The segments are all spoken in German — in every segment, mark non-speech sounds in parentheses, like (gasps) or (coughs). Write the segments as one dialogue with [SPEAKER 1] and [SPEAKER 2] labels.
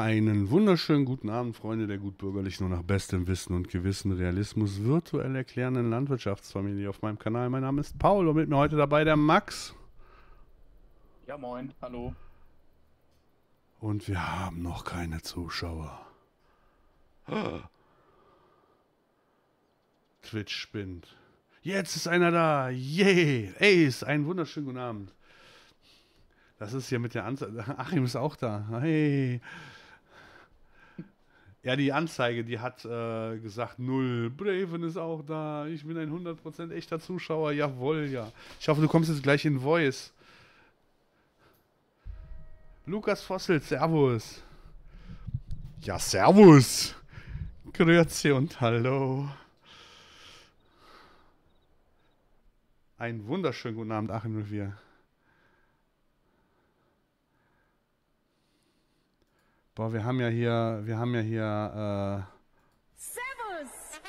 [SPEAKER 1] Einen wunderschönen guten Abend, Freunde der Gutbürgerlichen nur nach bestem Wissen und Gewissen Realismus virtuell erklärenden Landwirtschaftsfamilie auf meinem Kanal. Mein Name ist Paul und mit mir heute dabei der Max. Ja, moin, hallo. Und wir haben noch keine Zuschauer. (gasps) Twitch spinnt. Jetzt ist einer da. Yay! Yeah. Ace, einen wunderschönen guten Abend. Das ist hier mit der Anzahl. (laughs) Achim ist auch da. Hey. Ja, die Anzeige, die hat äh, gesagt, null, Braven ist auch da, ich bin ein 100% echter Zuschauer, jawohl, ja. Ich hoffe, du kommst jetzt gleich in Voice. Lukas Fossel, Servus. Ja, Servus. Grüezi und hallo. Einen wunderschönen guten Abend, Achim 04. Boah, wir haben ja hier, wir haben ja hier, äh
[SPEAKER 2] Servus!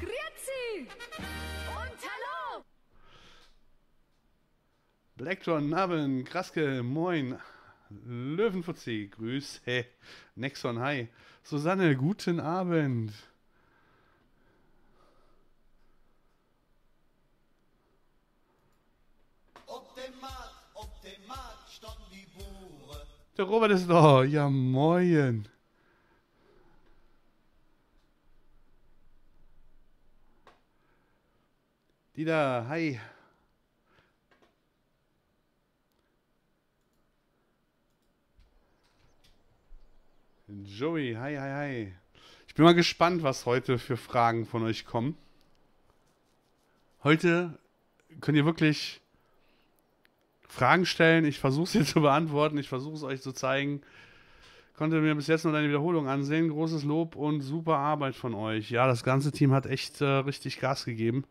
[SPEAKER 2] Grüezi! Und
[SPEAKER 1] hallo! Blackjohn, Nabeln, Kraske, moin! Löwenfuzzi, Grüße! Nexon, hi! Susanne, guten Abend! Der Robert ist da. Ja, moin. Dieter, hi. Joey, hi, hi, hi. Ich bin mal gespannt, was heute für Fragen von euch kommen. Heute könnt ihr wirklich Fragen stellen. Ich versuche es hier (laughs) zu beantworten. Ich versuche es euch zu zeigen. Konnte mir bis jetzt nur deine Wiederholung ansehen. Großes Lob und super Arbeit von euch. Ja, das ganze Team hat echt äh, richtig Gas gegeben.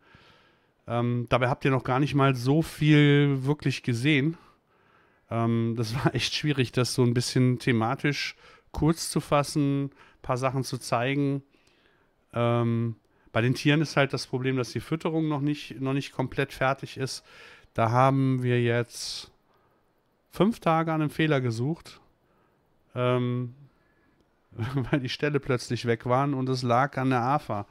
[SPEAKER 1] Ähm, dabei habt ihr noch gar nicht mal so viel wirklich gesehen. Ähm, das (laughs) war echt schwierig, das so ein bisschen thematisch kurz zu fassen, ein paar Sachen zu zeigen. Ähm, bei den Tieren ist halt das Problem, dass die Fütterung noch nicht, noch nicht komplett fertig ist. Da haben wir jetzt fünf Tage an einem Fehler gesucht, ähm, (laughs) weil die Ställe plötzlich weg waren und es lag an der AFA.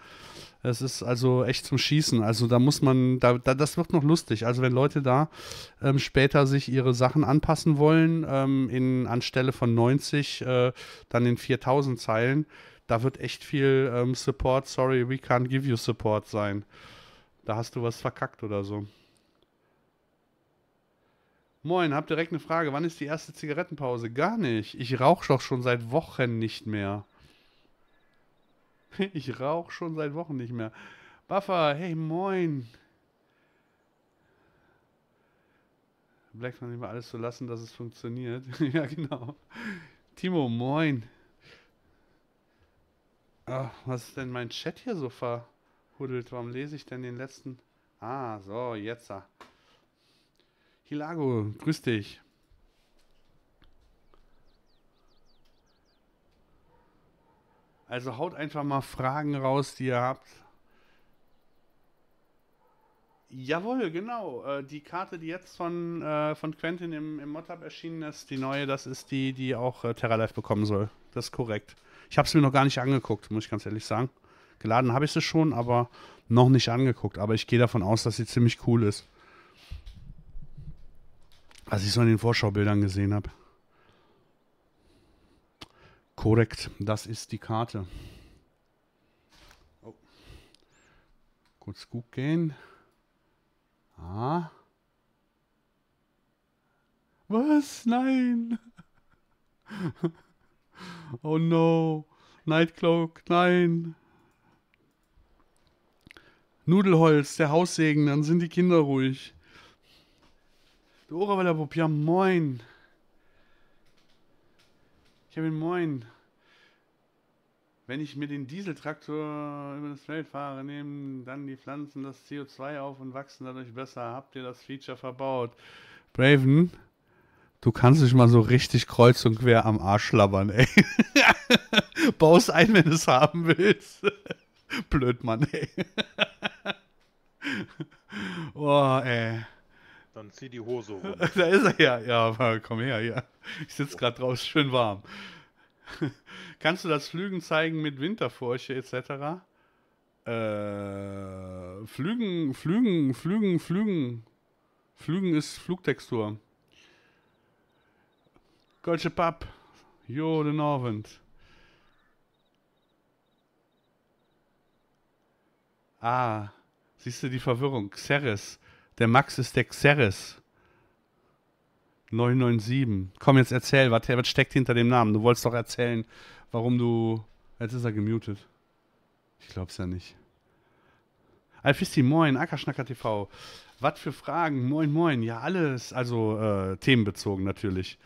[SPEAKER 1] Es ist also echt zum Schießen. Also da muss man, da, da das wird noch lustig. Also wenn Leute da ähm, später sich ihre Sachen anpassen wollen, ähm, in, anstelle von 90, äh, dann in 4000 Zeilen, da wird echt viel ähm, Support, sorry, we can't give you Support sein. Da hast du was verkackt oder so. Moin, hab direkt eine Frage. Wann ist die erste Zigarettenpause? Gar nicht. Ich rauche doch schon seit Wochen nicht mehr. (laughs) Ich rauche schon seit Wochen nicht mehr. Buffer, hey, moin. Black man immer alles so lassen, dass es funktioniert. (laughs) ja, genau. Timo, moin. Ach, was ist denn mein Chat hier so verhuddelt? Warum lese ich denn den letzten? Ah, so, jetzt. Hilago, grüß dich. Also haut einfach mal Fragen raus, die ihr habt. Jawohl, genau. Äh, die Karte, die jetzt von, äh, von Quentin im, im Modhub erschienen ist, die neue, das ist die, die auch äh, TerraLife bekommen soll. Das ist korrekt. Ich habe es mir noch gar nicht angeguckt, muss ich ganz ehrlich sagen. Geladen habe ich sie schon, aber noch nicht angeguckt. Aber ich gehe davon aus, dass sie ziemlich cool ist. Was ich so in den Vorschaubildern gesehen habe. Korrekt, das ist die Karte. Oh. Kurz gut gehen. Ah. Was? Nein. (laughs) oh no. Nightcloak, nein. Nudelholz, der Haussegen, dann sind die Kinder ruhig. Dora Wallerpup, ja moin. Ich habe ihn moin. Wenn ich mir den Dieseltraktor über das Feld fahre, nehmen dann die Pflanzen das CO2 auf und wachsen dadurch besser. Habt ihr das Feature verbaut? Braven, du kannst dich mal so richtig kreuz und quer am Arsch labbern, ey. (laughs) Baust ein, wenn du es haben willst. (laughs) Blöd, Mann, ey. Boah, (laughs) ey.
[SPEAKER 3] Dann zieh die Hose rum. (laughs) da ist er
[SPEAKER 1] ja. Ja, aber komm her, ja. Ich sitze gerade draußen, schön warm. (laughs) Kannst du das Flügen zeigen mit Winterfurche etc.? Äh, Flügen, Flügen, Flügen, Flügen. Flügen ist Flugtextur. Goldsche Papp. Jo, den Abend. Ah, siehst du die Verwirrung? Xeres. Der Max ist der Xeres. 997. Komm, jetzt erzähl, was, was steckt hinter dem Namen? Du wolltest doch erzählen, warum du. Jetzt ist er gemutet. Ich glaub's ja nicht. Alfisti, moin, Ackerschnacker TV. Was für Fragen? Moin, moin. Ja, alles, also äh, themenbezogen natürlich.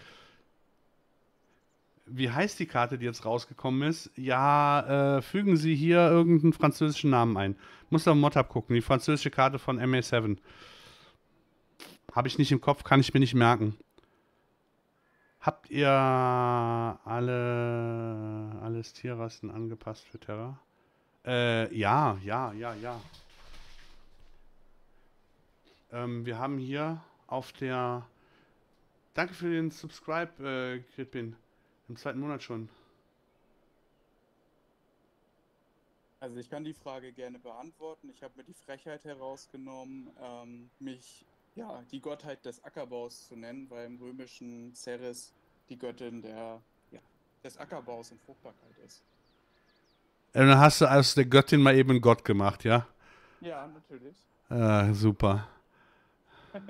[SPEAKER 1] Wie heißt die Karte, die jetzt rausgekommen ist? Ja, äh, fügen Sie hier irgendeinen französischen Namen ein. Muss im Mod abgucken, die französische Karte von MA7. Habe ich nicht im Kopf, kann ich mir nicht merken. Habt ihr alle alles Tierrassen angepasst für Terra? Äh, ja, ja, ja, ja. Ähm, wir haben hier auf der... Danke für den Subscribe, äh, Gritbin. Im zweiten Monat schon.
[SPEAKER 2] Also ich kann die Frage gerne beantworten. Ich habe mir die Frechheit herausgenommen, ähm, mich ja, äh, die Gottheit des Ackerbaus zu nennen, weil im römischen Ceres die Göttin der, ja, des Ackerbaus und Fruchtbarkeit ist.
[SPEAKER 1] Und dann hast du als der Göttin mal eben Gott gemacht, ja?
[SPEAKER 2] Ja, natürlich.
[SPEAKER 1] Ah, super. (laughs)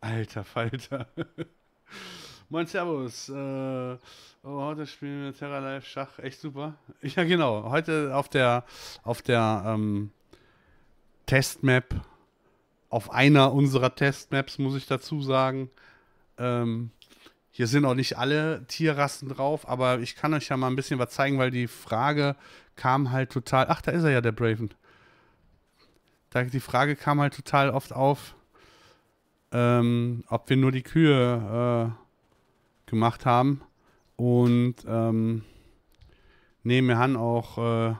[SPEAKER 1] Alter Falter. (laughs) Moin, Servus. Äh, oh, heute spielen wir Terra Live Schach. Echt super. Ja, genau. Heute auf der, auf der ähm, Testmap auf einer unserer Testmaps, muss ich dazu sagen. Ähm, hier sind auch nicht alle Tierrassen drauf, aber ich kann euch ja mal ein bisschen was zeigen, weil die Frage kam halt total. Ach, da ist er ja, der Braven. Da, die Frage kam halt total oft auf, ähm, ob wir nur die Kühe äh, gemacht haben. Und ähm, nee, wir haben auch äh,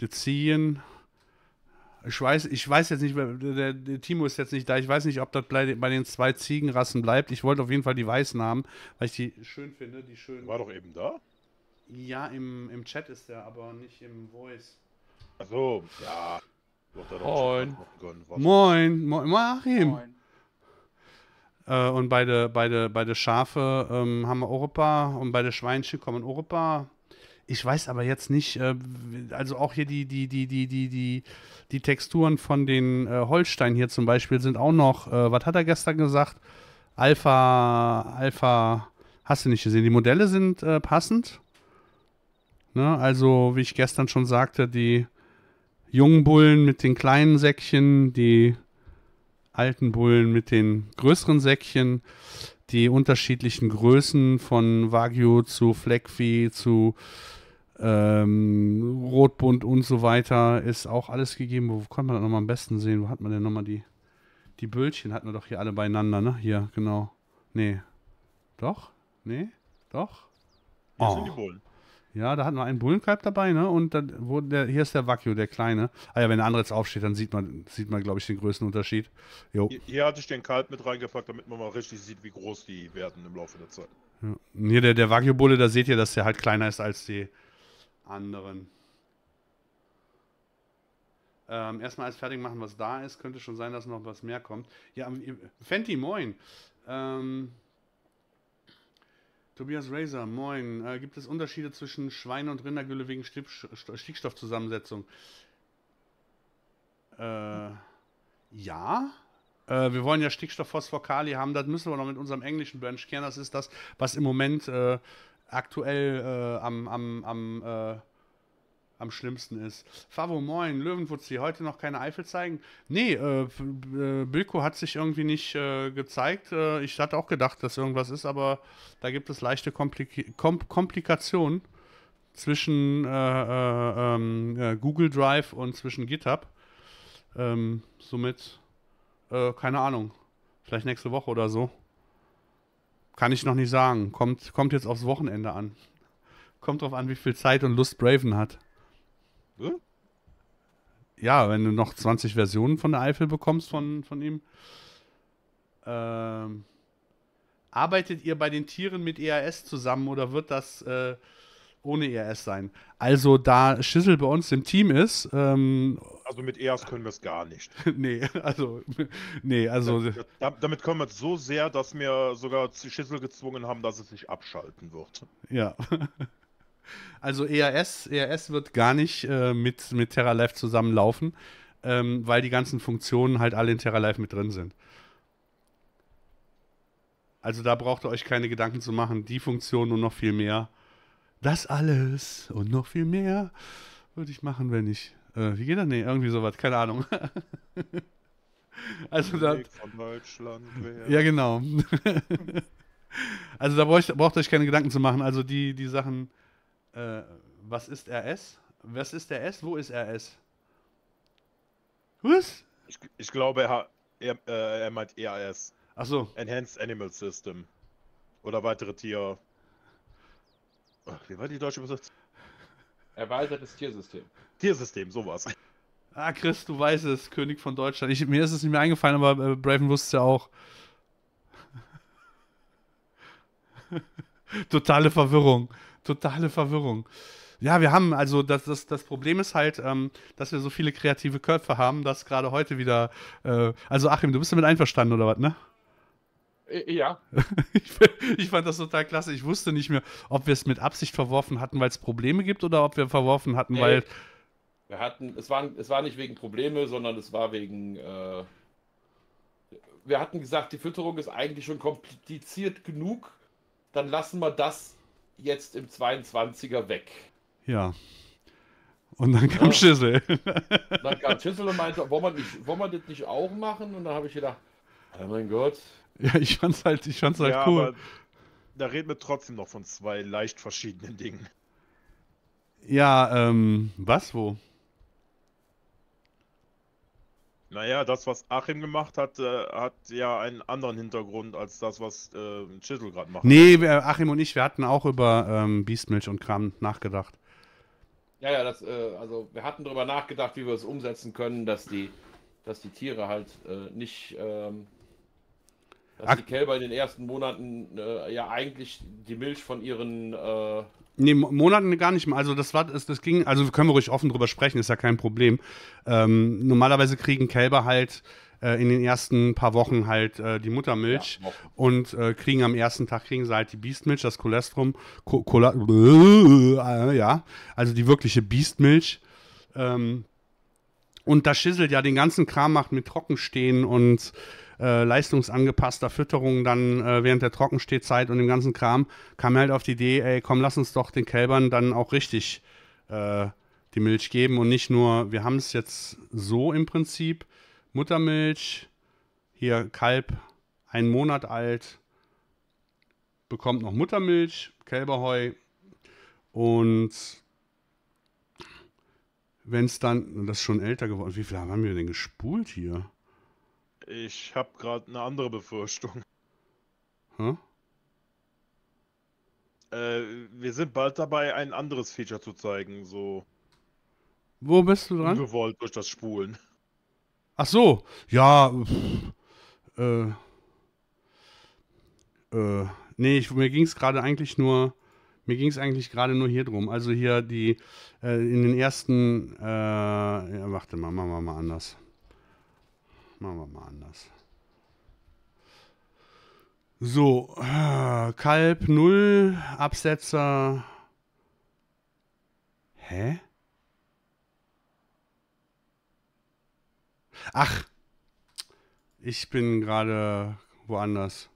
[SPEAKER 1] Dezien ich weiß, ich weiß jetzt nicht, der, der, Timo ist jetzt nicht da. Ich weiß nicht, ob das bei, den zwei Ziegenrassen bleibt. Ich wollte auf jeden Fall die Weißen haben, weil ich die schön finde. Die schön. War doch eben da? Ja, im, im Chat ist der, aber nicht im Voice. Ach so, ja. Moin. Moin. Moin, Achim. Moin. Äh, und beide, beide, beide Schafe ähm, haben wir Europa und beide Schweinchen kommen Europa. Ich weiß aber jetzt nicht, äh, also auch hier die, die, die, die, die, die, die Texturen von den äh, Holstein hier zum Beispiel sind auch noch, äh, was hat er gestern gesagt? Alpha, Alpha, hast du nicht gesehen. Die Modelle sind äh, passend. Ne? Also, wie ich gestern schon sagte, die jungen Bullen mit den kleinen Säckchen, die alten Bullen mit den größeren Säckchen, die unterschiedlichen Größen von Wagyu zu Fleckvieh zu ähm, Rotbund und so weiter ist auch alles gegeben. Wo kann man das nochmal am besten sehen? Wo hat man denn nochmal die, die Bildchen? Hatten wir doch hier alle beieinander, ne? Hier, genau. Nee. Doch? Nee? Doch? Hier oh. sind die Bullen. Ja, da hatten wir einen Bullenkalb dabei, ne? Und dann wurde der, hier ist der Wacchio, der kleine. Ah ja, wenn der andere jetzt aufsteht, dann sieht man, sieht man, glaube ich, den größten Unterschied. Jo. Hier,
[SPEAKER 3] hier hatte ich den Kalb mit reingepackt, damit man mal richtig sieht, wie groß die werden im Laufe
[SPEAKER 1] der Zeit. Ja. Hier der, der Wagyu-Bulle, da seht ihr, dass der halt kleiner ist als die, anderen. Ähm, erstmal alles fertig machen, was da ist. Könnte schon sein, dass noch was mehr kommt. Ja, Fenty, moin. Ähm, Tobias Razor, moin. Äh, gibt es Unterschiede zwischen Schweine- und Rindergülle wegen Stickstoffzusammensetzung? Äh, ja. Äh, wir wollen ja Stickstoff, Phosphor, Kali haben. Das müssen wir noch mit unserem englischen Branch kehren. Das ist das, was im Moment äh, aktuell äh, am, am, am, äh, am schlimmsten ist. Favo, moin, Löwenfuzzi, heute noch keine Eifel zeigen? Nee, äh, äh Bilko hat sich irgendwie nicht äh, gezeigt. Äh, ich hatte auch gedacht, dass irgendwas ist, aber da gibt es leichte Komplik Kom Komplikationen zwischen ähm, Google Drive und zwischen GitHub. Ähm, somit, keine Ahnung, vielleicht nächste Woche oder so. Kann ich noch nicht sagen. Kommt, kommt jetzt aufs Wochenende an. Kommt drauf an, wie viel Zeit und Lust Braven hat. Hm? Ja, wenn du noch 20 Versionen von der Eifel bekommst von, von ihm. Ähm, arbeitet ihr bei den Tieren mit EAS zusammen oder wird das äh, ohne ERS sein. Also da Schüssel bei uns im Team ist. Ähm, also mit ERS können wir es gar nicht. (laughs) nee, also. Nee, also.
[SPEAKER 3] Da, damit kommen wir so sehr, dass wir sogar Schüssel gezwungen haben, dass es sich abschalten wird. Ja. Also ERS, ERS
[SPEAKER 1] wird gar nicht äh, mit, mit TerraLife zusammenlaufen, ähm, weil die ganzen Funktionen halt alle in TerraLive mit drin sind. Also da braucht ihr euch keine Gedanken zu machen. Die Funktionen und noch viel mehr das alles und noch viel mehr würde ich machen, wenn ich. Äh, wie geht das? Nee, irgendwie sowas, keine Ahnung. (laughs) also da, ja, genau. (laughs) also da braucht, braucht euch keine Gedanken zu machen. Also die, die Sachen, äh, was ist RS? Was ist RS? Wo ist RS? Was? Ich, ich
[SPEAKER 3] glaube, er, er, äh, er meint EAS. Achso. Enhanced Animal System. Oder weitere Tier. Ach, wie war die deutsche Übersetzung?
[SPEAKER 4] Erweitertes Tiersystem. Tiersystem, sowas.
[SPEAKER 1] Ah, Chris, du weißt es, König von Deutschland. Ich, mir ist es nicht mehr eingefallen, aber äh, Braven wusste es ja auch. (laughs) Totale Verwirrung. Totale Verwirrung. Ja, wir haben, also das, das, das Problem ist halt, ähm, dass wir so viele kreative Köpfe haben, dass gerade heute wieder, äh, also Achim, du bist damit einverstanden oder was, ne? Äh, äh, ja. (laughs) Ich, fand das total klasse. Ich wusste nicht mehr, ob wir es mit Absicht verworfen hatten, weil es Probleme gibt oder ob wir verworfen hatten, nee, weil.
[SPEAKER 4] Wir hatten, es war, es war nicht wegen Probleme, sondern es war wegen. Äh, wir hatten gesagt, die Fütterung ist eigentlich schon kompliziert genug. Dann lassen wir das jetzt im 22er weg.
[SPEAKER 1] Ja. Und dann kam ja. Schüssel.
[SPEAKER 4] Dann kam Schüssel und meinte, wollen wir, nicht, wollen wir das nicht auch
[SPEAKER 3] machen? Und dann habe ich gedacht,
[SPEAKER 1] oh mein Gott, ja, ich fand's halt, ich fand's halt ja, cool.
[SPEAKER 3] da reden wir trotzdem noch von zwei leicht verschiedenen Dingen.
[SPEAKER 1] Ja, ähm, was wo?
[SPEAKER 3] Naja, das, was Achim gemacht hat, äh, hat ja einen anderen Hintergrund als das, was äh, Chisel gerade macht. Nee,
[SPEAKER 1] Achim und ich, wir hatten auch über ähm, Biestmilch und Kram nachgedacht.
[SPEAKER 4] Ja, ja, das, äh, also wir hatten darüber nachgedacht, wie wir es umsetzen können, dass die, dass die Tiere halt äh, nicht ähm, dass Ak die Kälber in den ersten Monaten äh, ja eigentlich die Milch von ihren. Äh
[SPEAKER 1] nee, Monaten gar nicht mehr. Also, das war, das, das ging, also können wir ruhig offen drüber sprechen, ist ja kein Problem. Ähm, normalerweise kriegen Kälber halt äh, in den ersten paar Wochen halt äh, die Muttermilch ja, und äh, kriegen am ersten Tag kriegen sie halt die Biestmilch, das Kolestrum, Ko Kola äh, ja, also die wirkliche Biestmilch. Ähm, und das schisselt ja den ganzen Kram macht mit Trockenstehen und äh, leistungsangepasster Fütterung dann äh, während der Trockenstehzeit und dem ganzen Kram, kam mir halt auf die Idee, ey, komm, lass uns doch den Kälbern dann auch richtig äh, die Milch geben und nicht nur, wir haben es jetzt so im Prinzip, Muttermilch, hier Kalb, ein Monat alt, bekommt noch Muttermilch, Kälberheu und wenn es dann, das ist schon älter geworden, wie viel haben wir denn gespult hier?
[SPEAKER 3] Ich habe gerade eine andere Befürchtung. Hm? Äh, wir sind bald dabei, ein anderes Feature zu zeigen, so. Wo bist du dran? Gewollt durch das Spulen.
[SPEAKER 1] Ach so, ja. äh. Äh. Nee, ich, mir ging es gerade eigentlich nur. Mir ging es eigentlich gerade nur hier drum. Also hier die. Äh, in den ersten. Äh, ja, warte mal, machen wir mal anders. Machen wir mal anders. So, Kalb 0, Absetzer. Hä? Ach, ich bin gerade woanders.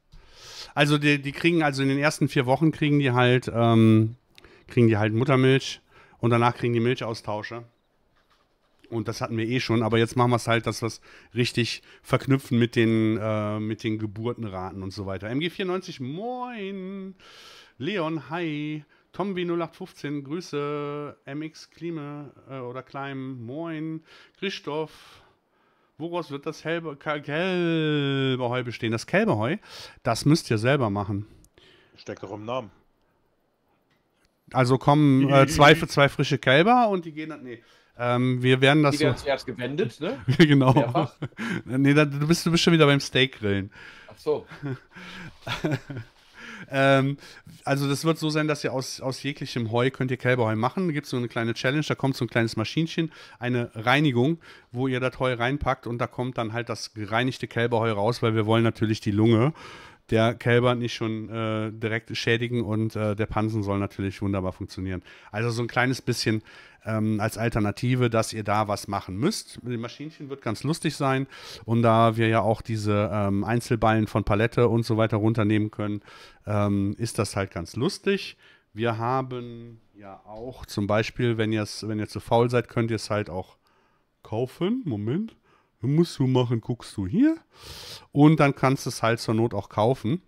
[SPEAKER 1] Also die, die kriegen, also in den ersten vier Wochen kriegen die halt, ähm, kriegen die halt Muttermilch und danach kriegen die Milchaustausche. Und das hatten wir eh schon, aber jetzt machen wir es halt, dass wir es richtig verknüpfen mit den, äh, mit den Geburtenraten und so weiter. MG94, moin! Leon, hi! Tombi0815, Grüße! MX Klima äh, oder Kleim, moin! Christoph, woraus wird das Helbe, Kälberheu bestehen? Das Kälberheu, das müsst ihr selber machen.
[SPEAKER 3] Steckt doch im Namen.
[SPEAKER 1] Also kommen äh, zwei für zwei frische Kälber und die gehen dann. Nee. Ähm, wir werden das. Die werden so zuerst gewendet, ne? (laughs) genau. Mehrfach. (laughs) nee, da, du, bist, du bist schon wieder beim Steak grillen. Ach so. (laughs) ähm, also das wird so sein, dass ihr aus, aus jeglichem Heu könnt ihr Kälberheu machen. Da gibt es so eine kleine Challenge, da kommt so ein kleines Maschinchen, eine Reinigung, wo ihr das Heu reinpackt und da kommt dann halt das gereinigte Kälberheu raus, weil wir wollen natürlich die Lunge der Kälber nicht schon äh, direkt schädigen und äh, der Pansen soll natürlich wunderbar funktionieren. Also so ein kleines bisschen ähm, als Alternative, dass ihr da was machen müsst. Mit dem Maschinchen wird ganz lustig sein und da wir ja auch diese ähm, Einzelballen von Palette und so weiter runternehmen können, ähm, ist das halt ganz lustig. Wir haben ja auch zum Beispiel, wenn, wenn ihr zu faul seid, könnt ihr es halt auch kaufen. Moment. Musst du machen, guckst du hier. Und dann kannst du es halt zur Not auch kaufen.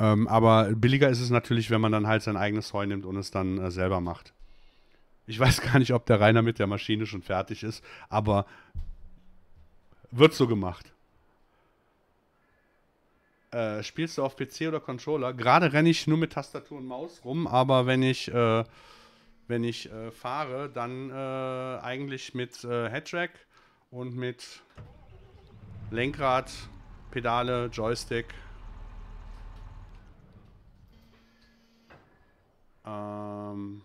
[SPEAKER 1] Ähm, aber billiger ist es natürlich, wenn man dann halt sein eigenes Heu nimmt und es dann äh, selber macht. Ich (laughs) weiß gar nicht, ob der Rainer mit der Maschine schon fertig ist, aber wird so gemacht. Äh, spielst du auf PC oder Controller? Gerade renne ich nur mit Tastatur und Maus rum, aber wenn ich äh, wenn ich äh, fahre, dann äh, eigentlich mit äh, Headtrack und mit Lenkrad, Pedale, Joystick. Ähm,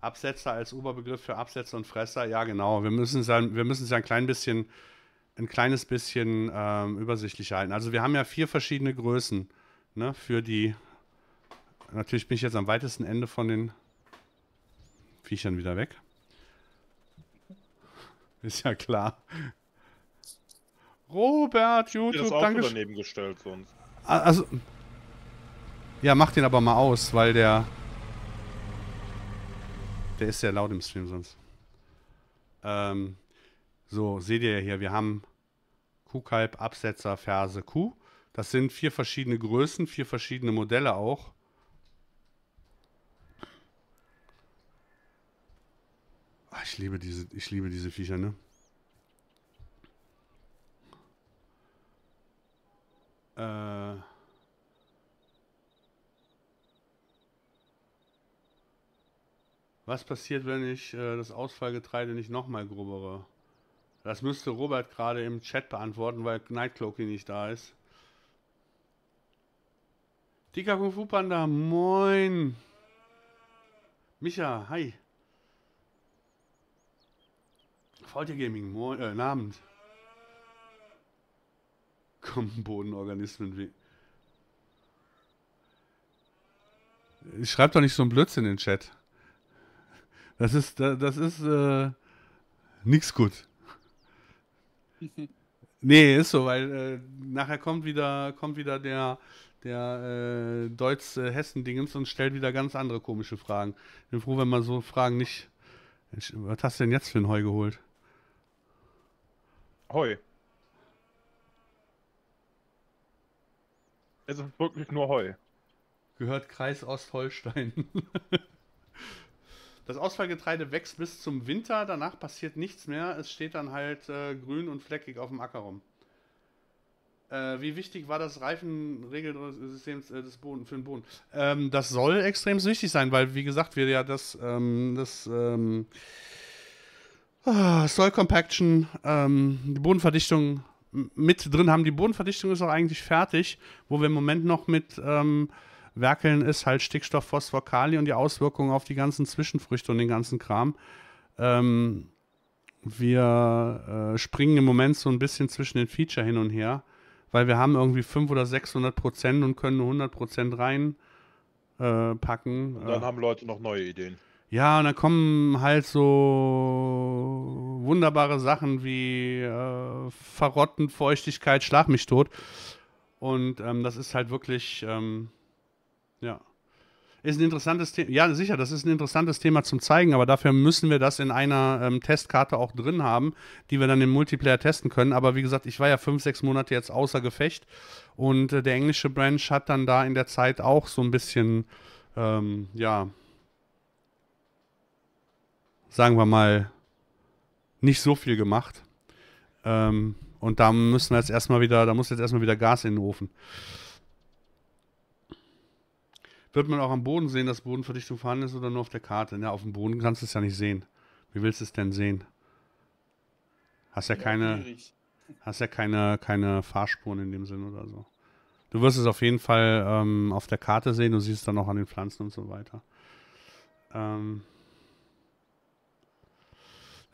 [SPEAKER 1] Absetzer als Oberbegriff für Absetzer und Fresser, ja genau. Wir müssen es ja, ein klein bisschen, ein kleines bisschen ähm, übersichtlich halten. Also wir haben ja vier verschiedene Größen ne, für die. Natürlich bin ich jetzt am weitesten Ende von den Viechern wieder weg. (laughs) Ist ja klar. Robert, YouTube, das auch danke. daneben
[SPEAKER 3] gestellt sonst.
[SPEAKER 1] Also. Ja, mach den aber mal aus, weil der. Der ist ja laut im Stream sonst. Ähm, so, seht ihr ja hier, wir haben Kuhkalb, Absetzer, Ferse, Kuh. Das sind vier verschiedene Größen, vier verschiedene Modelle auch. Ah, ich liebe diese, ich liebe diese Viecher, ne? Äh. Was passiert, wenn ich äh, das Ausfallgetreide nicht nochmal grubbere? Das müsste Robert gerade im Chat beantworten, weil Nightcloaky nicht da ist. Dicker Kung Fu Panda, moin! Micha, hi! Faultier Gaming, moin, äh, Abend. Kommen Bodenorganismen wie. Ich schreibe doch nicht so einen Blödsinn in den Chat. Das ist, das ist, äh, nix gut. (laughs)
[SPEAKER 2] nee, ist so,
[SPEAKER 1] weil äh, nachher kommt wieder, kommt wieder der, der äh, Deutsch-Hessen-Dingens und stellt wieder ganz andere komische Fragen. Ich bin froh, wenn man so Fragen nicht. Was hast du denn jetzt für ein Heu geholt? Heu. Es ist wirklich nur Heu. Gehört Kreis Ostholstein. (laughs) das Ausfallgetreide wächst bis zum Winter, danach passiert nichts mehr. Es steht dann halt äh, grün und fleckig auf dem Acker rum. Äh, wie wichtig war das Reifenregelsystem äh, des Boden, für den Boden? Ähm, das soll extrem wichtig sein, weil, wie gesagt, wir ja das, ähm, das ähm, Ah, Soil Compaction, ähm, die Bodenverdichtung mit drin haben. Die Bodenverdichtung ist auch eigentlich fertig, wo wir im Moment noch mit ähm, werkeln, ist halt Stickstoff, Phosphor, Kali und die Auswirkungen auf die ganzen Zwischenfrüchte und den ganzen Kram. Ähm, wir äh, springen im Moment so ein bisschen zwischen den Feature hin und her, weil wir haben irgendwie 500 oder 600 Prozent und können nur 100 Prozent reinpacken. Äh, dann äh, haben Leute noch neue Ideen. Ja, und dann kommen halt so wunderbare Sachen wie äh, Verrotten, Feuchtigkeit, Schlag mich tot. Und ähm, das ist halt wirklich, ähm, ja, ist ein interessantes Thema. Ja, sicher, das ist ein interessantes Thema zum Zeigen, aber dafür müssen wir das in einer ähm, Testkarte auch drin haben, die wir dann im Multiplayer testen können. Aber wie gesagt, ich war ja fünf, sechs Monate jetzt außer Gefecht und äh, der englische Branch hat dann da in der Zeit auch so ein bisschen, ähm, ja, sagen wir mal, nicht so viel gemacht. Ähm, und da müssen jetzt erstmal wieder, da muss jetzt erstmal wieder Gas in den Ofen. Wird man auch am Boden sehen, dass Bodenverdichtung vorhanden ist oder nur auf der Karte? Ja, auf dem Boden kannst du es ja nicht sehen. Wie willst du es denn sehen? Hast ja, ja keine, schwierig. hast ja keine, keine Fahrspuren in dem Sinn oder so. Du wirst es auf jeden Fall ähm, auf der Karte sehen, du siehst es dann auch an den Pflanzen und so weiter. Ähm,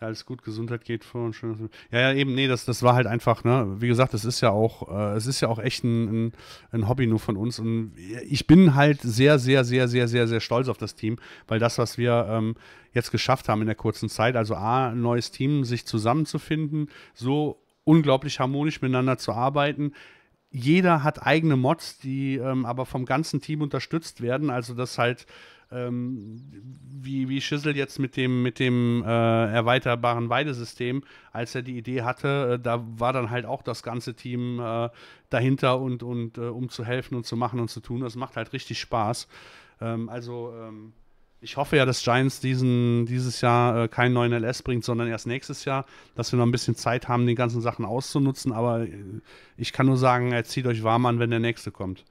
[SPEAKER 1] ja, alles gut, Gesundheit geht vor und schön. Ja, ja, eben, nee, das, das war halt einfach, ne, wie gesagt, das ist ja auch, äh, es ist ja auch echt ein, ein, ein, Hobby nur von uns. Und ich bin halt sehr, sehr, sehr, sehr, sehr, sehr stolz auf das Team, weil das, was wir ähm, jetzt geschafft haben in der kurzen Zeit, also A, ein neues Team, sich zusammenzufinden, so unglaublich harmonisch miteinander zu arbeiten, jeder hat eigene Mods, die ähm, aber vom ganzen Team unterstützt werden. Also, das halt ähm, wie, wie Schissel jetzt mit dem, mit dem äh, erweiterbaren Weidesystem, als er die Idee hatte, äh, da war dann halt auch das ganze Team äh, dahinter und, und äh, um zu helfen und zu machen und zu tun. Das macht halt richtig Spaß. Ähm, also ähm, ich hoffe ja, dass Giants diesen, dieses Jahr äh, keinen neuen LS bringt, sondern erst nächstes Jahr, dass wir noch ein bisschen Zeit haben, die ganzen Sachen auszunutzen. Aber äh, ich kann nur sagen, er zieht euch warm an, wenn der nächste kommt.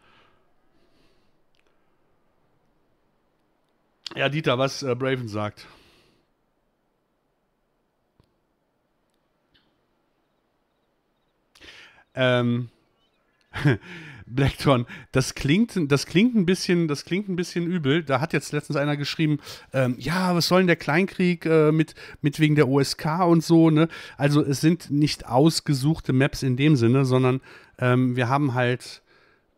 [SPEAKER 1] Ja, Dieter, was äh, Braven sagt. Ähm, (laughs) Blackthorn, das klingt, das klingt ein bisschen, das klingt ein bisschen übel. Da hat jetzt letztens einer geschrieben, ähm, ja, was soll denn der Kleinkrieg äh, mit, mit wegen der OSK und so, ne? Also es sind nicht ausgesuchte Maps in dem Sinne, sondern ähm, wir haben halt,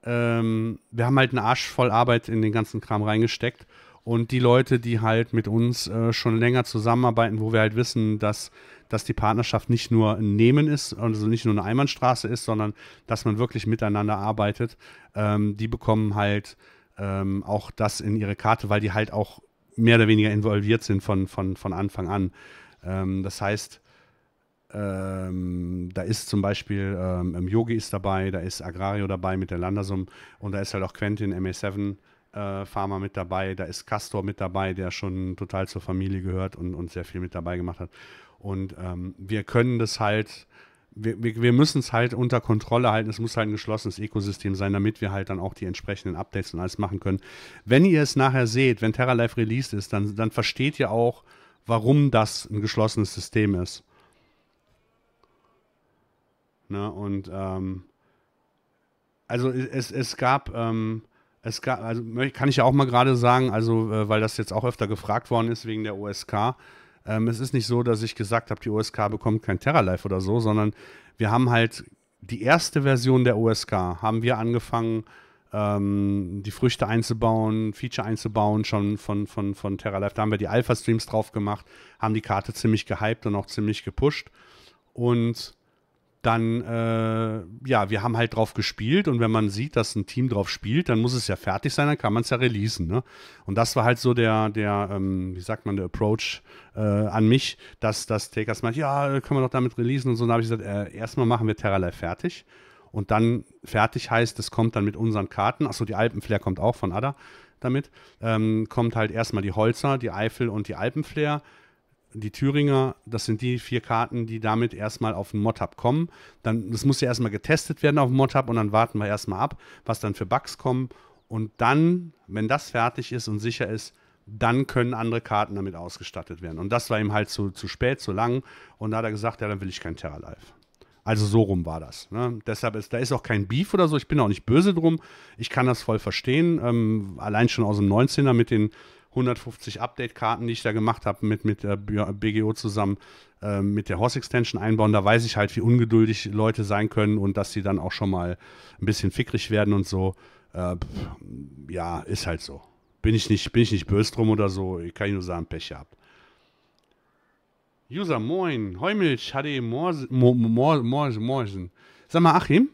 [SPEAKER 1] ähm, wir haben halt einen Arsch voll Arbeit in den ganzen Kram reingesteckt und die Leute, die halt mit uns äh, schon länger zusammenarbeiten, wo wir halt wissen, dass, dass die Partnerschaft nicht nur ein Nehmen ist, also nicht nur eine Einbahnstraße ist, sondern dass man wirklich miteinander arbeitet, ähm, die bekommen halt ähm, auch das in ihre Karte, weil die halt auch mehr oder weniger involviert sind von, von, von Anfang an. Ähm, das heißt, ähm, da ist zum Beispiel ähm, Yogi ist dabei, da ist Agrario dabei mit der Landersum und da ist halt auch Quentin MA7 äh, mit dabei, da ist Castor mit dabei, der schon total zur Familie gehört und, und sehr viel mit dabei gemacht hat. Und ähm, wir können das halt, wir, wir, wir müssen es halt unter Kontrolle halten. Es muss halt ein geschlossenes Ökosystem sein, damit wir halt dann auch die entsprechenden Updates und alles machen können. Wenn ihr es nachher seht, wenn TerraLife released ist, dann, dann versteht ihr auch, warum das ein geschlossenes System ist. Ne, und ähm, also es, es gab ähm, es gab, also kann ich ja auch mal gerade sagen, also äh, weil das jetzt auch öfter gefragt worden ist wegen der OSK. Ähm, es ist nicht so, dass ich gesagt habe, die OSK bekommt kein Terralife oder so, sondern wir haben halt die erste Version der OSK haben wir angefangen, ähm, die Früchte einzubauen, Feature einzubauen, schon von, von, von TerraLife. Da haben wir die Alpha-Streams drauf gemacht, haben die Karte ziemlich gehypt und auch ziemlich gepusht. Und dann, äh, ja, wir haben halt drauf gespielt und wenn man sieht, dass ein Team drauf spielt, dann muss es ja fertig sein, dann kann man es ja releasen. Ne? Und das war halt so der, der ähm, wie sagt man, der Approach äh, an mich, dass, dass Takers meint, ja, können wir doch damit releasen und so. Und dann habe ich gesagt, äh, erstmal machen wir Terralei fertig und dann fertig heißt, es kommt dann mit unseren Karten, achso, die Alpenflair kommt auch von Ada damit, ähm, kommt halt erstmal die Holzer, die Eifel und die Alpenflair die Thüringer, das sind die vier Karten, die damit erstmal auf den Mod-Hub kommen. Dann, das muss ja erstmal getestet werden auf dem Mod-Hub und dann warten wir erstmal ab, was dann für Bugs kommen. Und dann, wenn das fertig ist und sicher ist, dann können andere Karten damit ausgestattet werden. Und das war ihm halt zu, zu spät, zu lang. Und da hat er gesagt, ja, dann will ich kein Terra Live. Also so rum war das. Ne? Deshalb ist, da ist auch kein Beef oder so. Ich bin auch nicht böse drum. Ich kann das voll verstehen. Ähm, allein schon aus dem 19er mit den 150 Update-Karten, die ich da gemacht habe mit, mit äh, BGO zusammen, ähm, mit der Horse-Extension einbauen. Da weiß ich halt, wie ungeduldig Leute sein können und dass sie dann auch schon mal ein bisschen fickrig werden und so. Äh, ja, ist halt so. Bin ich nicht, bin ich nicht böse drum oder so. Ich kann nur sagen, Pech gehabt. User, moin. Heumilch, HD Morsen. Mo, Mo, Mo, Sag mal, Achim?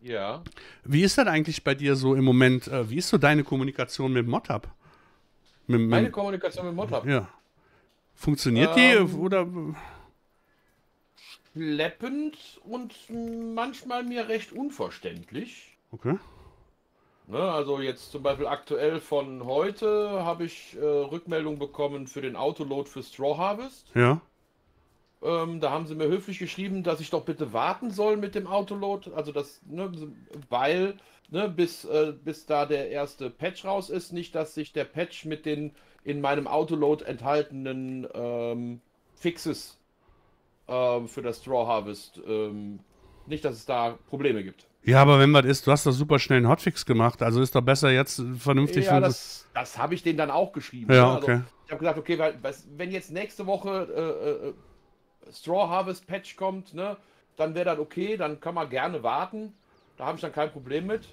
[SPEAKER 1] Ja. Wie ist das eigentlich bei dir so im Moment? Äh, wie ist so deine Kommunikation mit Modhub? Mit, mit, Meine
[SPEAKER 4] Kommunikation mit Motlab.
[SPEAKER 1] Ja. Funktioniert ähm, die
[SPEAKER 4] oder? Schleppend und manchmal mir recht unverständlich. Okay. Ne, also jetzt zum Beispiel aktuell von heute habe ich äh, Rückmeldung bekommen für den Autoload für Straw Harvest. Ja. Ähm, da haben sie mir höflich geschrieben, dass ich doch bitte warten soll mit dem Autoload. Also das, ne, weil ne, bis, äh, bis da der erste Patch raus ist. Nicht, dass sich der Patch mit den in meinem Autoload enthaltenen ähm, Fixes äh, für das Straw Harvest, ähm, nicht, dass es da Probleme gibt.
[SPEAKER 1] Ja, aber wenn was ist, du hast doch super schnell einen Hotfix gemacht, also ist doch besser jetzt vernünftig. Ja, das,
[SPEAKER 4] das habe ich denen dann auch geschrieben. Ja, ne, also okay. ich habe gesagt, okay, weil, wenn jetzt nächste Woche äh, äh, äh, Straw Harvest Patch kommt, ne, dann wäre das okay, dann kann man gerne warten. Da habe ich dann kein Problem mit.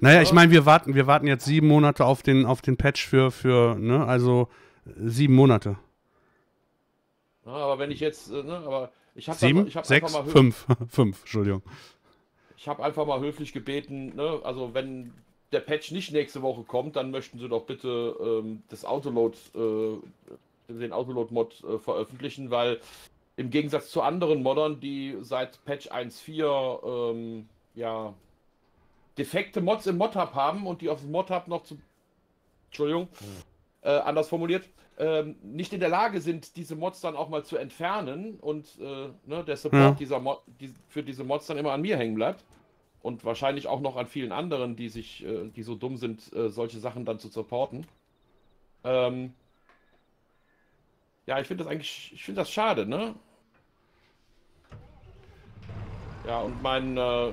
[SPEAKER 1] Naja, ich meine, wir warten, wir warten jetzt sieben Monate auf den, auf den Patch für, für, ne, also äh, sieben Monate.
[SPEAKER 4] Ja, aber wenn ich jetzt, äh, ne, aber ich habe sieben, dann, ich hab sechs, einfach mal fünf,
[SPEAKER 1] (laughs) fünf, Entschuldigung.
[SPEAKER 4] Ich habe einfach mal höflich gebeten, ne, also wenn der Patch nicht nächste Woche kommt, dann möchten sie doch bitte ähm, das Autoload, äh, den Autoload-Mod äh, veröffentlichen, weil im Gegensatz zu anderen Modern, die seit Patch 1.4 ähm, ja, defekte Mods im Mod-Hub haben und die auf dem Mod-Hub noch zu, Entschuldigung, hm. äh, anders formuliert, ähm, nicht in der Lage sind, diese Mods dann auch mal zu entfernen und äh, ne, der Support ja. dieser Mod, die, für diese Mods dann immer an mir hängen bleibt. Und wahrscheinlich auch noch an vielen anderen, die sich, äh, die so dumm sind, äh, solche Sachen dann zu supporten. Ähm, ja, ich finde das eigentlich, ich finde das schade, ne? Ja, und mein, äh,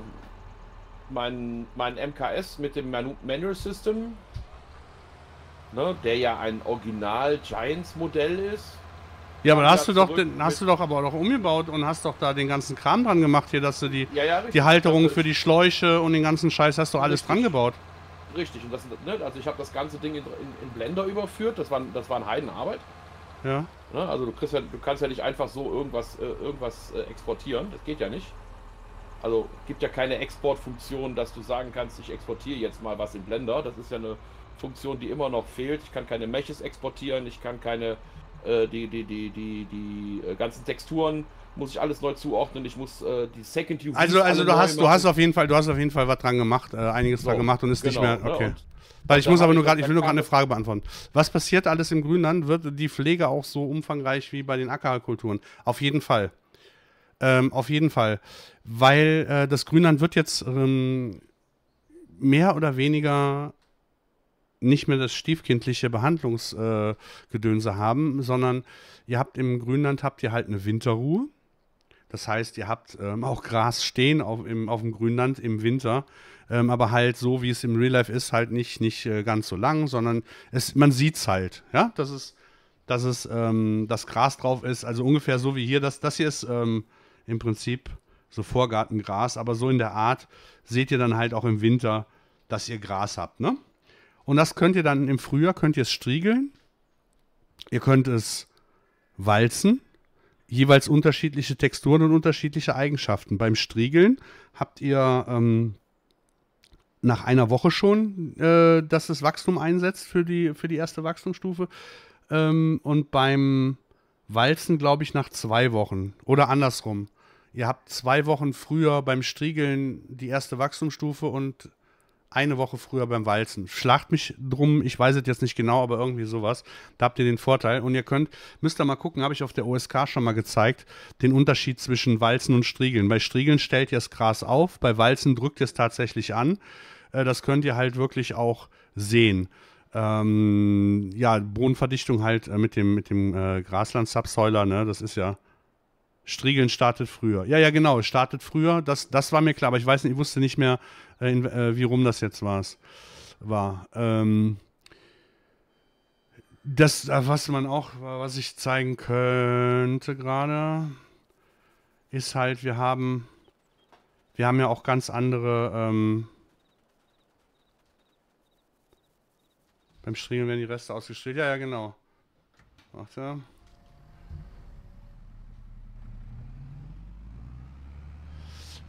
[SPEAKER 4] meinen mein MKS mit dem Manual System, ne, der ja ein Original Giants Modell ist.
[SPEAKER 1] Ja, aber hast du doch, den, hast du doch aber auch umgebaut und hast doch da den ganzen Kram dran gemacht hier, dass du die, ja, ja, die Halterung für die Schläuche und den ganzen Scheiß hast du alles richtig. dran gebaut.
[SPEAKER 4] Richtig, und das, ne, also ich habe das ganze Ding in, in, in, Blender überführt, das war, das war eine Heidenarbeit. Ja. Ne, also du, ja, du, kannst ja nicht einfach so irgendwas, äh, irgendwas äh, exportieren, das geht ja nicht. Also gibt ja keine Exportfunktion, dass du sagen kannst, ich exportiere jetzt mal was in Blender. Das ist ja eine Funktion, die immer noch fehlt. Ich kann keine Meshes exportieren, ich kann keine äh, die, die, die, die, die äh, ganzen Texturen muss ich alles neu zuordnen. Ich muss äh, die Second UVs Also also du hast machen. du hast auf
[SPEAKER 1] jeden Fall du hast auf jeden Fall was dran gemacht, äh, einiges so, dran gemacht und ist genau, nicht mehr ne, okay. Ne? Weil ich muss aber nur gerade, ich will nur gerade eine Frage beantworten. Was passiert alles im Grünland? Wird die Pflege auch so umfangreich wie bei den Ackerkulturen? Auf jeden Fall. Ähm, auf jeden Fall. Weil äh, das Grünland wird jetzt ähm, mehr oder weniger nicht mehr das stiefkindliche Behandlungsgedönse äh, haben, sondern ihr habt im Grünland habt ihr halt eine Winterruhe. Das heißt, ihr habt ähm, auch Gras stehen auf, im, auf dem Grünland im Winter, ähm, aber halt so, wie es im Real Life ist, halt nicht, nicht äh, ganz so lang, sondern es, man sieht es halt, ja, dass es, dass es ähm, das Gras drauf ist, also ungefähr so wie hier, das, das hier ist ähm, im Prinzip so Vorgartengras, aber so in der Art seht ihr dann halt auch im Winter, dass ihr Gras habt. Ne? Und das könnt ihr dann im Frühjahr, könnt ihr es striegeln, ihr könnt es walzen, jeweils unterschiedliche Texturen und unterschiedliche Eigenschaften. Beim Striegeln habt ihr ähm, nach einer Woche schon, äh, dass das Wachstum einsetzt für die, für die erste Wachstumsstufe. Ähm, und beim Walzen, glaube ich, nach zwei Wochen oder andersrum ihr habt zwei Wochen früher beim Striegeln die erste Wachstumsstufe und eine Woche früher beim Walzen. Schlagt mich drum, ich weiß es jetzt nicht genau, aber irgendwie sowas. Da habt ihr den Vorteil. Und ihr könnt, müsst ihr mal gucken, habe ich auf der OSK schon mal gezeigt, den Unterschied zwischen Walzen und Striegeln. Bei Striegeln stellt ihr das Gras auf, bei Walzen drückt ihr es tatsächlich an. Äh, das könnt ihr halt wirklich auch sehen. Ähm, ja, Bodenverdichtung halt äh, mit dem, mit dem äh, Grasland-Subsoiler, ne? das ist ja Striegeln startet früher. Ja, ja, genau, startet früher. Das, das war mir klar, aber ich weiß nicht, ich wusste nicht mehr, äh, in, äh, wie rum das jetzt war's, war. Ähm, das, äh, was man auch, was ich zeigen könnte gerade, ist halt, wir haben, wir haben ja auch ganz andere, ähm, beim Striegeln werden die Reste ausgestrichen. Ja, ja, genau. Warte.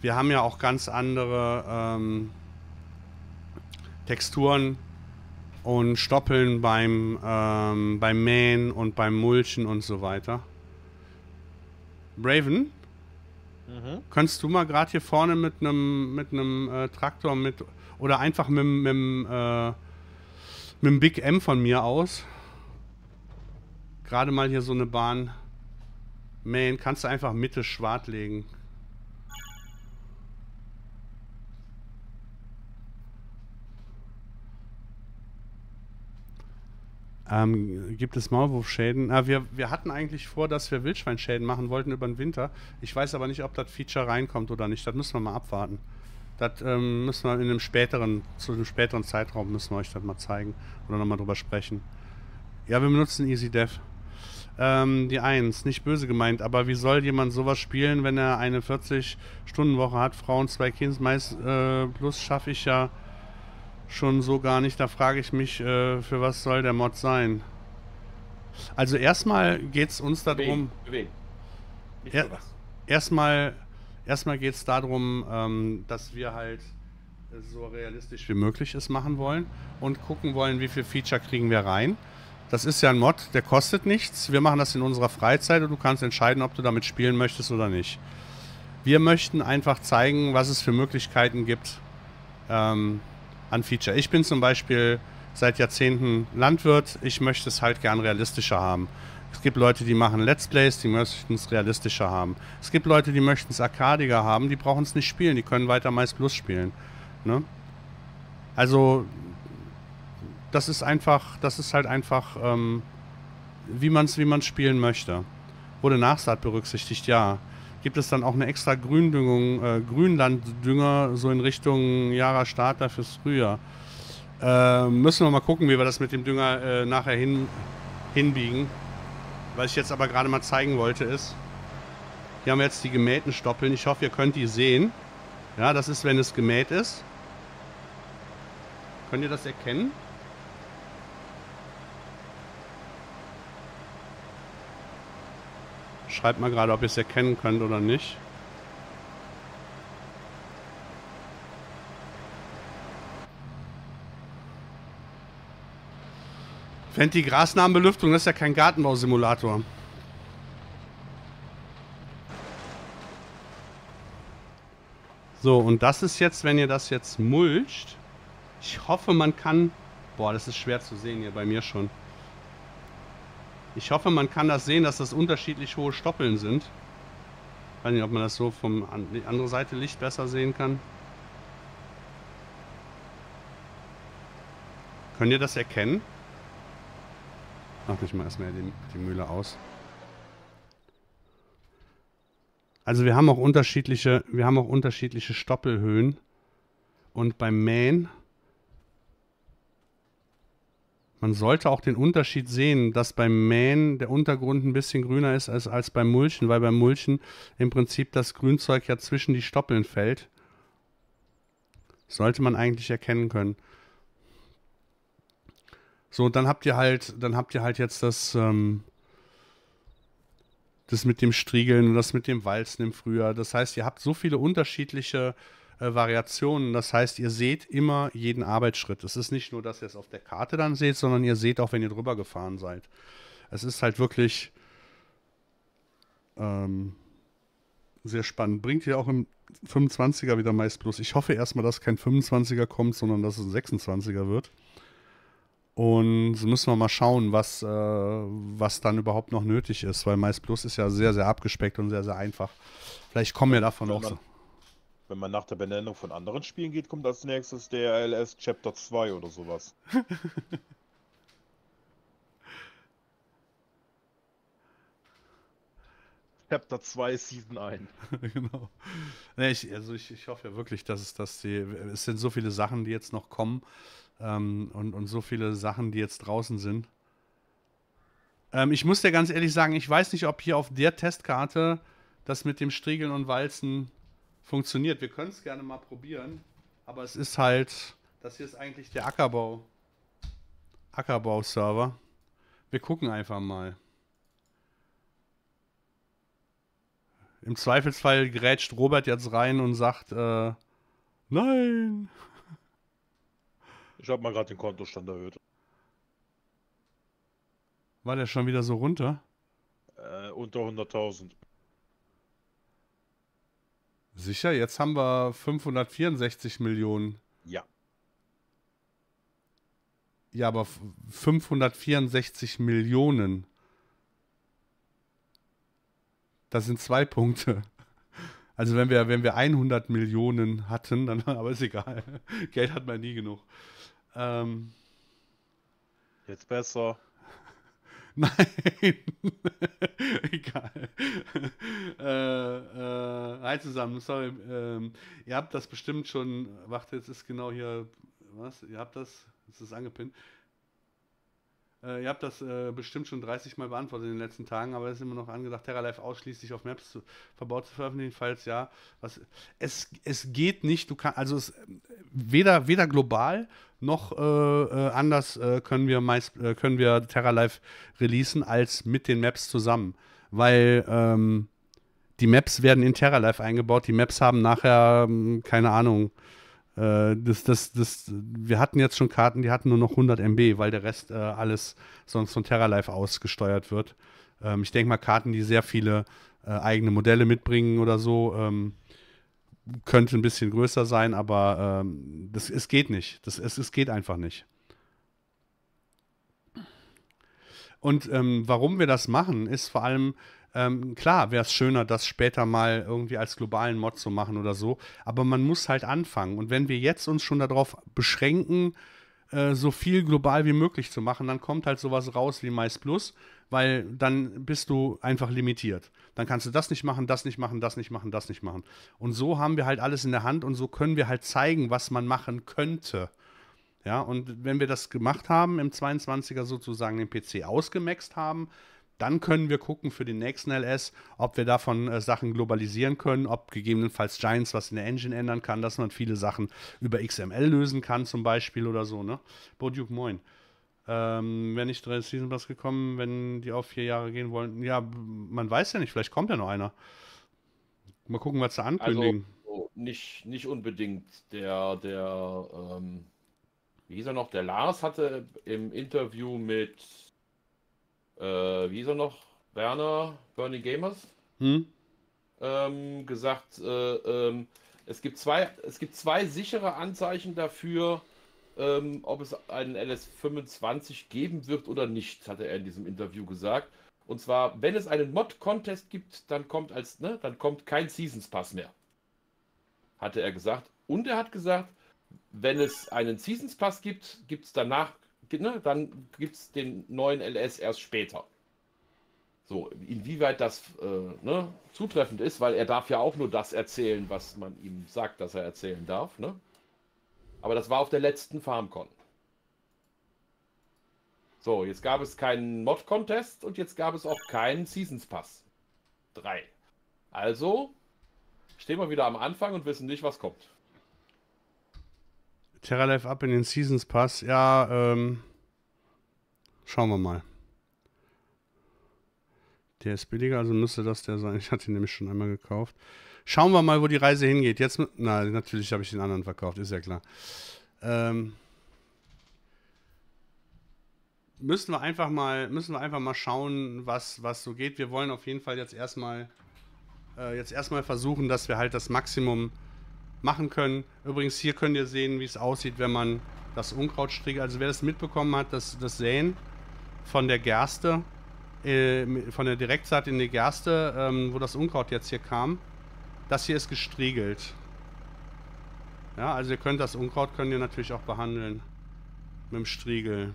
[SPEAKER 1] wir haben ja auch ganz andere ähm, Texturen und Stoppeln beim, ähm, beim Mähen und beim Mulchen und so weiter. Raven, mhm. könntest du mal gerade hier vorne mit einem mit äh, Traktor mit oder einfach mit einem äh, mit dem Big M von mir aus gerade mal hier so eine Bahn mähen, kannst du einfach Mitte schwarz legen. Ähm, gibt es Maulwurfschäden? Ah, wir, wir hatten eigentlich vor, dass wir Wildschweinschäden machen wollten über den Winter. Ich weiß aber nicht, ob das Feature reinkommt oder nicht. Das müssen wir mal abwarten. Das ähm, müssen wir in einem späteren, zu einem späteren Zeitraum müssen wir euch das mal zeigen oder nochmal drüber sprechen. Ja, wir benutzen EasyDev. Ähm, die 1, nicht böse gemeint, aber wie soll jemand sowas spielen, wenn er eine 40-Stunden-Woche hat, Frauen, zwei Kids, meist äh, plus schaffe ich ja schon so gar nicht. Da frage ich mich, äh, für was soll der Mod sein? Also erstmal geht es uns darum...
[SPEAKER 4] Bewegen. bewegen. Er,
[SPEAKER 1] erstmal erstmal geht es darum, ähm, dass wir halt so realistisch wie möglich es machen wollen und gucken wollen, wie viel Feature kriegen wir rein. Das ist ja ein Mod, der kostet nichts. Wir machen das in unserer Freizeit und du kannst entscheiden, ob du damit spielen möchtest oder nicht. Wir möchten einfach zeigen, was es für Möglichkeiten gibt. Ähm, an Feature. Ich bin zum Beispiel seit Jahrzehnten Landwirt. Ich möchte es halt gern realistischer haben. Es gibt Leute, die machen Let's Plays, die möchten es realistischer haben. Es gibt Leute, die möchten es arkadiger haben, die brauchen es nicht spielen, die können weiter Mais Plus spielen. Ne? Also, das ist einfach, das ist halt einfach, ähm, wie man es wie man's spielen möchte. Wurde Nachsaat berücksichtigt, ja gibt es dann auch eine extra Gründüngung, äh, Grünlanddünger so in Richtung Jara Starter fürs Frühjahr. Äh, müssen wir mal gucken, wie wir das mit dem Dünger äh, nachher hin, hinbiegen. Was ich jetzt aber gerade mal zeigen wollte ist, hier haben wir jetzt die gemähten Stoppeln. Ich hoffe, ihr könnt die sehen. Ja, das ist, wenn es gemäht ist. Könnt ihr das erkennen? Schreibt mal gerade, ob ihr es erkennen könnt oder nicht. Fände die Grasnarbenbelüftung, das ist ja kein Gartenbausimulator. So, und das ist jetzt, wenn ihr das jetzt mulcht. Ich hoffe, man kann... Boah, das ist schwer zu sehen hier bei mir schon. Ich hoffe, man kann das sehen, dass das unterschiedlich hohe Stoppeln sind. Ich weiß nicht, ob man das so von an die andere Seite Licht besser sehen kann. Könnt ihr das erkennen? Mach mich mal erstmal die, die Mühle aus. Also wir haben auch unterschiedliche, wir haben auch unterschiedliche Stoppelhöhen. Und beim Mähen Man sollte auch den Unterschied sehen, dass beim Mähen der Untergrund ein bisschen grüner ist als, als beim Mulchen, weil beim Mulchen im Prinzip das Grünzeug ja zwischen die Stoppeln fällt. Sollte man eigentlich erkennen können. So, dann habt ihr halt, dann habt ihr halt jetzt das, ähm, das mit dem Striegeln und das mit dem Walzen im Frühjahr. Das heißt, ihr habt so viele unterschiedliche äh, Variationen. Das heißt, ihr seht immer jeden Arbeitsschritt. Es ist nicht nur, dass ihr es auf der Karte dann seht, sondern ihr seht auch, wenn ihr drüber gefahren seid. Es ist halt wirklich ähm, sehr spannend. Bringt ihr auch im 25er wieder meist plus. Ich hoffe erstmal, dass kein 25er kommt, sondern dass es ein 26er wird. Und müssen wir mal schauen, was, äh, was dann überhaupt noch nötig ist, weil Mais Plus ist ja sehr, sehr abgespeckt und sehr, sehr einfach. Vielleicht kommen wir davon auch so.
[SPEAKER 3] Wenn man nach der Benennung von anderen Spielen geht, kommt als nächstes der LS Chapter 2 oder sowas. (laughs) Chapter 2 Season 1.
[SPEAKER 1] (laughs) genau. Nee, ich, also ich, ich hoffe ja wirklich, dass es, dass die, es sind so viele Sachen, die jetzt noch kommen ähm, und, und so viele Sachen, die jetzt draußen sind. Ähm, ich muss dir ganz ehrlich sagen, ich weiß nicht, ob hier auf der Testkarte das mit dem Striegeln und Walzen funktioniert. Wir können es gerne mal probieren, aber es ist halt, das hier ist eigentlich der Ackerbau, Ackerbau-Server. Wir gucken einfach mal. Im Zweifelsfall grätscht Robert jetzt rein und sagt, äh, nein.
[SPEAKER 3] Ich habe mal gerade den Kontostand erhöht.
[SPEAKER 1] War der schon wieder so runter?
[SPEAKER 3] Äh, unter 100.000.
[SPEAKER 1] Sicher, jetzt haben wir 564 Millionen. Ja. Ja, aber 564 Millionen. Das sind zwei Punkte. Also wenn wir, wenn wir 100 Millionen hatten, dann (laughs) aber ist egal. Geld hat man nie genug. Ähm, Jetzt besser. (laughs) Nein. (laughs) Egal. äh, äh, hi zusammen, sorry. Ähm, ihr habt das bestimmt schon. Warte, jetzt ist genau hier. Was? Ihr habt das. Es ist angepinnt. Äh, ihr habt das äh, bestimmt schon 30 Mal beantwortet in den letzten Tagen, aber es ist immer noch angedacht, TerraLife ausschließlich auf Maps zu, verbaut zu veröffentlichen, falls ja. Was, es, es geht nicht, du kannst, also es, weder, weder global noch äh, äh, anders äh, können wir meist äh, können wir Terra Life releasen als mit den Maps zusammen, weil ähm, die Maps werden in Terra Life eingebaut. Die Maps haben nachher ähm, keine Ahnung. Äh, das, das, das, wir hatten jetzt schon Karten, die hatten nur noch 100 MB, weil der Rest äh, alles sonst von Terra Life ausgesteuert wird. Ähm, ich denke mal, Karten, die sehr viele eigene Modelle mitbringen oder so, ähm, könnte ein bisschen größer sein, aber ähm, das, es geht nicht. Das, es, es geht einfach nicht. Und ähm, warum wir das machen, ist vor allem, ähm, klar, wäre es schöner, das später mal irgendwie als globalen Mod zu machen oder so, aber man muss halt anfangen. Und wenn wir jetzt uns schon darauf beschränken, äh, so viel global wie möglich zu machen, dann kommt halt sowas raus wie Mais Plus weil dann bist du einfach limitiert. Dann kannst du das nicht machen, das nicht machen, das nicht machen, das nicht machen. Und so haben wir halt alles in der Hand und so können wir halt zeigen, was man machen könnte. Ja, und wenn wir das gemacht haben, im 22er sozusagen den PC ausgemaxt haben, dann können wir gucken für den nächsten LS, ob wir davon äh, Sachen globalisieren können, ob gegebenenfalls Giants was in der Engine ändern kann, dass man viele Sachen über XML lösen kann zum Beispiel oder so. Ne? Boduke, moin. Ähm, wenn ich drei Season Pass gekommen, wenn die auf vier Jahre gehen wollen. Ja, man weiß ja nicht, vielleicht kommt ja noch einer. Mal gucken, was sie ankündigen.
[SPEAKER 4] Also, oh, nicht, nicht unbedingt. Der, der, ähm, wie hieß er noch? Der Lars hatte im Interview mit, äh, wie hieß er noch? Werner, Bernie Gamers, hm? ähm, gesagt, äh, ähm, es, gibt zwei, es gibt zwei sichere Anzeichen dafür, ähm, ob es einen LS25 geben wird oder nicht, hatte er in diesem Interview gesagt. Und zwar, wenn es einen Mod-Contest gibt, dann kommt als, ne, dann kommt kein Seasons Pass mehr. Hatte er gesagt. Und er hat gesagt, wenn es einen Seasons Pass gibt, gibt es danach, ne, dann gibt es den neuen LS erst später. So, inwieweit das äh, ne, zutreffend ist, weil er darf ja auch nur das erzählen, was man ihm sagt, dass er erzählen darf. Ne? Aber das war auf der letzten FarmCon. So, jetzt gab es keinen Mod-Contest und jetzt gab es auch keinen Seasons Pass. Drei. Also stehen wir wieder am Anfang und wissen nicht, was kommt.
[SPEAKER 1] Terra Life ab in den Seasons Pass. Ja, ähm, schauen wir mal. Der ist billiger, also müsste das der sein. (laughs) Ich hatte ihn nämlich schon einmal gekauft. Schauen wir mal, wo die Reise hingeht. Jetzt, na, natürlich habe ich den anderen verkauft, ist ja klar. Ähm, müssen wir einfach mal, müssen wir einfach mal schauen, was, was so geht. Wir wollen auf jeden Fall jetzt erstmal, äh, jetzt erstmal versuchen, dass wir halt das Maximum machen können. Übrigens, hier könnt ihr sehen, wie es aussieht, wenn man das Unkraut strickt. Also wer das mitbekommen hat, das, das Säen von der Gerste, äh, von der Direktsaat in die Gerste, ähm, wo das Unkraut jetzt hier kam, das hier ist gestriegelt. Ja, also ihr könnt das Unkraut könnt ihr natürlich auch behandeln. Mit dem Striegel.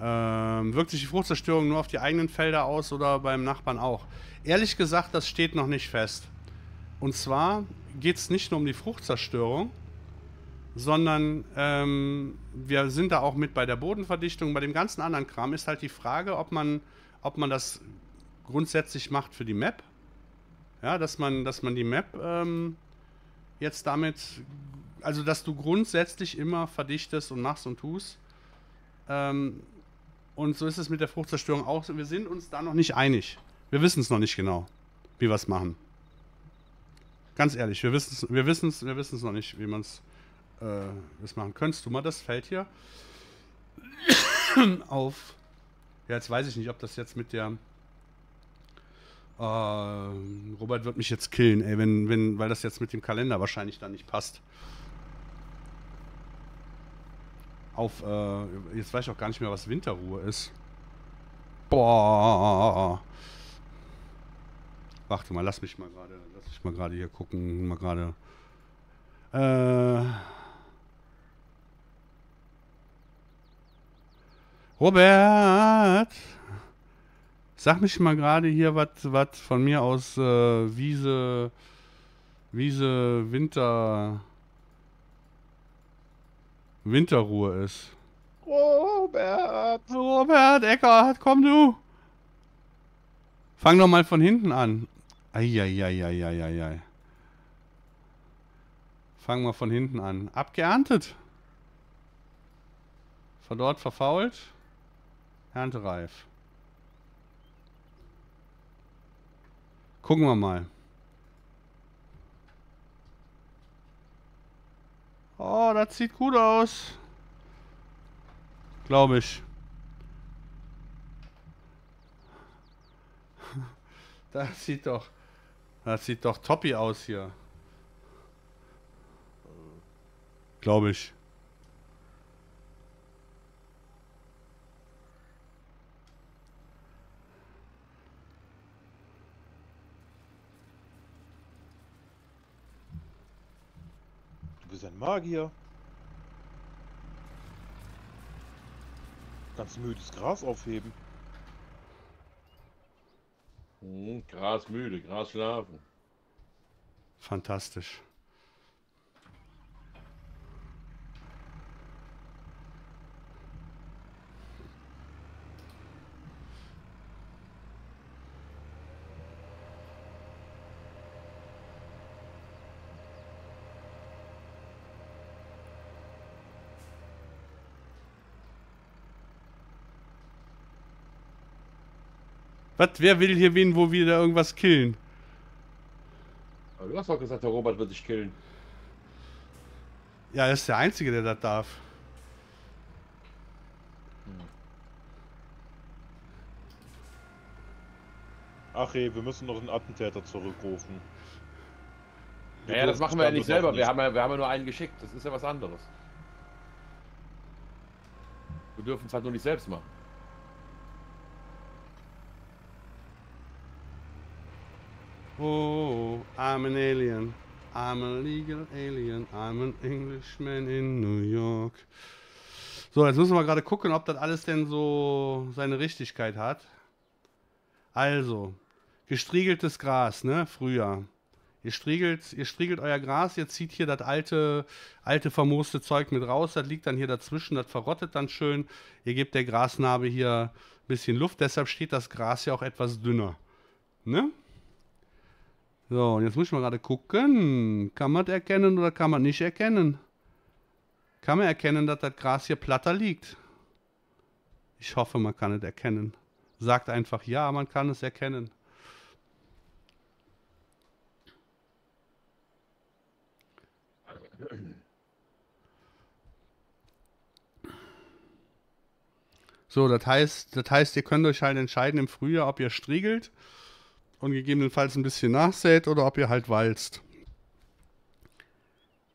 [SPEAKER 1] Ähm, wirkt sich die Fruchtzerstörung nur auf die eigenen Felder aus oder beim Nachbarn auch? Ehrlich gesagt, das steht noch nicht fest. Und zwar geht es nicht nur um die Fruchtzerstörung, sondern ähm, wir sind da auch mit bei der Bodenverdichtung. Bei dem ganzen anderen Kram ist halt die Frage, ob man, ob man das grundsätzlich macht für die Map ja, dass man, dass man die Map ähm, jetzt damit, also dass du grundsätzlich immer verdichtest und machst und tust. Ähm, und so ist es mit der Fruchtzerstörung auch. Wir sind uns da noch nicht einig. Wir wissen es noch nicht genau, wie wir es machen. Ganz ehrlich, wir wissen es wir wissen's, wir wissen's noch nicht, wie man es äh, machen. Könntest du mal das Feld hier (coughs) auf... Ja, jetzt weiß ich nicht, ob das jetzt mit der äh, Robert wird mich jetzt killen, ey, wenn, wenn, weil das jetzt mit dem Kalender wahrscheinlich dann nicht passt. Auf, äh, jetzt weiß ich auch gar nicht mehr, was Winterruhe ist. Boah. Warte mal, lass mich mal gerade, lass mich mal gerade hier gucken, mal gerade. Äh. Robert! Sag mich mal gerade hier, was von mir aus äh, Wiese, Wiese, Winter, Winterruhe ist. Robert! Robert Eckert, komm du! Fang doch mal von hinten an. Eieieiei. Fang mal von hinten an. Abgeerntet. Verdorrt, verfault. Erntereif. Gucken wir mal. Oh, das sieht gut aus. Glaube ich. (laughs) Das sieht doch... Das sieht doch toppi aus hier. Glaube ich.
[SPEAKER 3] Magier. Ganz müdes Gras aufheben. Hm, Gras müde, Gras
[SPEAKER 2] schlafen.
[SPEAKER 1] Fantastisch. Was, wer will hier wen, wo wir da irgendwas killen?
[SPEAKER 4] Aber du hast doch gesagt, der Robert wird dich killen.
[SPEAKER 1] Ja, er ist der Einzige, der das darf.
[SPEAKER 3] Ach ey, wir müssen noch einen Attentäter zurückrufen. Ja, naja, das machen wir ja nicht selber. Nicht. Wir, haben
[SPEAKER 4] ja, wir haben ja nur einen geschickt. Das ist ja was anderes. Wir dürfen es halt nur nicht selbst machen.
[SPEAKER 1] Oh, I'm an alien. I'm a legal alien. I'm an Englishman in New York. So, jetzt müssen wir gerade gucken, ob das alles denn so seine Richtigkeit hat. Also, gestriegeltes Gras, ne? Früher. Ihr striegelt, ihr striegelt euer Gras, ihr zieht hier das alte, alte vermooste Zeug mit raus, das liegt dann hier dazwischen, das verrottet dann schön. Ihr gebt der Grasnarbe hier ein bisschen Luft, deshalb steht das Gras ja auch etwas dünner. Ne? So, und jetzt muss ich mal gerade gucken. Kann man das erkennen oder kann man nicht erkennen? Kann man erkennen, dass das Gras hier platter liegt? Ich hoffe, man kann es erkennen. Sagt einfach ja, man kann es erkennen. So, das heißt, das heißt, ihr könnt euch halt entscheiden im Frühjahr, ob ihr striegelt und gegebenenfalls ein bisschen nachsät oder ob ihr halt walzt.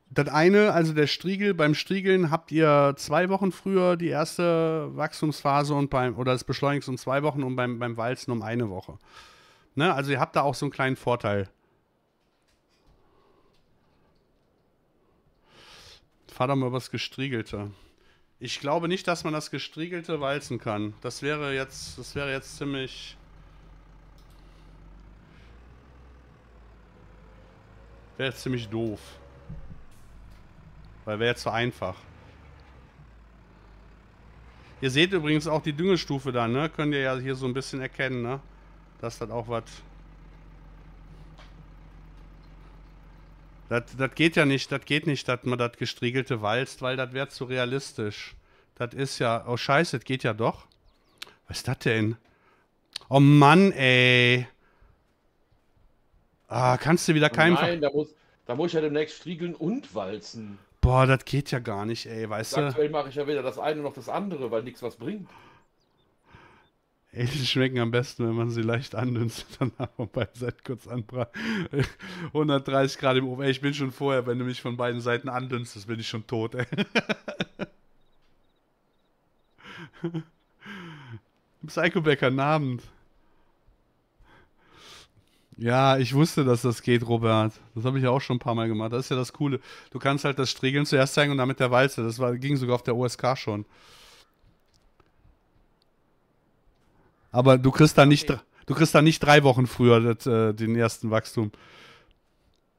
[SPEAKER 1] Das eine, also der Striegel, beim Striegeln habt ihr zwei Wochen früher die erste Wachstumsphase und beim, oder das beschleunigt um zwei Wochen und beim, beim Walzen um eine Woche. Ne? Also ihr habt da auch so einen kleinen Vorteil. Fahr doch mal was Gestriegelte. Ich glaube nicht, dass man das Gestriegelte walzen kann. Das wäre jetzt, das wäre jetzt ziemlich. Wäre jetzt ziemlich doof. Weil wäre jetzt zu einfach. Ihr seht übrigens auch die Düngestufe da, ne? Könnt ihr ja hier so ein bisschen erkennen, ne? Dass das auch was... Das geht ja nicht, das geht nicht, dass man das gestriegelte walzt, weil das wäre zu realistisch. Das ist ja... Oh scheiße, das geht ja doch. Was ist das denn? Oh Mann, ey. Ah, kannst du wieder keinen. Nein,
[SPEAKER 4] da muss, da muss ich ja demnächst striegeln und walzen.
[SPEAKER 1] Boah, das geht ja gar nicht, ey, weißt du? Aktuell
[SPEAKER 4] mache ich ja weder das eine noch das andere, weil nichts was bringt.
[SPEAKER 1] Ey, die schmecken am besten, wenn man sie leicht andünstet, (laughs) danach und beide Seiten kurz anbraten. (laughs) 130 Grad im Ofen. Ey, ich bin schon vorher, wenn du mich von beiden Seiten andünstest, bin ich schon tot, ey. (laughs) Psycho-Bäcker, Abend. Ja, ich wusste, dass das geht, Robert. Das habe ich ja auch schon ein paar Mal gemacht. Das ist ja das Coole. Du kannst halt das Striegeln zuerst zeigen und dann mit der Walze. Das war, ging sogar auf der OSK schon. Aber du kriegst da nicht, du kriegst da nicht drei Wochen früher das, äh, den ersten Wachstum.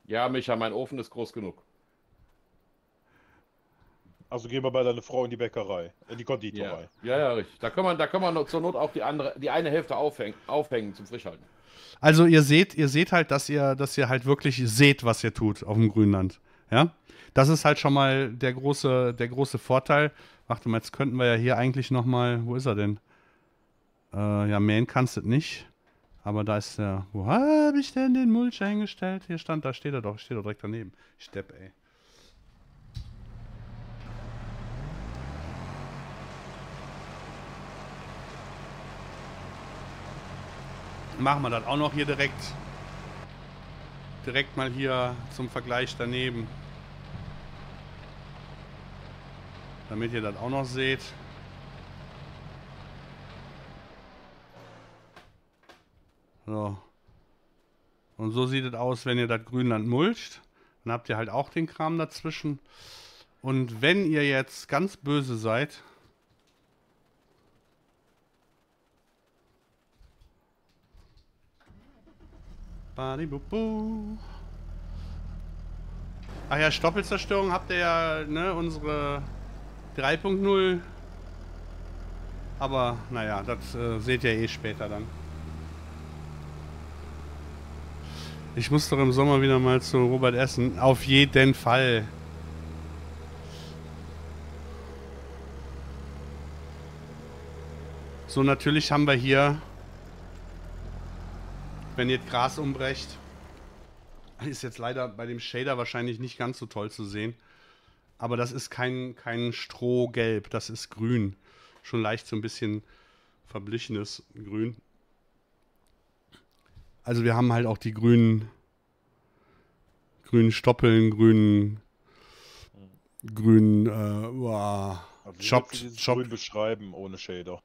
[SPEAKER 4] Ja, Micha, mein Ofen ist groß genug. Also gehen wir bei deiner Frau in die Bäckerei, in die Konditorei. Ja, ja, ja richtig. Da kann man, da kann man zur Not auch die andere, die eine Hälfte aufhängen, aufhängen zum Frischhalten.
[SPEAKER 1] Also ihr seht, ihr seht halt, dass ihr, dass ihr halt wirklich seht, was ihr tut auf dem Grünland. Ja, das ist halt schon mal der große, der große Vorteil. Warte mal, jetzt könnten wir ja hier eigentlich noch mal, wo ist er denn? Äh, ja, mähen kannst du nicht. Aber da ist der, wo habe ich denn den Mulch eingestellt? Hier stand, da steht er doch, steht er direkt daneben. Stepp, ey. machen wir das auch noch hier direkt. Direkt mal hier zum Vergleich daneben. Damit ihr das auch noch seht. So. Und so sieht es aus, wenn ihr das Grünland mulcht. Dann habt ihr halt auch den Kram dazwischen. Und wenn ihr jetzt ganz böse seid, Badibubu. Ach ja, Stoppelzerstörung habt ihr ja, ne, unsere 3.0. Aber, naja, das äh, seht ihr eh später dann. Ich muss doch im Sommer wieder mal zu Robert Essen. Auf jeden Fall. So, natürlich haben wir hier wenn ihr Gras umbrecht. Ist jetzt leider bei dem Shader wahrscheinlich nicht ganz so toll zu sehen. Aber das ist kein, kein Strohgelb, das ist grün. Schon leicht so ein bisschen verblichenes Grün. Also wir haben halt auch die grünen, grünen Stoppeln, grünen, grünen, äh,
[SPEAKER 3] wow. Also chopped, chopped. Grün beschreiben ohne Shader.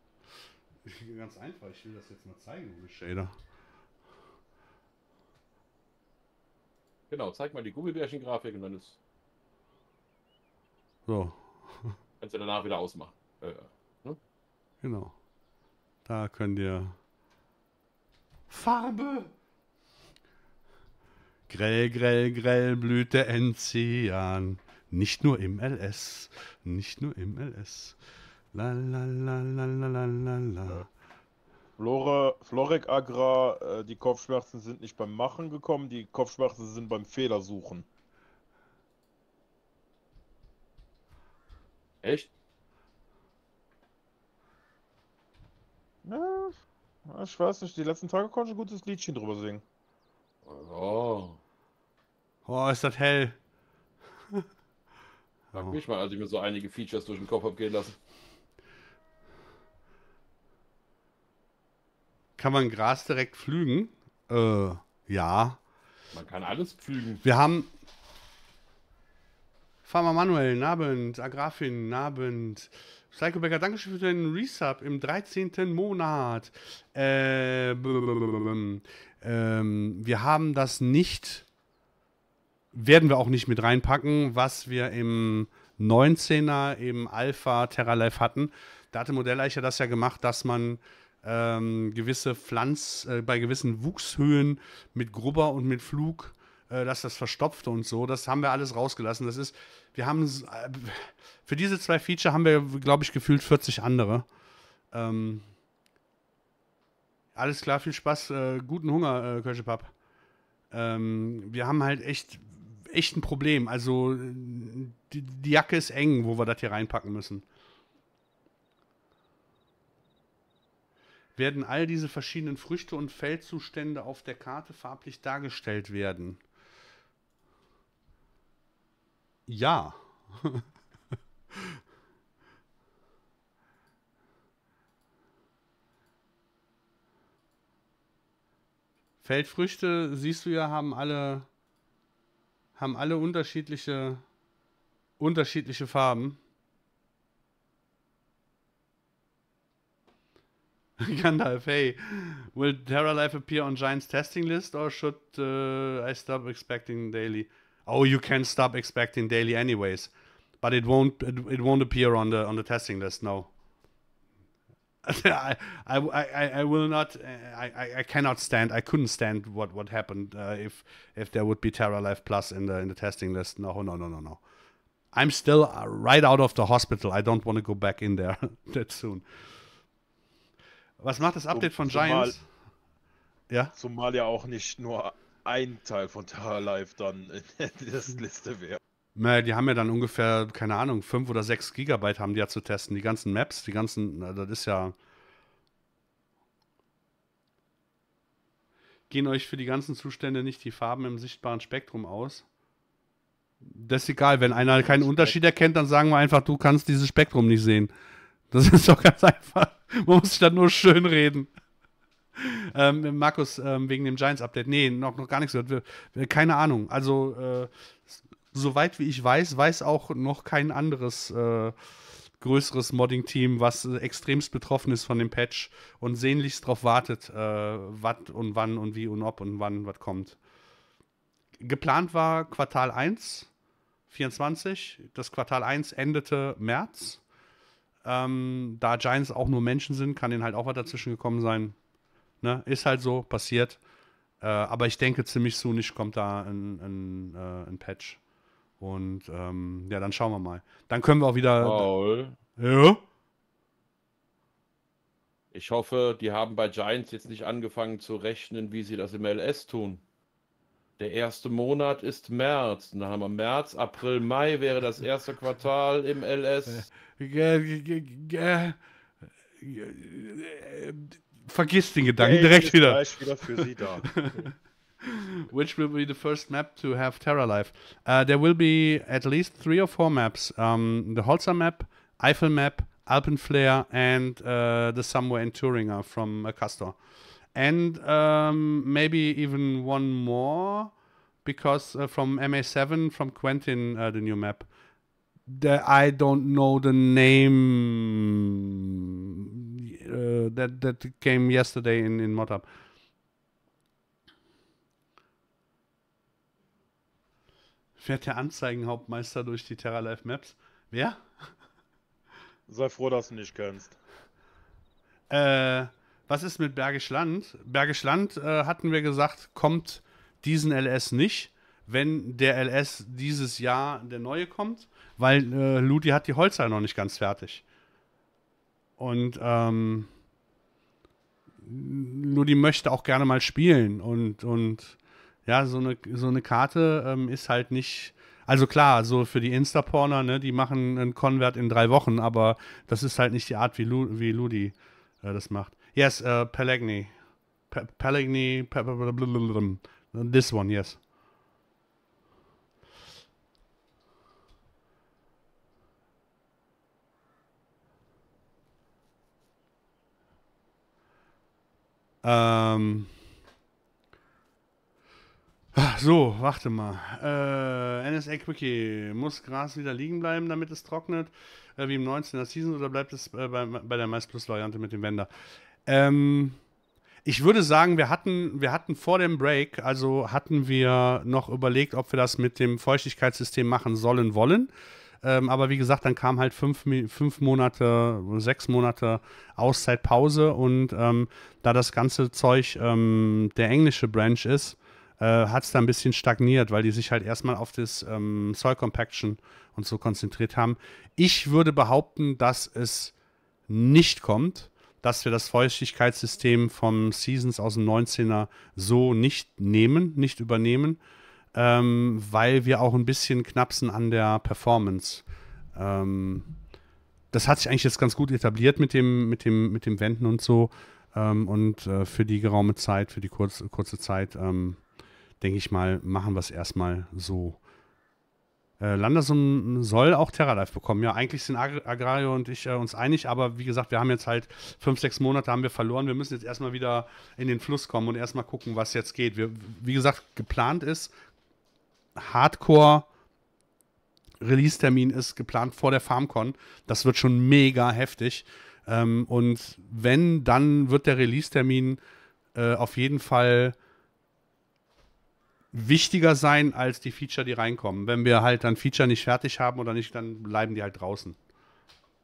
[SPEAKER 1] Ganz einfach, ich will das jetzt mal zeigen ohne Shader.
[SPEAKER 4] Genau, zeig mal die Gummibärchen-Grafik und dann ist. So. (laughs) Kannst du danach wieder ausmachen. Äh,
[SPEAKER 1] ne? Genau. Da könnt ihr. Farbe! Grell, grell, grell blüht der Enzian. Nicht nur im LS. Nicht nur im LS. La la la la la la la la.
[SPEAKER 3] Flore, Florek Agra, äh, die Kopfschmerzen sind nicht beim Machen gekommen, die Kopfschmerzen sind beim Fehlersuchen. Echt? Ja, ich weiß nicht, die letzten Tage konnte ich ein gutes Liedchen drüber singen. Oh.
[SPEAKER 1] Oh, ist das hell. Sag
[SPEAKER 4] mich mal, als ich mir so einige Features durch den Kopf habe gehen lassen.
[SPEAKER 1] Kann man Gras direkt pflügen? Äh, ja. Man kann alles pflügen. Wir haben Pharma Manuel, Nabend, Agrafin, Nabend. Psychobecker, danke schön für den Resub im 13. Monat. Äh, ähm, wir haben das nicht, werden wir auch nicht mit reinpacken, was wir im 19er, im Alpha Terra Life hatten. Da hatte Modelleicher das ja gemacht, dass man ähm, gewisse Pflanz, äh, bei gewissen Wuchshöhen mit Grubber und mit Flug, äh, dass das verstopfte und so, das haben wir alles rausgelassen. Das ist, wir haben, äh, für diese zwei Feature haben wir, glaube ich, gefühlt 40 andere. Ähm, alles klar, viel Spaß, äh, guten Hunger, äh, Köschepap. Ähm, wir haben halt echt, echt ein Problem. Also äh, die, die Jacke ist eng, wo wir das hier reinpacken müssen. werden all diese verschiedenen Früchte und Feldzustände auf der Karte farblich dargestellt werden? Ja. (laughs) Feldfrüchte, siehst du ja, haben alle, haben alle unterschiedliche, unterschiedliche Farben. Gandalf, (laughs) hey, will Terra Life appear on Giant's testing list or should uh, I stop expecting daily? Oh, you can stop expecting daily anyways, but it won't it, it won't appear on the on the testing list. No, (laughs) I, I, I, I will not. I, I, I cannot stand. I couldn't stand what what happened uh, if if there would be Terra Life Plus in the in the testing list. No, no, no, no, no. I'm still uh, right out of the hospital. I don't want to go back in there (laughs) that soon. Was macht das Update von zumal, Giants?
[SPEAKER 3] Ja. Zumal ja auch nicht nur ein Teil von Terra Life dann in (laughs) der Liste wäre.
[SPEAKER 1] Na, die haben ja dann ungefähr, keine Ahnung, 5 oder 6 Gigabyte haben die ja zu testen. Die ganzen Maps, die ganzen, das ist ja. Gehen euch für die ganzen Zustände nicht die Farben im sichtbaren Spektrum aus? Das ist egal, wenn einer keinen Unterschied erkennt, dann sagen wir einfach, du kannst dieses Spektrum nicht sehen. Das ist doch ganz einfach. Man muss sich dann nur schön reden. Ähm, Markus, ähm, wegen dem Giants-Update. Nee, noch, noch gar nichts gehört. keine Ahnung. Also, äh, soweit wie ich weiß, weiß auch noch kein anderes äh, größeres Modding-Team, was extremst betroffen ist von dem Patch und sehnlichst darauf wartet, äh, was und wann und wie und ob und wann was kommt. Geplant war Quartal 1, 24. Das Quartal 1 endete März. Ähm, da Giants auch nur Menschen sind, kann denen halt auch was dazwischen gekommen sein. Ne? Ist halt so, passiert. Äh, aber ich denke, ziemlich zunisch kommt da ein, ein, ein äh, Patch. Und ähm, ja, dann schauen wir mal. Dann können wir auch wieder. Paul. Ja? Ich
[SPEAKER 4] hoffe, die haben bei Giants jetzt nicht angefangen zu rechnen, wie sie das im LS tun. Der erste Monat ist März. Dann haben wir März, April, Mai wäre das erste Quartal im LS.
[SPEAKER 1] Vergiss den Gedanken hey, direkt wieder. wieder für Sie da. (laughs) Which will be the first map to have Terra Life? Uh, there will be at least three or four maps: um, the Holzer map, Eiffel map, Alpenflair, and uh, the Somewhere in Thuringia from uh, Castor. and um, maybe even one more because uh, from MA7 from Quentin uh, the new map. The, I don't know the name uh, that that came yesterday in in Motab. Fährt der Anzeigenhauptmeister durch die Terra Life Maps? Wer? Sei froh, dass du nicht kennst. Äh, was ist mit Bergisch Land? Bergisch Land äh, hatten wir gesagt, kommt diesen LS nicht, wenn der LS dieses Jahr der neue kommt, weil äh, Ludi hat die Holzhalle noch nicht ganz fertig. Und ähm, Ludi möchte auch gerne mal spielen und, und ja, so eine, so eine Karte ähm, ist halt nicht. Also klar, so für die Insta-Porner, ne, die machen einen Konvert in drei Wochen, aber das ist halt nicht die Art, wie, Lu, wie Ludi äh, das macht. Yes, uh, Pelagny. P Pellegni. This one, yes. Ähm. Ah, so, warte mal. Äh, NSA Quickie. Muss Gras wieder liegen bleiben, damit es trocknet? Äh, wie im 19er Season oder bleibt es äh, bei, bei, der Mais Plus Variante mit dem Wender? Ähm, ich würde sagen, wir hatten, wir hatten vor dem Break, also hatten wir noch überlegt, ob wir das mit dem Feuchtigkeitssystem machen sollen, wollen. Ähm, aber wie gesagt, dann kam halt fünf, fünf Monate, sechs Monate Auszeitpause und ähm, da das ganze Zeug ähm, der englische Branch ist, äh, hat es da ein bisschen stagniert, weil die sich halt erstmal auf das ähm, Soil Compaction und so konzentriert haben. Ich würde behaupten, dass es nicht kommt dass wir das Feuchtigkeitssystem vom Seasons aus dem 19er so nicht nehmen, nicht übernehmen, ähm, weil wir auch ein bisschen knapsen an der Performance. Ähm, das hat sich eigentlich jetzt ganz gut etabliert mit dem, mit dem, mit dem Wenden und so. Ähm, und äh, für die geraume Zeit, für die kurz, kurze Zeit, ähm, denke ich mal, machen wir es erstmal so. Äh, soll auch TerraLife bekommen. Ja, eigentlich sind Ag Agrario und ich äh, uns einig, aber wie gesagt, wir haben jetzt halt fünf, sechs Monate haben wir verloren. Wir müssen jetzt erstmal wieder in den Fluss kommen und erstmal gucken, was jetzt geht. Wir, wie gesagt, geplant ist, Hardcore Release-Termin ist geplant vor der FarmCon. Das wird schon mega heftig. Ähm, und wenn, dann wird der Release-Termin äh, auf jeden Fall wichtiger sein als die Feature, die reinkommen. Wenn wir halt dann Feature nicht fertig haben oder nicht, dann bleiben die halt draußen.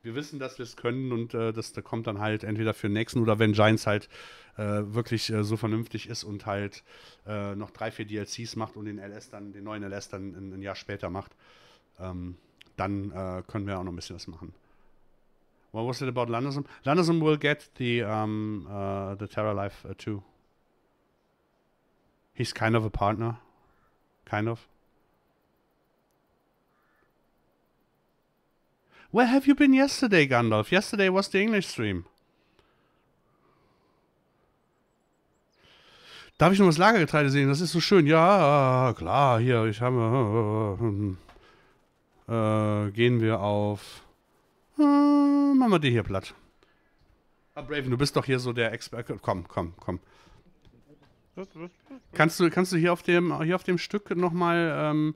[SPEAKER 1] Wir wissen, dass wir es können und äh, das da kommt dann halt entweder für den nächsten oder wenn Giants halt äh, wirklich äh, so vernünftig ist und halt äh, noch drei, vier DLCs macht und den LS dann, den neuen LS dann ein, ein Jahr später macht, ähm, dann äh, können wir auch noch ein bisschen was machen. What was it about Landersum? Landersum will get the, um, uh, the Terra Life uh, He's kind of a partner. Kind of. Where have you been yesterday, Gandalf? Yesterday was the English stream. Darf ich noch das Lagergetreide sehen? Das ist so schön. Ja, klar, hier, ich habe... Äh, gehen wir auf... Äh, machen wir die hier platt. Ah, Braven, du bist doch hier so der Experte. Komm, komm, komm. Kannst du, kannst du hier auf dem, hier auf dem Stück nochmal ähm,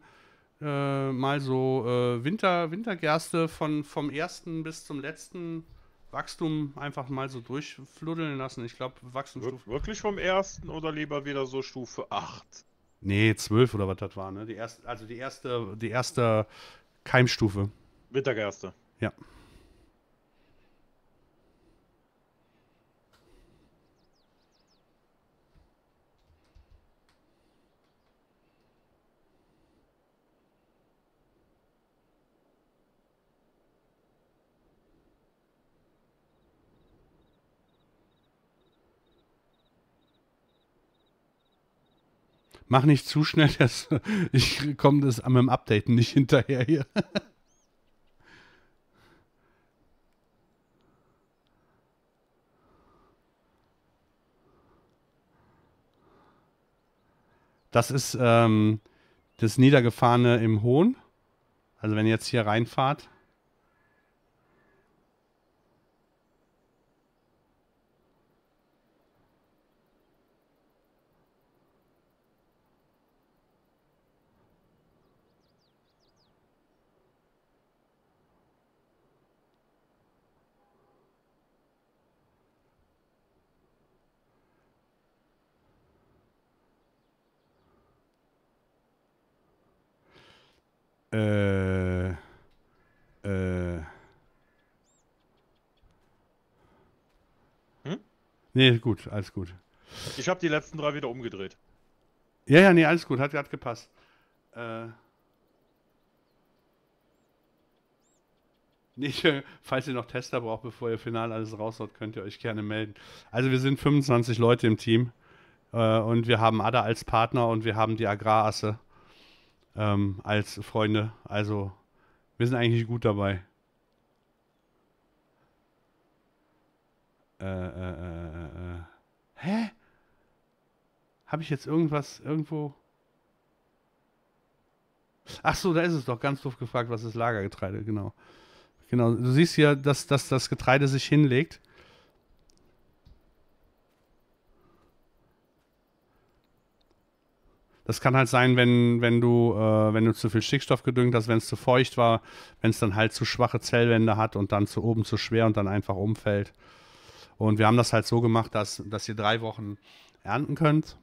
[SPEAKER 1] äh, mal so äh, Winter, Wintergerste von, vom ersten bis zum letzten Wachstum einfach mal so durchfluddeln lassen? Ich glaube, Wachstumsstufe. Wir wirklich vom ersten oder lieber wieder so Stufe 8? Nee, 12 oder was das war, ne? Die erste, also die erste, die erste Keimstufe. Wintergerste. Ja. Mach nicht zu schnell, (laughs) das, ich komme das mit dem Updaten nicht hinterher hier. Das ist ähm, das Niedergefahrene im Hohn. Also wenn ihr jetzt hier reinfahrt, Äh. Äh. Hm? Nee, gut, alles gut.
[SPEAKER 3] Ich habe die letzten drei wieder umgedreht.
[SPEAKER 1] Ja, ja, nee, alles gut, hat gerade gepasst. Äh. Nicht, (laughs) falls ihr noch Tester braucht, bevor ihr final alles raushaut, könnt ihr euch gerne melden. Also wir sind 25 Leute im Team äh, und wir haben Ada als Partner und wir haben die Agrarasse ähm, als Freunde. Also wir sind eigentlich gut dabei. Äh, äh, äh, äh. äh. hä? Habe ich jetzt irgendwas irgendwo? Ach so, da ist es doch ganz doof gefragt, was ist Lagergetreide, genau. Genau, du siehst ja, dass, dass das Getreide sich hinlegt. es kann halt sein, wenn, wenn, du, äh, wenn du zu viel Stickstoff gedüngt hast, wenn es zu feucht war, wenn es dann halt zu schwache Zellwände hat und dann zu oben zu schwer und dann einfach umfällt. Und wir haben das halt so gemacht, dass, dass ihr drei Wochen ernten könnt.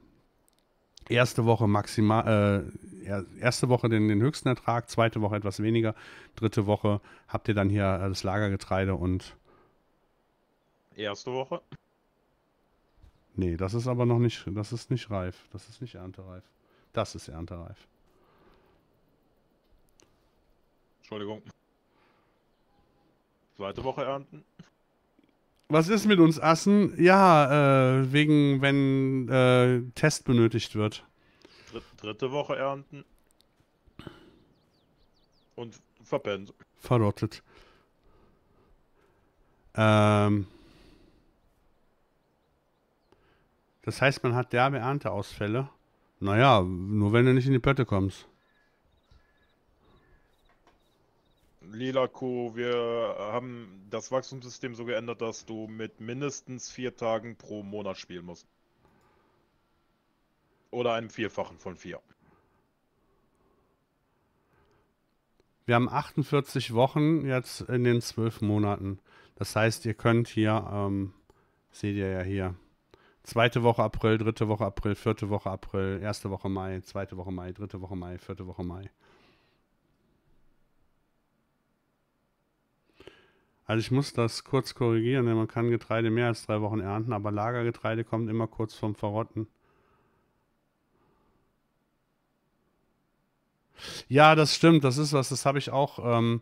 [SPEAKER 1] Erste Woche maximal, äh, erste Woche den, den höchsten Ertrag, zweite Woche etwas weniger, dritte Woche habt ihr dann hier äh, das Lagergetreide und erste Woche. Nee, das ist aber noch nicht, das ist nicht reif. Das ist nicht erntereif. Das ist erntereif. Entschuldigung.
[SPEAKER 3] Zweite Woche ernten.
[SPEAKER 1] Was ist mit uns Assen? Ja, äh, wegen, wenn äh, Test benötigt wird.
[SPEAKER 3] Dritte Woche ernten. Und verpennt.
[SPEAKER 1] Verrottet. Ähm. Das heißt, man hat derbe Ernteausfälle. Naja, nur wenn du nicht in die Pötte kommst. Lila Co.,
[SPEAKER 3] wir haben das Wachstumssystem so geändert, dass du mit mindestens vier Tagen pro Monat spielen musst. Oder einem Vierfachen von vier.
[SPEAKER 1] Wir haben 48 Wochen jetzt in den zwölf Monaten. Das heißt, ihr könnt hier, ähm, seht ihr ja hier, Zweite Woche April, dritte Woche April, vierte Woche April, erste Woche Mai, zweite Woche Mai, dritte Woche Mai, vierte Woche Mai. Also ich muss das kurz korrigieren, denn man kann Getreide mehr als drei Wochen ernten, aber Lagergetreide kommt immer kurz vom Verrotten. Ja, das stimmt, das ist was, das habe ich auch, ähm,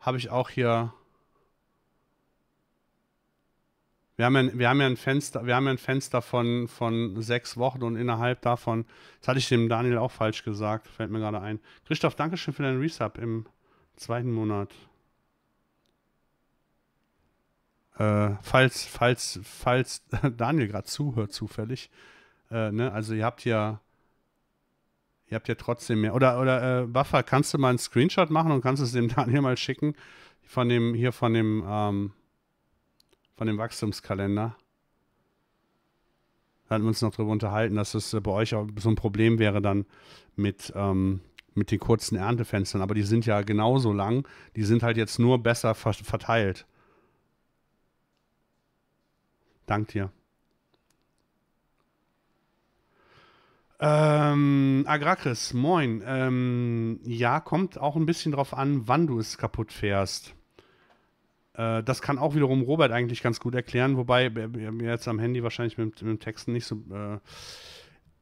[SPEAKER 1] habe ich auch hier Wir haben, ja, wir haben ja ein Fenster, wir haben ja ein Fenster von, von sechs Wochen und innerhalb davon, das hatte ich dem Daniel auch falsch gesagt, fällt mir gerade ein. Christoph, danke schön für deinen Resub im zweiten Monat. Äh, falls, falls, falls (laughs) Daniel gerade zuhört, zufällig. Äh, ne? Also ihr habt ja, ihr habt ja trotzdem mehr. Oder, oder äh, Buffer, kannst du mal einen Screenshot machen und kannst es dem (laughs) Daniel mal schicken? Von dem, hier von dem, ähm, von dem Wachstumskalender. Da hatten wir uns noch darüber unterhalten, dass es bei euch auch so ein Problem wäre dann mit, ähm, mit den kurzen Erntefenstern. Aber die sind ja genauso lang. Die sind halt jetzt nur besser verteilt. Dank dir. Ähm, Agracris, moin. Ähm, ja, kommt auch ein bisschen drauf an, wann du es kaputt fährst. Äh, das kann auch wiederum Robert eigentlich ganz gut erklären, wobei mir jetzt am Handy wahrscheinlich mit, mit dem Texten nicht so. Äh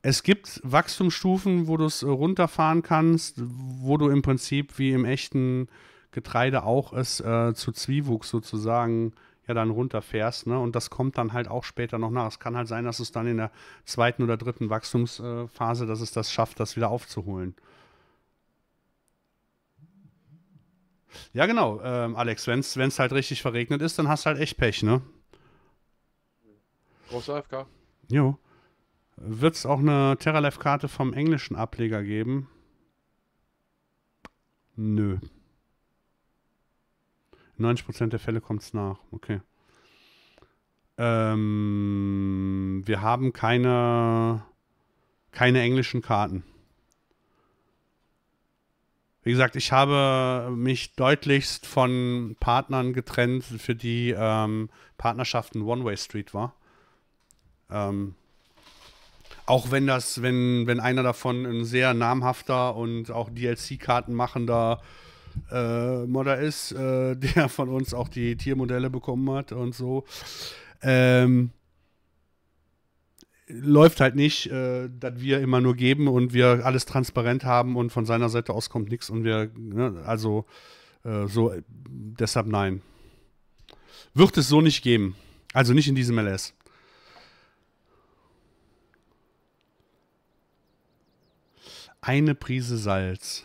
[SPEAKER 1] es gibt Wachstumsstufen, wo du es äh, runterfahren kannst, wo du im Prinzip wie im echten Getreide auch es äh, zu Zwiewuchs sozusagen ja dann runterfährst. Ne? Und das kommt dann halt auch später noch nach. Es kann halt sein, dass es dann in der zweiten oder dritten Wachstumsphase, dass es das schafft, das wieder aufzuholen. Ja, genau, ähm, Alex, wenn es halt richtig verregnet ist, dann hast du halt echt Pech, ne? Großer FK. Jo. Wird es auch eine Terralev-Karte vom englischen Ableger geben? Nö. 90% der Fälle kommt es nach. Okay. Ähm, wir haben keine, keine englischen Karten. Wie gesagt, ich habe mich deutlichst von Partnern getrennt, für die ähm, Partnerschaften One-Way-Street war. Ähm, auch wenn das, wenn, wenn einer davon ein sehr namhafter und auch DLC-Karten machender äh, Modder ist, äh, (laughs) der von uns auch die Tiermodelle bekommen hat und so. Ähm, läuft halt nicht, äh, dass wir immer nur geben und wir alles transparent haben und von seiner Seite aus kommt nichts und wir, ne, also äh, so, deshalb nein. Wird es so nicht geben. Also nicht in diesem LS. Eine Prise Salz.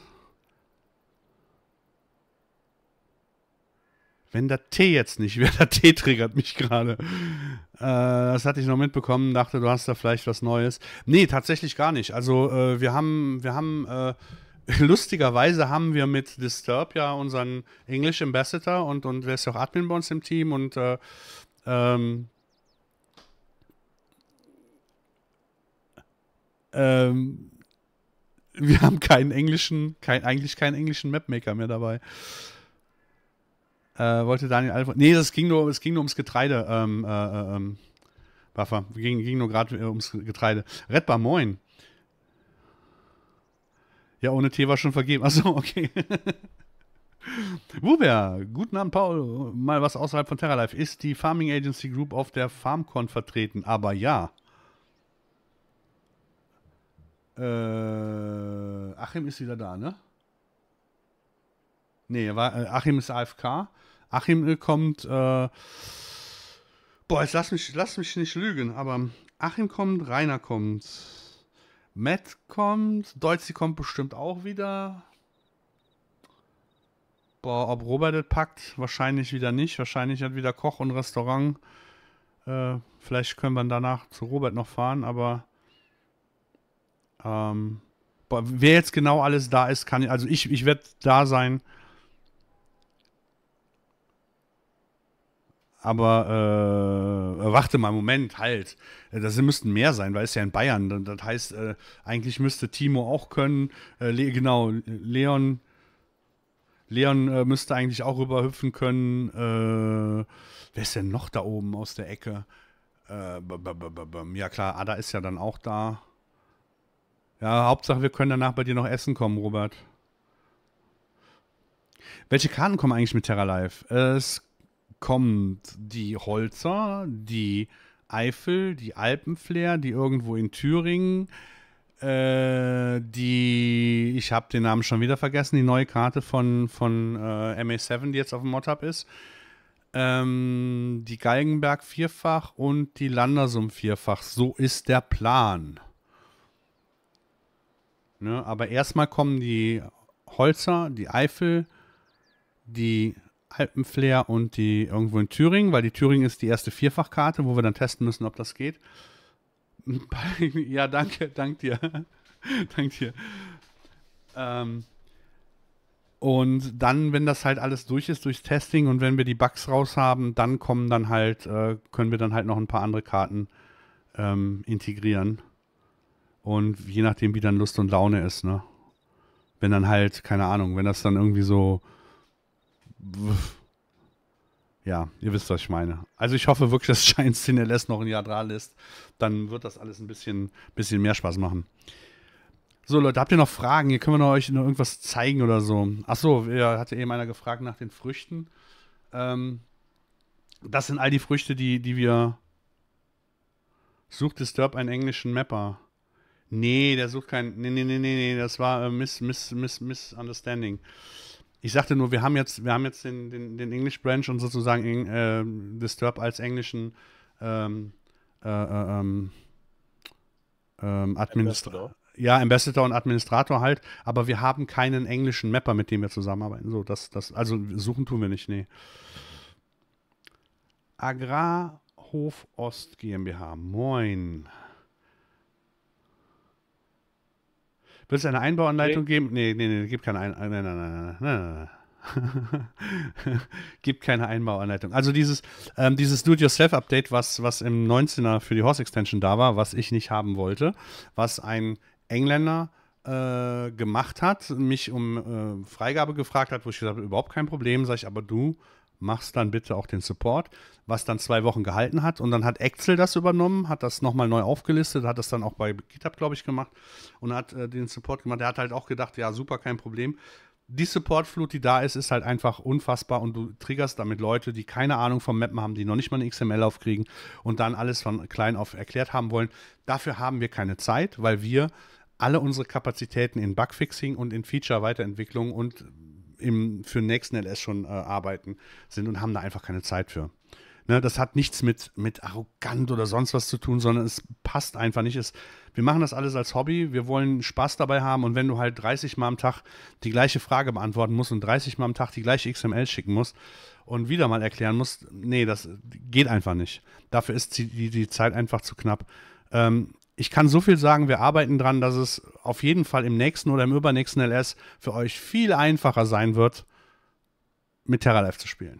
[SPEAKER 1] Wenn der Tee jetzt nicht (laughs) wäre, der Tee triggert mich gerade. Äh, das hatte ich noch mitbekommen, dachte, du hast da vielleicht was Neues. Nee, tatsächlich gar nicht. Also äh, wir haben, wir haben, äh, (laughs) lustigerweise haben wir mit Disturb ja unseren English Ambassador und, und wer ist ja auch Admin bei uns im Team und äh, ähm, ähm, wir haben keinen englischen, kein, eigentlich keinen englischen Mapmaker mehr dabei. Äh, wollte Daniel Alves. Nee, das ging nur, es ging nur ums Getreide. Ähm, äh, äh ähm, Buffer. Ging, ging nur gerade äh, ums Getreide. Redbar, moin. Ja, ohne Tee war schon vergeben. Achso, okay. (laughs) Wuber, guten Abend, Paul. Mal was außerhalb von TerraLife. Ist die Farming Agency Group auf der FarmCon vertreten? Aber ja. Äh, Achim ist wieder da, ne? Ne, Achim ist AFK. Achim kommt, äh, boah, jetzt lass mich, lass mich nicht lügen, aber Achim kommt, Rainer kommt, Matt kommt, Deutzi kommt bestimmt auch wieder. Boah, ob Robert das packt, wahrscheinlich wieder nicht. Wahrscheinlich hat wieder Koch und Restaurant. Äh, vielleicht können wir danach zu Robert noch fahren, aber ähm, boah, wer jetzt genau alles da ist, kann ich, also ich, ich werde da sein. aber äh, warte mal, Moment, halt. Äh, das müssten mehr sein, weil es ja in Bayern. Das heißt, äh, eigentlich müsste Timo auch können. Äh, Le genau, Leon. Leon äh, müsste eigentlich auch rüberhüpfen können. Äh, wer ist denn noch da oben aus der Ecke? ja klar, Ada ist ja dann auch da. Ja, Hauptsache, wir können danach bei dir noch essen kommen, Robert. Welche Karten kommen eigentlich mit Terra Live? Es kommt die Holzer, die Eifel, die Alpenflair, die irgendwo in Thüringen, äh, die, ich habe den Namen schon wieder vergessen, die neue Karte von, von äh, MA7, die jetzt auf dem Mod-Hub ist, ähm, die Galgenberg vierfach und die Landersum vierfach. So ist der Plan. Ne, aber erstmal kommen die Holzer, die Eifel, die Alpenflair und die irgendwo in Thüringen, weil die Thüringen ist die erste Vierfachkarte, wo wir dann testen müssen, ob das geht. (laughs) ja, danke, dank dir. (laughs) dank dir. Ähm, und dann, wenn das halt alles durch ist, durchs Testing und wenn wir die Bugs raus haben, dann kommen dann halt, äh, können wir dann halt noch ein paar andere Karten ähm, integrieren. Und je nachdem, wie dann Lust und Laune ist, ne? Wenn dann halt, keine Ahnung, wenn das dann irgendwie so ja, ihr wisst, was ich meine. Also ich hoffe wirklich, dass Giants den LS noch ein Jahr dran ist. Dann wird das alles ein bisschen, bisschen mehr Spaß machen. So, Leute, habt ihr noch Fragen? Hier können wir noch euch noch irgendwas zeigen oder so. Achso, hatte eben einer gefragt nach den Früchten. Ähm, das sind all die Früchte, die, die wir. Sucht Disturb einen englischen Mapper. Nee, der sucht keinen. Nee, nee, nee, nee, nee. Das war äh, miss, miss, miss, Misunderstanding. Miss ich sagte nur, wir haben jetzt, wir haben jetzt den, den, den English Branch und sozusagen äh, Disturb als englischen ähm, äh, äh ähm, ähm, Administrator. Ja, Ambassador und Administrator halt, aber wir haben keinen englischen Mapper, mit dem wir zusammenarbeiten. So, das, das, also suchen tun wir nicht, nee. Agrarhof Ost GmbH. Moin. Wird es eine Einbauanleitung nee. geben? Nee, nee, nee, gibt keine Einbauanleitung. Nein, nein, nein, nein, nein. (laughs) gibt keine Einbauanleitung. Also dieses, ähm, dieses Do-it-yourself-Update, was, was im 19er für die Horse-Extension da war, was ich nicht haben wollte, was ein Engländer äh, gemacht hat, mich um äh, Freigabe gefragt hat, wo ich gesagt habe, überhaupt kein Problem, sage ich, aber du machst dann bitte auch den Support, was dann zwei Wochen gehalten hat. Und dann hat Excel das übernommen, hat das nochmal neu aufgelistet, hat das dann auch bei GitHub, glaube ich, gemacht und hat äh, den Support gemacht. Der hat halt auch gedacht, ja, super, kein Problem. Die Supportflut, die da ist, ist halt einfach unfassbar und du triggerst damit Leute, die keine Ahnung vom Mappen haben, die noch nicht mal eine XML aufkriegen und dann alles von klein auf erklärt haben wollen. Dafür haben wir keine Zeit, weil wir alle unsere Kapazitäten in Bugfixing und in Feature-Weiterentwicklung und im, für den nächsten LS schon äh, arbeiten sind und haben da einfach keine Zeit für. Ne, das hat nichts mit, mit arrogant oder sonst was zu tun, sondern es passt einfach nicht. Es, wir machen das alles als Hobby, wir wollen Spaß dabei haben und wenn du halt 30 Mal am Tag die gleiche Frage beantworten musst und 30 Mal am Tag die gleiche XML schicken musst und wieder mal erklären musst, nee, das geht einfach nicht. Dafür ist die, die, die Zeit einfach zu knapp. Ähm, ich kann so viel sagen, wir arbeiten dran, dass es auf jeden Fall im nächsten oder im übernächsten LS für euch viel einfacher sein wird, mit TerraLife zu spielen.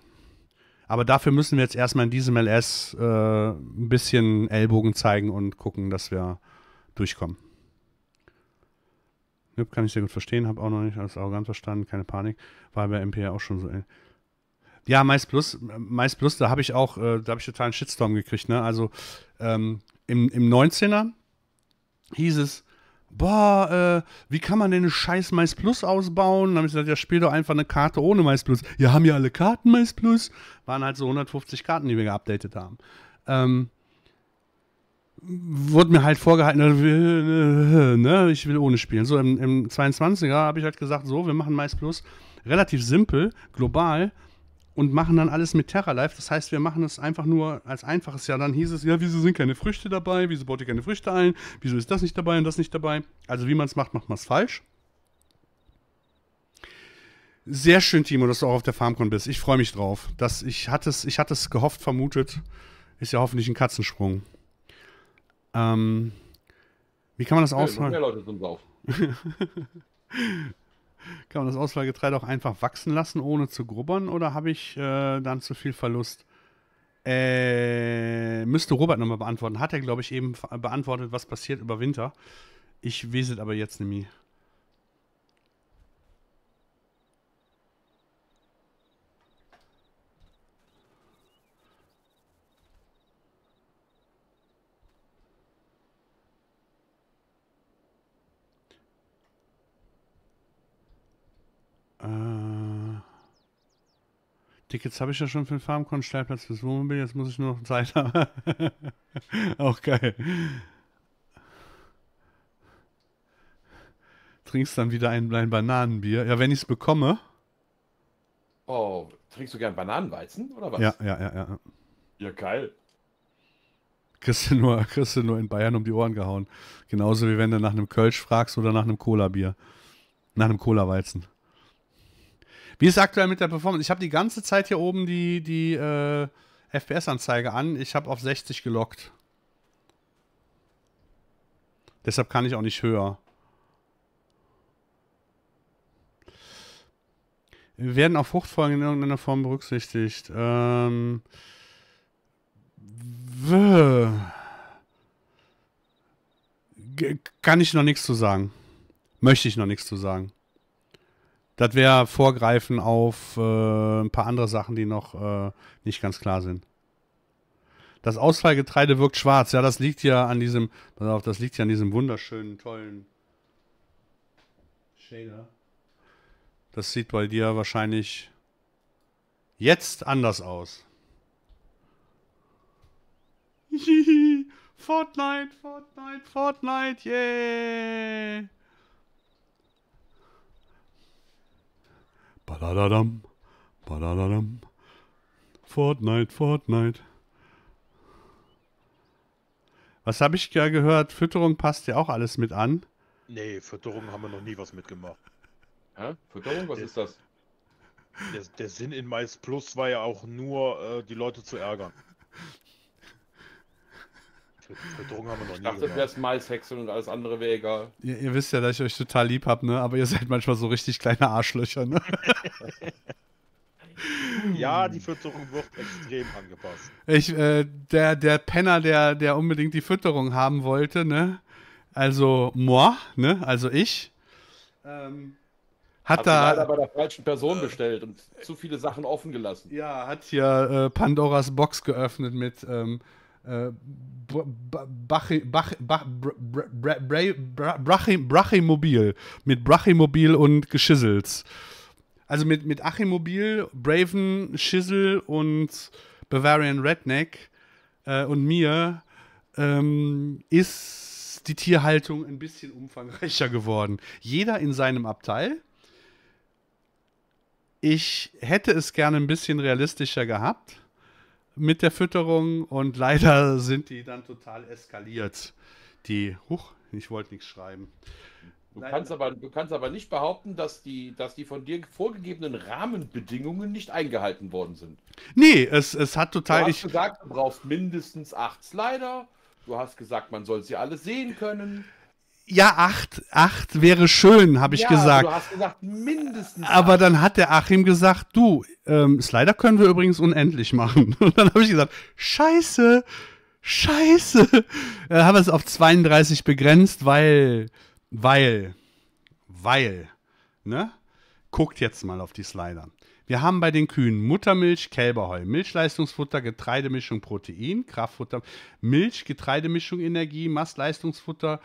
[SPEAKER 1] Aber dafür müssen wir jetzt erstmal in diesem LS äh, ein bisschen Ellbogen zeigen und gucken, dass wir durchkommen. Nüb kann ich sehr gut verstehen, habe auch noch nicht alles arrogant verstanden, keine Panik. weil wir MP ja auch schon so. Ja, Mais Plus, Mais Plus, da habe ich auch, äh, da habe ich totalen Shitstorm gekriegt, ne? Also ähm, im, im 19er hieß es, boah, äh, wie kann man denn eine scheiß Mais Plus ausbauen? Dann habe ich gesagt, ja, spiel doch einfach eine Karte ohne Mais Plus. Ja, haben ja alle Karten Mais Plus. Waren halt so 150 Karten, die wir geupdatet haben. Ähm, wurde mir halt vorgehalten, äh, äh, ne, ich will ohne spielen. So im, im 22er habe ich halt gesagt, so, wir machen Mais Plus relativ simpel, global und machen dann alles mit TerraLife. Das heißt, wir machen es einfach nur als einfaches Jahr. Dann hieß es, ja, wieso sind keine Früchte dabei? Wieso baut ihr keine Früchte ein? Wieso ist das nicht dabei und das nicht dabei? Also wie man es macht, macht man es falsch. Sehr schön, Timo, dass du auch auf der FarmCon bist. Ich freue mich drauf. Das, ich, hatte es, ich hatte es gehofft, vermutet. Ist ja hoffentlich ein Katzensprung. Ähm, wie kann man das hey, ausmachen? Mehr Leute zum drauf. (laughs) Kann man das Ausfallgetreide auch einfach wachsen lassen, ohne zu grubbern? Oder habe ich äh, dann zu viel Verlust? Äh, müsste Robert nochmal beantworten. Hat er, glaube ich, eben beantwortet, was passiert über Winter. Ich weiß aber jetzt nämlich. Tickets habe ich ja schon für den Farmcon Steilplatz fürs Wohnmobil, jetzt muss ich nur noch Zeit haben. (laughs) Auch geil. Trinkst dann wieder ein, ein Bananenbier. Ja, wenn ich es bekomme.
[SPEAKER 4] Oh, trinkst du gern Bananenweizen oder was? Ja, ja, ja, ja. Ja, geil.
[SPEAKER 1] Kriegst du, nur, kriegst du nur in Bayern um die Ohren gehauen. Genauso wie wenn du nach einem Kölsch fragst oder nach einem Cola-Bier. Nach einem Cola-Weizen. Wie ist es aktuell mit der Performance? Ich habe die ganze Zeit hier oben die, die äh, FPS-Anzeige an. Ich habe auf 60 gelockt. Deshalb kann ich auch nicht höher. Wir werden auf Fruchtfolgen in irgendeiner Form berücksichtigt. Ähm. Kann ich noch nichts zu sagen. Möchte ich noch nichts zu sagen das wäre Vorgreifen auf äh, ein paar andere Sachen, die noch äh, nicht ganz klar sind. Das Ausfallgetreide wirkt schwarz. Ja, das liegt ja an diesem, das liegt ja an diesem wunderschönen, tollen Shader. Das sieht bei dir wahrscheinlich jetzt anders aus. (laughs)
[SPEAKER 2] Fortnite, Fortnite, Fortnite, yeah!
[SPEAKER 1] Badadadam, badadadam. Fortnite, Fortnite. Was habe ich ja gehört? Fütterung passt ja auch alles mit an.
[SPEAKER 3] Nee, Fütterung haben wir noch nie was mitgemacht. Hä? Fütterung? Was der, ist das? Der, der, Sinn in Mais Plus war ja auch nur, äh, die Leute zu ärgern. Betrunken haben wir noch ich nie. Ich dachte, gemacht. das Maishexen und alles andere wäre egal.
[SPEAKER 1] Ihr, ihr, wisst ja, dass ich euch total lieb habe, ne? aber ihr seid manchmal so richtig kleine Arschlöcher. Ne?
[SPEAKER 3] (laughs) ja, die Fütterung wird extrem angepasst.
[SPEAKER 1] Ich, äh, der, der Penner, der, der unbedingt die Fütterung haben wollte, ne? also moi, ne? also ich,
[SPEAKER 4] ähm, hat, hat da bei der falschen Person bestellt und zu viele Sachen offen gelassen. Ja,
[SPEAKER 1] hat hier äh, Pandoras Box geöffnet mit ähm, Brachimobil. Mit Brachimobil und Geschissels. Also mit, mit Achimobil, Braven, Schissel und Bavarian Redneck äh, und mir ähm, ist die Tierhaltung ein bisschen umfangreicher geworden. Jeder in seinem Abteil. Ich hätte es gerne ein bisschen realistischer gehabt mit der Fütterung und leider (laughs) sind die dann total eskaliert. Die, huch, ich wollte nichts schreiben. Du kannst, aber, du kannst aber
[SPEAKER 4] nicht behaupten, dass die, dass die von dir vorgegebenen Rahmenbedingungen nicht eingehalten worden sind.
[SPEAKER 1] Nee, es, es hat total. Du
[SPEAKER 4] hast gesagt, du brauchst mindestens acht Slider. Du hast gesagt, man soll sie alle sehen können.
[SPEAKER 1] Ja, acht, acht wäre schön, habe ich ja, also gesagt. Du hast
[SPEAKER 4] gesagt, mindestens. Aber
[SPEAKER 1] acht. dann hat der Achim gesagt, du, ähm, Slider können wir übrigens unendlich machen. (laughs) Und dann habe ich gesagt, scheiße, scheiße. Dann äh, haben wir es auf 32 begrenzt, weil, weil, weil, ne? Guckt jetzt mal auf die Slider. Wir haben bei den Kühen Muttermilch, Kälberheu, Milchleistungsfutter, Getreidemischung, Protein, Kraftfutter, Milch, Getreidemischung, Energie, Mastleistungsfutter,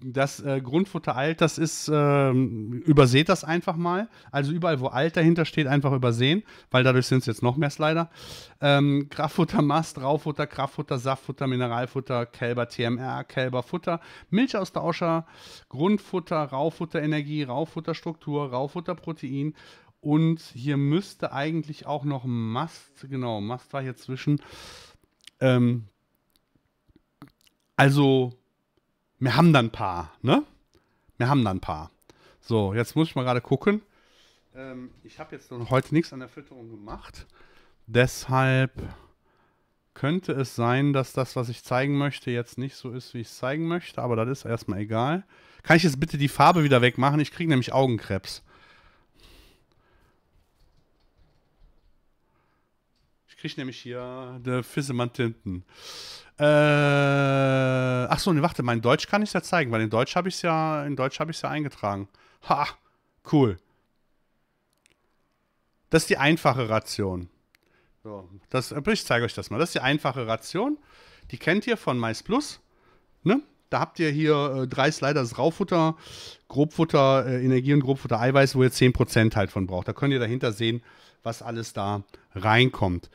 [SPEAKER 1] das äh, Grundfutter alt, das ist, äh, überseht das einfach mal. Also überall, wo alt dahinter steht, einfach übersehen, weil dadurch sind es jetzt noch mehr Slider. Ähm, Kraftfutter, Mast, Raufutter, Kraftfutter, Saftfutter, Mineralfutter, Kälber, TMR, Kälberfutter, Milchaustauscher, Grundfutter, Raufutter, Energie, Raufutter, Struktur, Raufutter, Protein, und hier müsste eigentlich auch noch Mast, genau, Mast war hier zwischen. Ähm, also, wir haben dann ein paar, ne? Wir haben dann ein paar. So, jetzt muss ich mal gerade gucken. Ähm, ich habe jetzt noch heute nichts an der Fütterung gemacht. Deshalb könnte es sein, dass das, was ich zeigen möchte, jetzt nicht so ist, wie ich es zeigen möchte. Aber das ist erstmal egal. Kann ich jetzt bitte die Farbe wieder wegmachen? Ich kriege nämlich Augenkrebs. kriege nämlich hier der Fissemann Tinten. Äh, ach so, ne, warte, mein Deutsch kann ich ja zeigen, weil in Deutsch habe ich es ja, in Deutsch habe ich ja eingetragen. Ha, cool. Das ist die einfache Ration. So, das, ich zeige euch das mal. Das ist die einfache Ration. Die kennt ihr von Mais Plus. Ne? Da habt ihr hier äh, drei Sliders Raufutter, Grobfutter, äh, Energie und Grobfutter Eiweiß, wo ihr 10% halt von braucht. Da könnt ihr dahinter sehen, was alles da reinkommt.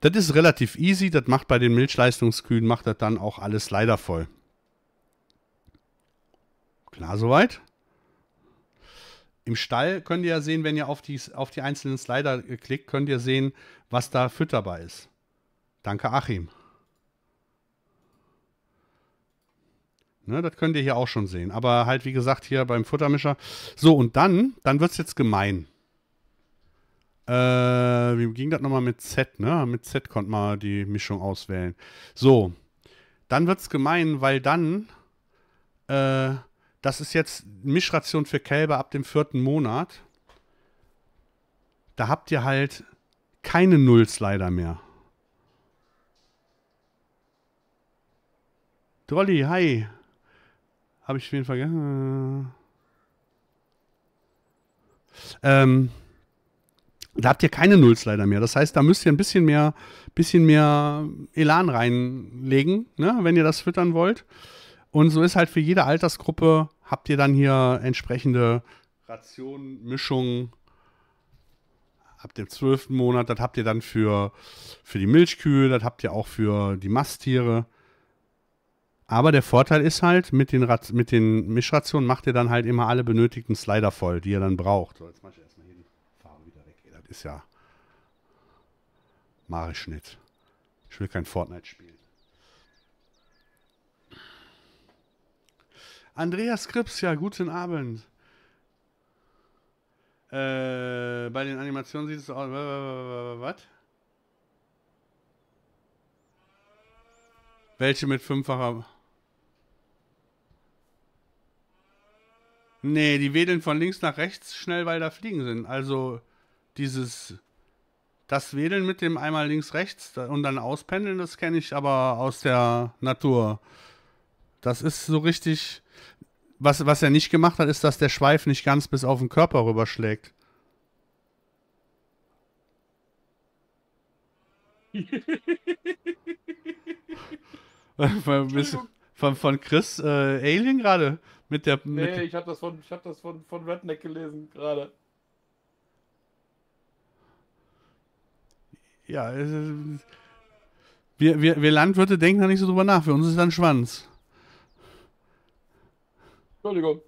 [SPEAKER 1] Das ist relativ easy, das macht bei den Milchleistungskühen, macht das dann auch alles leider voll. Klar soweit? Im Stall könnt ihr ja sehen, wenn ihr auf die, auf die einzelnen Slider klickt, könnt ihr sehen, was da fütterbar ist. Danke, Achim. Ne, das könnt ihr hier auch schon sehen. Aber halt, wie gesagt, hier beim Futtermischer. So, und dann, dann wird es jetzt gemein. Äh, wie ging das nochmal mit Z, ne? Mit Z konnte man die Mischung auswählen. So. Dann wird es gemein, weil dann, äh, das ist jetzt Mischration für Kälber ab dem vierten Monat. Da habt ihr halt keine Nulls leider mehr. Drolli, hi. Habe ich wen vergessen? Ähm da habt ihr keine Nullslider mehr. Das heißt, da müsst ihr ein bisschen mehr, bisschen mehr Elan reinlegen, ne, wenn ihr das füttern wollt. Und so ist halt für jede Altersgruppe habt ihr dann hier entsprechende Rationen, Mischungen. Ab dem zwölften Monat, das habt ihr dann für, für die Milchkühe, das habt ihr auch für die Masttiere. Aber der Vorteil ist halt, mit den, mit den Mischrationen macht ihr dann halt immer alle benötigten Slider voll, die ihr dann braucht. So, jetzt mach ich ist ja. Mach ich nicht. Ich will kein Fortnite spielen. Andreas Krips, ja, guten Abend. Äh, bei den Animationen sieht es aus. Was? Welche mit fünffacher. Nee, die wedeln von links nach rechts schnell, weil da Fliegen sind. Also dieses das Wedeln mit dem einmal links, rechts und dann auspendeln, das kenne ich aber aus der Natur. Das ist so richtig. Was, was er nicht gemacht hat, ist, dass der Schweif nicht ganz bis auf den Körper rüberschlägt. von, von Chris äh, Alien gerade mit der. Nee, ich
[SPEAKER 4] habe das, von, hab das von, von Redneck gelesen gerade.
[SPEAKER 1] ja, wir, wir, wir Landwirte denken da nicht so drüber nach. Für uns ist das ein Schwanz. Entschuldigung.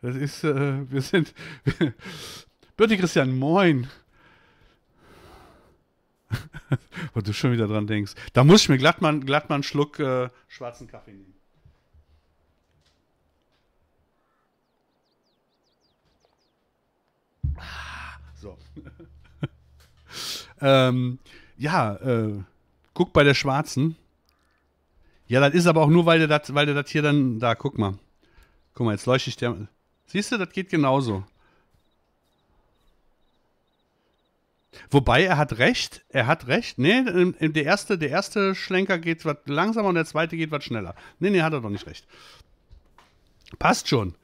[SPEAKER 1] Das ist, äh, wir sind. (laughs) Birte Christian, moin. (laughs) Weil du schon wieder dran denkst. Da muss ich mir glatt mal, glatt mal einen Schluck äh, schwarzen Kaffee nehmen. Ah, so. (laughs) ähm, ja, äh, guck bei der Schwarzen. Ja, das ist aber auch nur, weil der das, weil du das hier dann, da, guck mal. Guck mal, jetzt leuchte ich der. Siehst du, das geht genauso. Wobei, er hat recht, er hat recht. Nee, ähm, der erste, der erste Schlenker geht was langsamer und der zweite geht was schneller. Nee, nee, hat er doch nicht recht. Passt schon.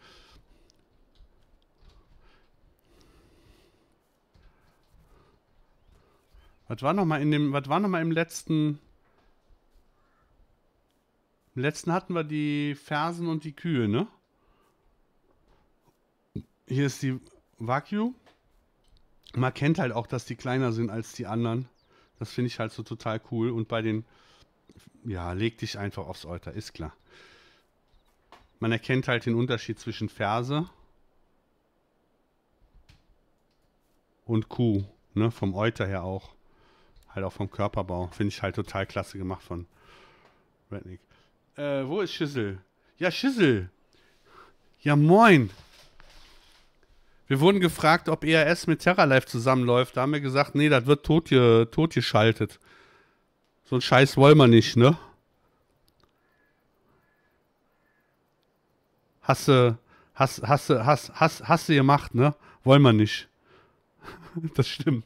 [SPEAKER 1] Was war nochmal in dem, was war nochmal im letzten. Im letzten hatten wir die Fersen und die Kühe, ne? Hier ist die Wagyu. Man kennt halt auch, dass die kleiner sind als die anderen. Das finde ich halt so total cool. Und bei den, ja, leg dich einfach aufs Euter, ist klar. Man erkennt halt den Unterschied zwischen Ferse und Kuh, ne, vom Euter her auch. Halt auch vom Körperbau. Finde ich halt total klasse gemacht von Rednick. Äh, wo ist Schüssel? Ja, Schüssel! Ja, moin! Wir wurden gefragt, ob ERS mit Terralife zusammenläuft. Da haben wir gesagt, nee, das wird totgeschaltet. tot So einen Scheiß wollen wir nicht, ne? Hasse, hast, hast, hast, hast du gemacht, ne? Wollen wir nicht. (laughs) Das stimmt.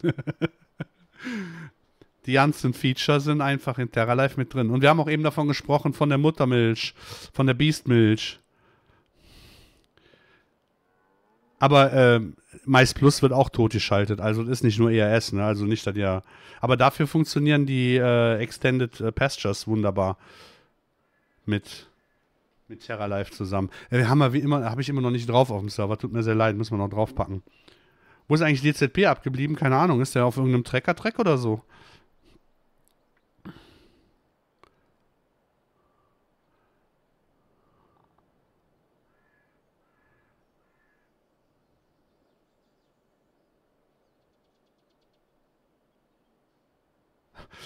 [SPEAKER 1] (laughs) die ganzen Features sind einfach in Terra Life mit drin. Und wir haben auch eben davon gesprochen, von der Muttermilch, von der Beastmilch. Aber äh, Mais Plus wird auch totgeschaltet, also ist nicht nur ERS, ne? also nicht dass ja. Aber dafür funktionieren die äh, Extended äh, Pastures wunderbar mit mit Terra Life zusammen. Äh, haben wir wie immer, habe ich immer noch nicht drauf auf dem Server. Tut mir sehr leid, müssen wir noch draufpacken. Wo ist eigentlich DZP abgeblieben? Keine Ahnung. Ist der auf irgendeinem Trecker-Track oder so?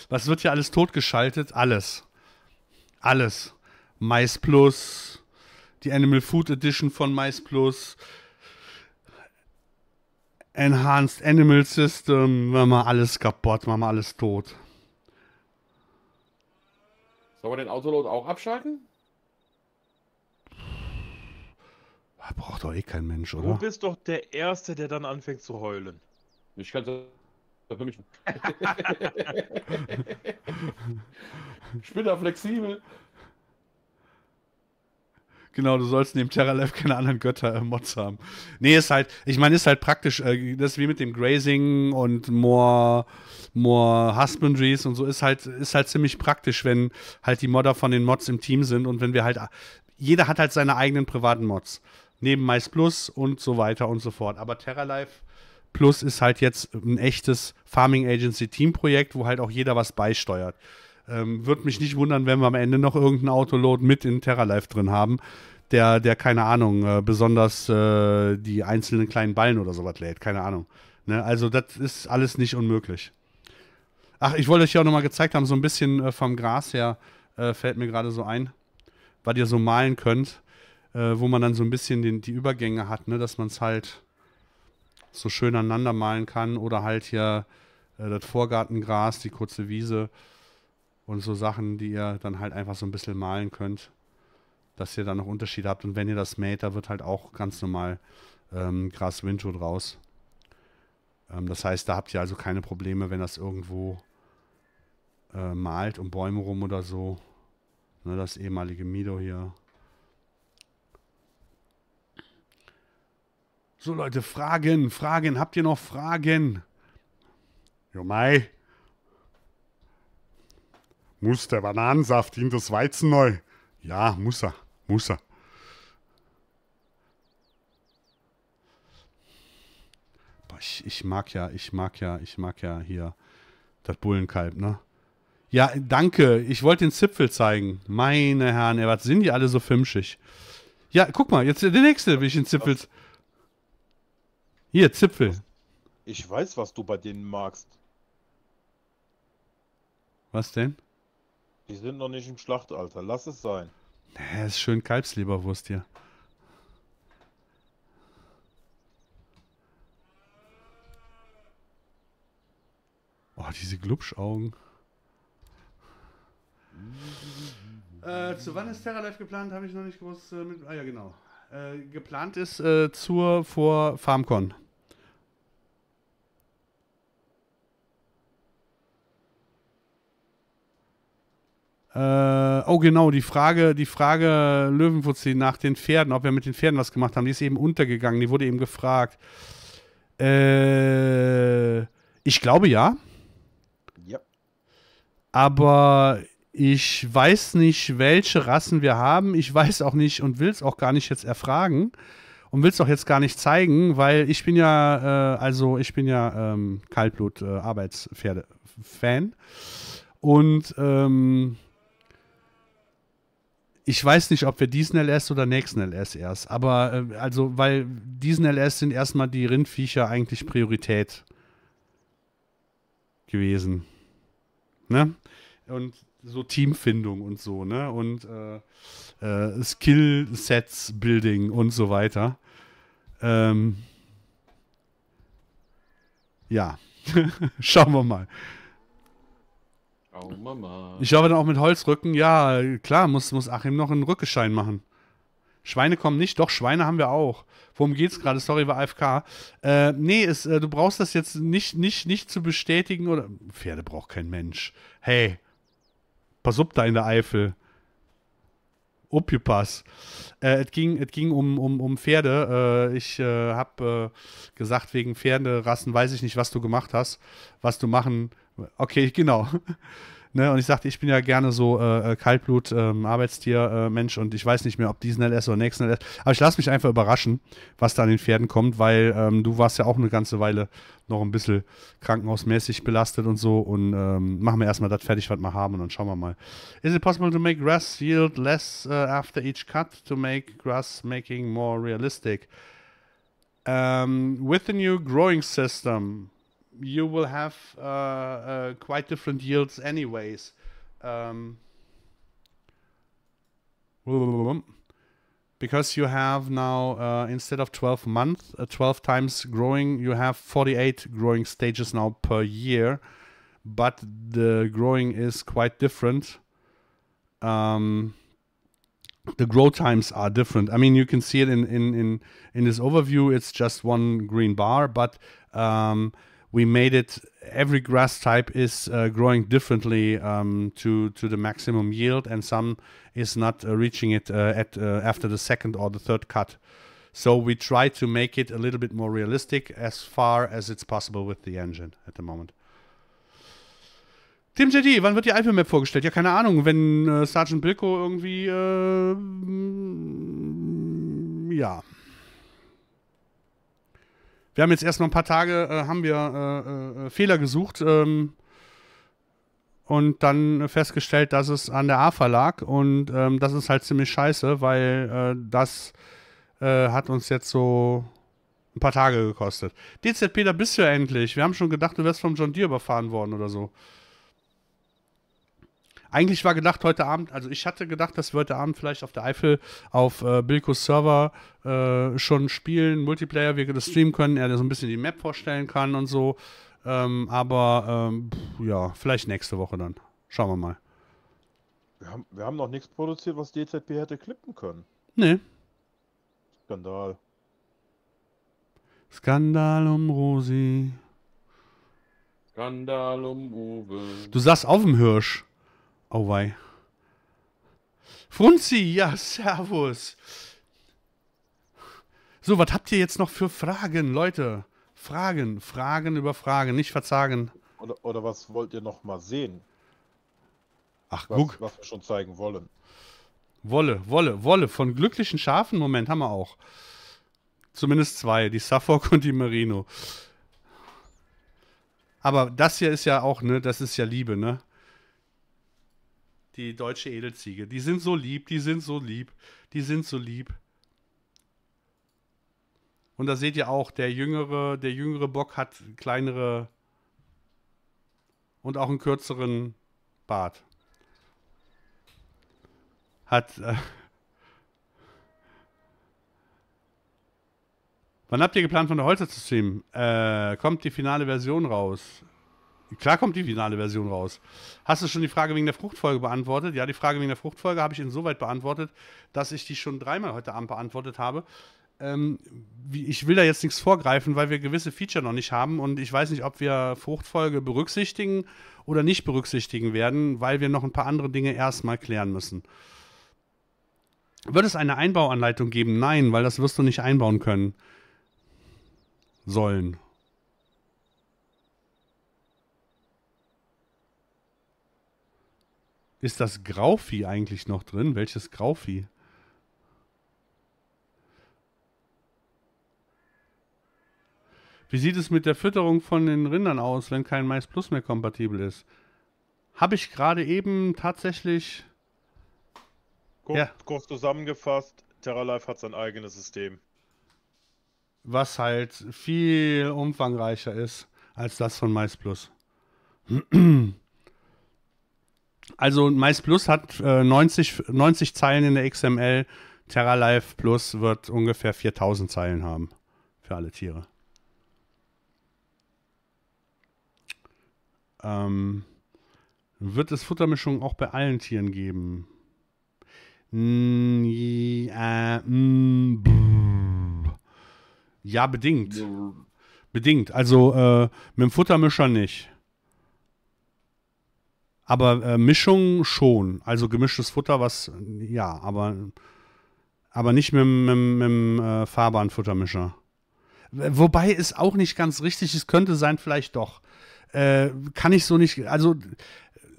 [SPEAKER 1] Was wird hier alles totgeschaltet? Alles. Alles. Mais Plus, die Animal Food Edition von Mais Plus, Enhanced Animal System, mach mal alles kaputt, machen wir alles tot.
[SPEAKER 4] Sollen wir den Autoload auch abschalten?
[SPEAKER 1] Braucht doch eh kein Mensch, oder? Du
[SPEAKER 3] bist doch der Erste, der dann anfängt zu heulen. Ich kann für
[SPEAKER 4] (laughs) ich bin da flexibel.
[SPEAKER 1] Genau, du sollst neben Terralev keine anderen Götter äh, Mods haben. Nee, ist halt, ich meine, ist halt praktisch, äh, das wie mit dem Grazing und more, more Husbandries und so, ist halt, ist halt ziemlich praktisch, wenn halt die Modder von den Mods im Team sind und wenn wir halt, jeder hat halt seine eigenen privaten Mods. Neben Mais Plus und so weiter und so fort. Aber Terralife Plus ist halt jetzt ein echtes Farming Agency Teamprojekt, wo halt auch jeder was beisteuert. Ähm, Würde mich nicht wundern, wenn wir am Ende noch irgendein Autoload mit in Terralife drin haben, der, der keine Ahnung, äh, besonders äh, die einzelnen kleinen Ballen oder sowas lädt. Keine Ahnung. Ne? Also, das ist alles nicht unmöglich. Ach, ich wollte euch ja auch nochmal gezeigt haben, so ein bisschen äh, vom Gras her äh, fällt mir gerade so ein, was ihr so malen könnt, äh, wo man dann so ein bisschen den, die Übergänge hat, ne? dass man es halt so schön aneinander malen kann oder halt hier äh, das Vorgartengras, die kurze Wiese und so Sachen, die ihr dann halt einfach so ein bisschen malen könnt, dass ihr dann noch Unterschiede habt. Und wenn ihr das mäht, da wird halt auch ganz normal ähm, Gras Windshow draus. Ähm, das heißt, da habt ihr also keine Probleme, wenn das irgendwo äh, malt um Bäume rum oder so. Ne, das ehemalige Mido hier. So Leute, Fragen, Fragen, habt ihr noch Fragen? Jo Mai. Muss der Bananensaft in das Weizen neu? Ja, muss er, muss er. ich, ich mag ja, ich mag ja, ich mag ja hier das Bullenkalb, ne? Ja, danke. Ich wollte den Zipfel zeigen. Meine Herren, ey, was sind die alle so fimschig? Ja, guck mal, jetzt der nächste will ich den Zipfel. Hier, Zipfel.
[SPEAKER 3] Ich weiß, was du bei denen magst. Was denn? Die sind noch nicht im Schlachtalter. Lass es sein.
[SPEAKER 1] Na, ist schön Kalbsleberwurst hier. Oh, diese Glubschaugen. Äh, zu wann ist Terra Life geplant? Habe ich noch nicht gewusst. Äh, mit, ah ja, genau. Äh, geplant ist äh, zur vor FarmCon. Äh, oh genau, die Frage, die Frage Löwenfuzzi nach den Pferden, ob wir mit den Pferden was gemacht haben, die ist eben untergegangen, die wurde eben gefragt. Äh, ich glaube ja. Ja. Aber ich weiß nicht, welche Rassen wir haben. Ich weiß auch nicht und will es auch gar nicht jetzt erfragen und will es auch jetzt gar nicht zeigen, weil ich bin ja, äh, also ich bin ja ähm, Kaltblut-Arbeitspferde-Fan. Äh, und ähm, ich weiß nicht, ob wir diesen LS oder nächsten LS erst, aber äh, also, weil diesen LS sind erstmal die Rindviecher eigentlich Priorität gewesen. Ne? Und so Teamfindung und so, ne? Und äh, äh, Skill-Sets-Building und so weiter. Ähm, ja, (laughs) schauen wir mal. Schauen wir mal. Ich glaube dann auch mit Holzrücken, ja, klar, muss, muss Achim noch einen Rückgeschein machen. Schweine kommen nicht, doch, Schweine haben wir auch. Worum geht's gerade? Sorry, war AFK. Äh, nee, es, äh, du brauchst das jetzt nicht, nicht, nicht zu bestätigen oder. Pferde braucht kein Mensch. Hey. Pass up da in der Eifel. Opipas. Äh, es ging, et ging um, um, um Pferde. Äh, ich äh, habe äh, gesagt, wegen Pferderassen weiß ich nicht, was du gemacht hast, was du machen. Okay, (laughs) genau. Ne? Und ich sagte, ich bin ja gerne so äh, äh Kaltblut, ähm, äh, und ich weiß nicht mehr, ob diesen LS oder nächsten LS. Aber ich lasse mich einfach überraschen, was da an den Pferden kommt, weil ähm, du warst ja auch eine ganze Weile noch ein bisschen krankenhausmäßig belastet und so. Und ähm, machen wir erstmal das fertig, was wir haben und dann schauen wir mal. Is it possible to make grass yield less uh, after each cut to make grass making more realistic? Um, ähm, with the new growing system. you will have uh, uh, quite different yields anyways. Um, because you have now, uh, instead of 12 months, uh, 12 times growing, you have 48 growing stages now per year. But the growing is quite different. Um, the grow times are different. I mean, you can see it in in in in this overview. It's just one green bar, but um, we made it every grass type is uh, growing differently um, to to the maximum yield and some is not uh, reaching it uh, at uh, after the second or the third cut so we try to make it a little bit more realistic as far as it's possible with the engine at the moment Tim JD, wann wird die Eifel Map vorgestellt? Ja, keine Ahnung, wenn äh, Sergeant Bilko irgendwie äh, ja Wir haben jetzt erstmal ein paar Tage, äh, haben wir äh, äh, äh, Fehler gesucht ähm, und dann festgestellt, dass es an der AFA lag und ähm, das ist halt ziemlich scheiße, weil äh, das hat uns jetzt so ein paar Tage gekostet. DZP, da bist du ja endlich. Wir haben schon gedacht, du wärst vom John Deere überfahren worden oder so. Eigentlich war gedacht heute Abend, also ich hatte gedacht, dass wir heute Abend vielleicht auf der Eifel auf äh, Bilkos Server äh, schon spielen, Multiplayer, wir das streamen können, er so ein bisschen die Map vorstellen kann und so. Ähm, aber ähm, pff, ja, vielleicht nächste Woche dann. Schauen wir mal.
[SPEAKER 3] Wir haben, wir haben noch nichts produziert, was DZP hätte klippen können. Nee. Skandal.
[SPEAKER 1] Skandal um Rosi.
[SPEAKER 4] Skandal um Uwe. Du
[SPEAKER 1] saßt auf dem Hirsch. Oh wei. Frunzi, ja, servus. So, was habt ihr jetzt noch für Fragen, Leute? Fragen, Fragen über Fragen, nicht verzagen.
[SPEAKER 3] Oder, oder was wollt ihr noch mal sehen? Ach, was, guck. Was wir schon zeigen wollen.
[SPEAKER 1] Wolle, Wolle, Wolle. Von glücklichen Schafen, Moment, haben wir auch. Zumindest zwei, die Suffolk und die Merino. Aber das hier ist ja auch, ne, das ist ja Liebe, ne? die deutsche Edelziege. Die sind so lieb, die sind so lieb, die sind so lieb. Und da seht ihr auch, der jüngere, der jüngere Bock hat kleinere und auch einen kürzeren Bart. Hat. Äh Wann habt ihr geplant, von der Holzer zu streamen? Äh, kommt die finale Version raus? Klar kommt die finale Version raus. Hast du schon die Frage wegen der Fruchtfolge beantwortet? Ja, die Frage wegen der Fruchtfolge habe ich insoweit beantwortet, dass ich die schon dreimal heute Abend beantwortet habe. Ähm, wie, ich will da jetzt nichts vorgreifen, weil wir gewisse Feature noch nicht haben und ich weiß nicht, ob wir Fruchtfolge berücksichtigen oder nicht berücksichtigen werden, weil wir noch ein paar andere Dinge erstmal klären müssen. Wird es eine Einbauanleitung geben? Nein, weil das wirst du nicht einbauen können. Sollen. Ist das Grauvieh eigentlich noch drin? Welches Grauvieh? Wie sieht es mit der Fütterung von den Rindern aus, wenn kein Mais Plus mehr kompatibel ist? Habe ich gerade eben tatsächlich. Kurz, ja.
[SPEAKER 3] kurz zusammengefasst, TerraLife hat sein eigenes System.
[SPEAKER 1] Was halt viel umfangreicher ist als das von Mais Plus. (clears throat) Also Mais Plus hat äh, 90, 90 Zeilen in der XML. TerraLife Plus wird ungefähr 4000 Zeilen haben für alle Tiere. Ähm, wird es Futtermischungen auch bei allen Tieren geben? ja, ja, bedingt. Bedingt. Also äh, mit dem Futtermischer nicht. Aber äh, Mischung schon. Also gemischtes Futter, was, ja, aber, aber nicht mit dem äh, Fahrbahnfuttermischer. Wobei ist auch nicht ganz richtig. Es könnte sein, vielleicht doch. Äh, kann ich so nicht. Also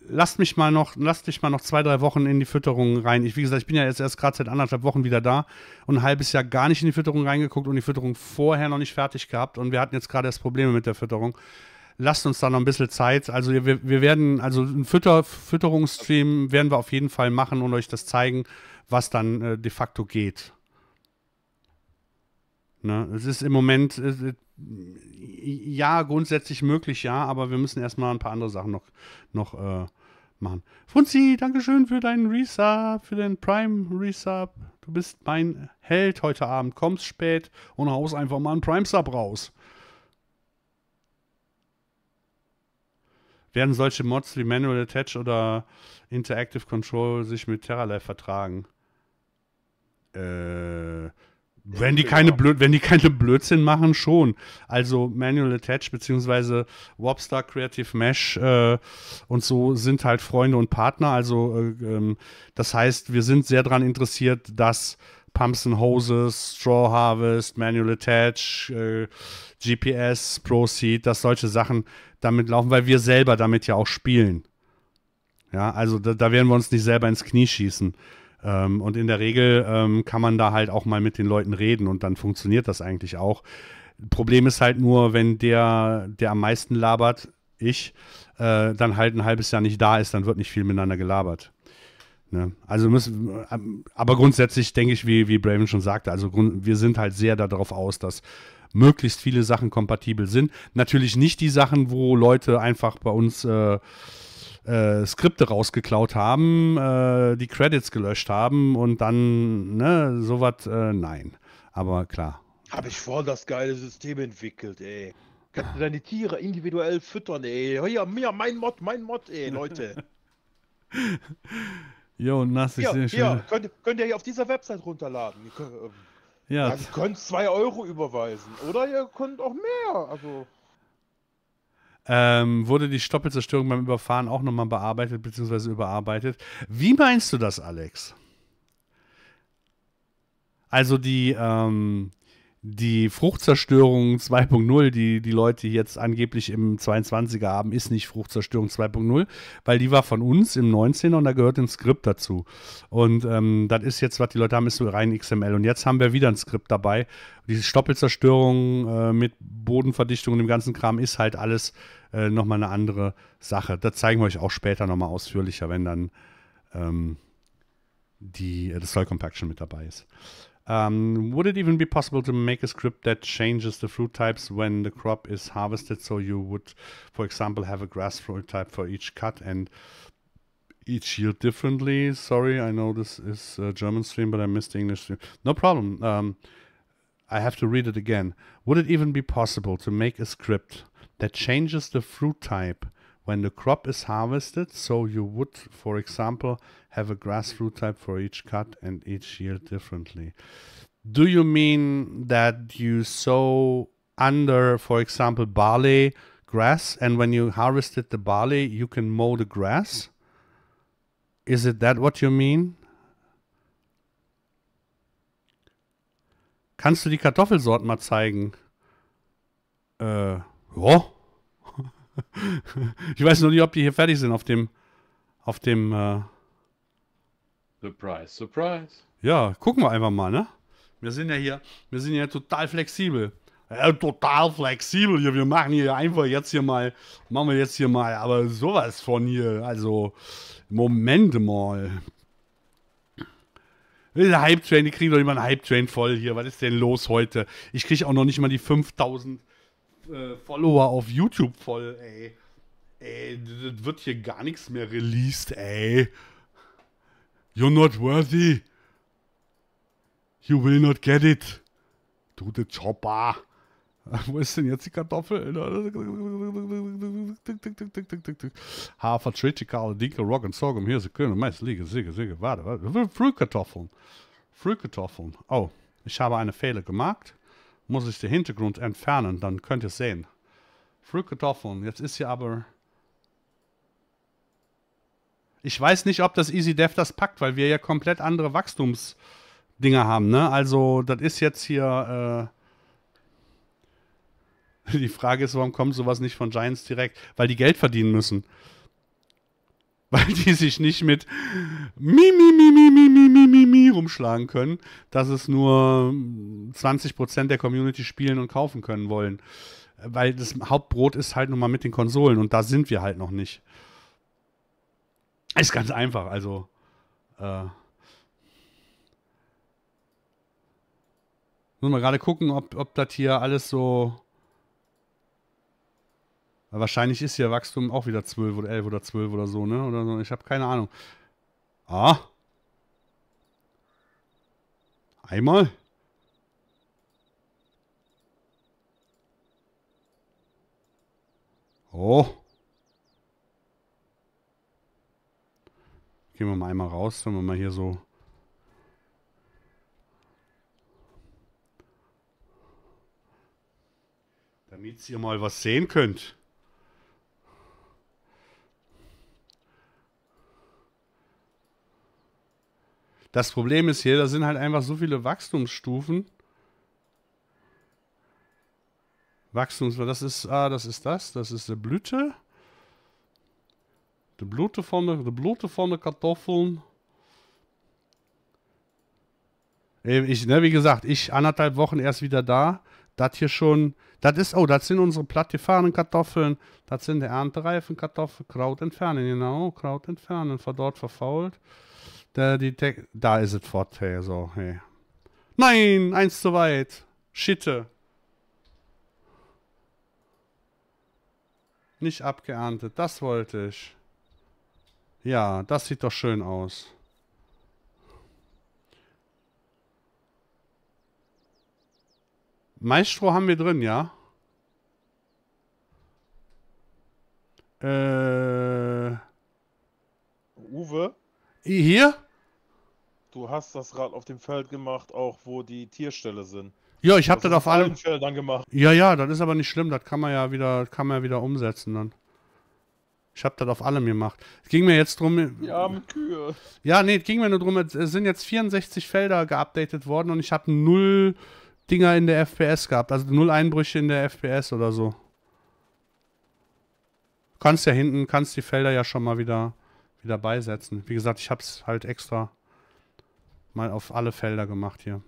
[SPEAKER 1] lasst mich mal noch, lasst mich mal noch zwei, drei Wochen in die Fütterung rein. Ich, wie gesagt, ich bin ja jetzt erst gerade seit anderthalb Wochen wieder da und ein halbes Jahr gar nicht in die Fütterung reingeguckt und die Fütterung vorher noch nicht fertig gehabt. Und wir hatten jetzt gerade erst Probleme mit der Fütterung lasst uns da noch ein bisschen Zeit. Also wir, wir werden, also ein Fütter, Fütterungsstream werden wir auf jeden Fall machen und euch das zeigen, was dann äh, de facto geht. Ne? Es ist im Moment, äh, äh ja, grundsätzlich möglich, ja, aber wir müssen erstmal ein paar andere Sachen noch, noch äh, machen. Funzi, Dankeschön für deinen Resub, für den Prime Resub. Du bist mein Held heute Abend. Kommst spät und haust einfach mal einen Prime Sub raus. werden solche Mods wie Manual Attach oder Interactive Control sich mit TerraLive vertragen? Äh, wenn die, keine Blöd, wenn die keine Blödsinn machen, schon. Also Manual Attach bzw. Wobstar Creative Mesh äh, und so sind halt Freunde und Partner. Also äh, ähm, das heißt, wir sind sehr daran interessiert, dass Pumps and Hoses, Straw Harvest, Manual Attach, äh, GPS, Proceed, dass solche Sachen damit laufen, weil wir selber damit ja auch spielen. Ja, also da, da werden wir uns nicht selber ins Knie schießen. Ähm, und in der Regel ähm, kann man da halt auch mal mit den Leuten reden und dann funktioniert das eigentlich auch. Problem ist halt nur, wenn der, der am meisten labert, ich, äh, dann halt ein halbes Jahr nicht da ist, dann wird nicht viel miteinander gelabert. Ne? Also müssen, ähm, aber grundsätzlich denke ich, wie, wie Braven schon sagte, also wir sind halt sehr darauf aus, dass möglichst viele Sachen kompatibel sind. Natürlich nicht die Sachen, wo Leute einfach bei uns äh, äh, Skripte rausgeklaut haben, äh, die Credits gelöscht haben und dann, ne, sowas, äh, nein. Aber klar.
[SPEAKER 3] Habe ich vor das geile System entwickelt, ey. Kannst du deine Tiere individuell füttern, ey. Hier, mir, mein Mod, mein Mod, ey, Leute. (laughs)
[SPEAKER 1] Jo, nass, ich hier, sehe schon.
[SPEAKER 3] könnt, könnt ihr hier auf dieser Website runterladen. könnt, ähm, ja. ja ihr könnt 2 Euro überweisen. Oder ihr könnt auch mehr. Also.
[SPEAKER 1] Ähm, wurde die Stoppelzerstörung beim Überfahren auch nochmal bearbeitet bzw. überarbeitet? Wie meinst du das, Alex? Also die, ähm, die Fruchtzerstörung 2.0, die die Leute jetzt angeblich im 22er haben, ist nicht Fruchtzerstörung 2.0, weil die war von uns im 19er und da gehört ein Skript dazu. Und ähm, das ist jetzt, was die Leute haben, ist so rein XML. Und jetzt haben wir wieder ein Skript dabei. Diese Stoppelzerstörung äh, mit Bodenverdichtung und dem ganzen Kram ist halt alles äh, nochmal eine andere Sache. Das zeigen wir euch auch später nochmal ausführlicher, wenn dann ähm, die, äh, das Soil Compaction mit dabei ist. Um, would it even be possible to make a script that changes the fruit types when the crop is harvested? So you would, for example, have a grass fruit type for each cut and each yield differently. Sorry, I know this is a German stream, but I missed the English stream. No problem. Um, I have to read it again. Would it even be possible to make a script that changes the fruit type when the crop is harvested. So you would, for example, have a grass root type for each cut and each year differently. Do you mean that you sow under, for example, barley grass, and when you harvested the barley, you can mow the grass? Is it that what you mean? Kannst du die Kartoffelsorten mal zeigen? Äh, ja. (laughs) ich weiß noch nicht, ob die hier fertig sind auf dem. Auf dem. Äh surprise, surprise. Ja, gucken wir einfach mal, ne? Wir sind ja hier, wir sind ja total flexibel. Ja, total flexibel hier. Wir machen hier einfach jetzt hier mal, machen wir jetzt hier mal, aber sowas von hier. Also, Moment mal. Hype Train, die kriegen doch immer einen Hype Train voll hier. Was ist denn los heute? Ich kriege auch noch nicht mal die 5000 äh, Follower auf YouTube voll, ey. Ey, das wird hier gar nichts mehr released, ey. You're not worthy. You will not get it. Du, der Chopper. (laughs) Wo ist denn jetzt die Kartoffel? Hafer, Triticale, Dinkel, Rock and Sorghum. Hier ist die Kölner Mais. Liege, Siege, Siege. Warte, warte. Frühkartoffeln. Frühkartoffeln. Oh, ich habe eine Fehler gemacht muss ich den Hintergrund entfernen, dann könnt ihr es sehen. Frühkartoffeln, jetzt ist hier aber... Ich weiß nicht, ob das EasyDev das packt, weil wir ja komplett andere Wachstumsdinger haben, ne? Also, das ist jetzt hier... Äh (laughs) die Frage ist, warum kommt sowas nicht von Giants direkt? Weil die Geld verdienen müssen weil die sich nicht mit mi, mi, mi, mi, mi, mi, mi, mi, mi rumschlagen können, dass es nur 20% der Community spielen und kaufen können wollen. Weil das Hauptbrot ist halt nun mal mit den Konsolen und da sind wir halt noch nicht. Ist ganz einfach, also. Äh, müssen wir gerade gucken, ob, ob das hier alles so Wahrscheinlich ist hier Wachstum auch wieder 12 oder 11 oder 12 oder so, ne? Oder so. Ich habe keine Ahnung. Ah. Einmal. Oh. Gehen wir mal einmal raus, wenn wir mal hier so... Damit ihr mal was sehen könnt. Das Problem ist hier, da sind halt einfach so viele Wachstumsstufen. Wachstums, das ist, ah, das ist das, das ist die Blüte. Die Blüte von der, die Blüte von der Kartoffeln. Ich, ne, wie gesagt, ich anderthalb Wochen erst wieder da. Das hier schon, das ist, oh, das sind unsere plattifahren Kartoffeln. Das sind die erntereifen Kartoffeln. Kraut entfernen, genau, Kraut entfernen, verdorrt, verfault. Da, die Tech da ist es fort, hey, so, hey. Nein, eins zu weit. Schitte. Nicht abgeerntet, das wollte ich. Ja, das sieht doch schön aus. Maestro haben wir drin, ja? Äh... Uwe? Hier?
[SPEAKER 3] Du hast das Rad auf dem Feld gemacht, auch wo die Tierstelle sind. Ja, ich habe das, das auf allen Feldern gemacht.
[SPEAKER 1] Ja, ja, das ist aber nicht schlimm. Das kann man ja wieder, kann man ja wieder umsetzen dann. Ich habe das auf allem gemacht. Es ging mir jetzt drum.
[SPEAKER 3] Ja, mit Kühe.
[SPEAKER 1] Ja, nee, es ging mir nur drum. Es sind jetzt 64 Felder geupdatet worden und ich habe null Dinger in der FPS gehabt. Also null Einbrüche in der FPS oder so. Du kannst ja hinten, kannst die Felder ja schon mal wieder wieder beisetzen. Wie gesagt, ich habe es halt extra mal auf alle Felder gemacht hier.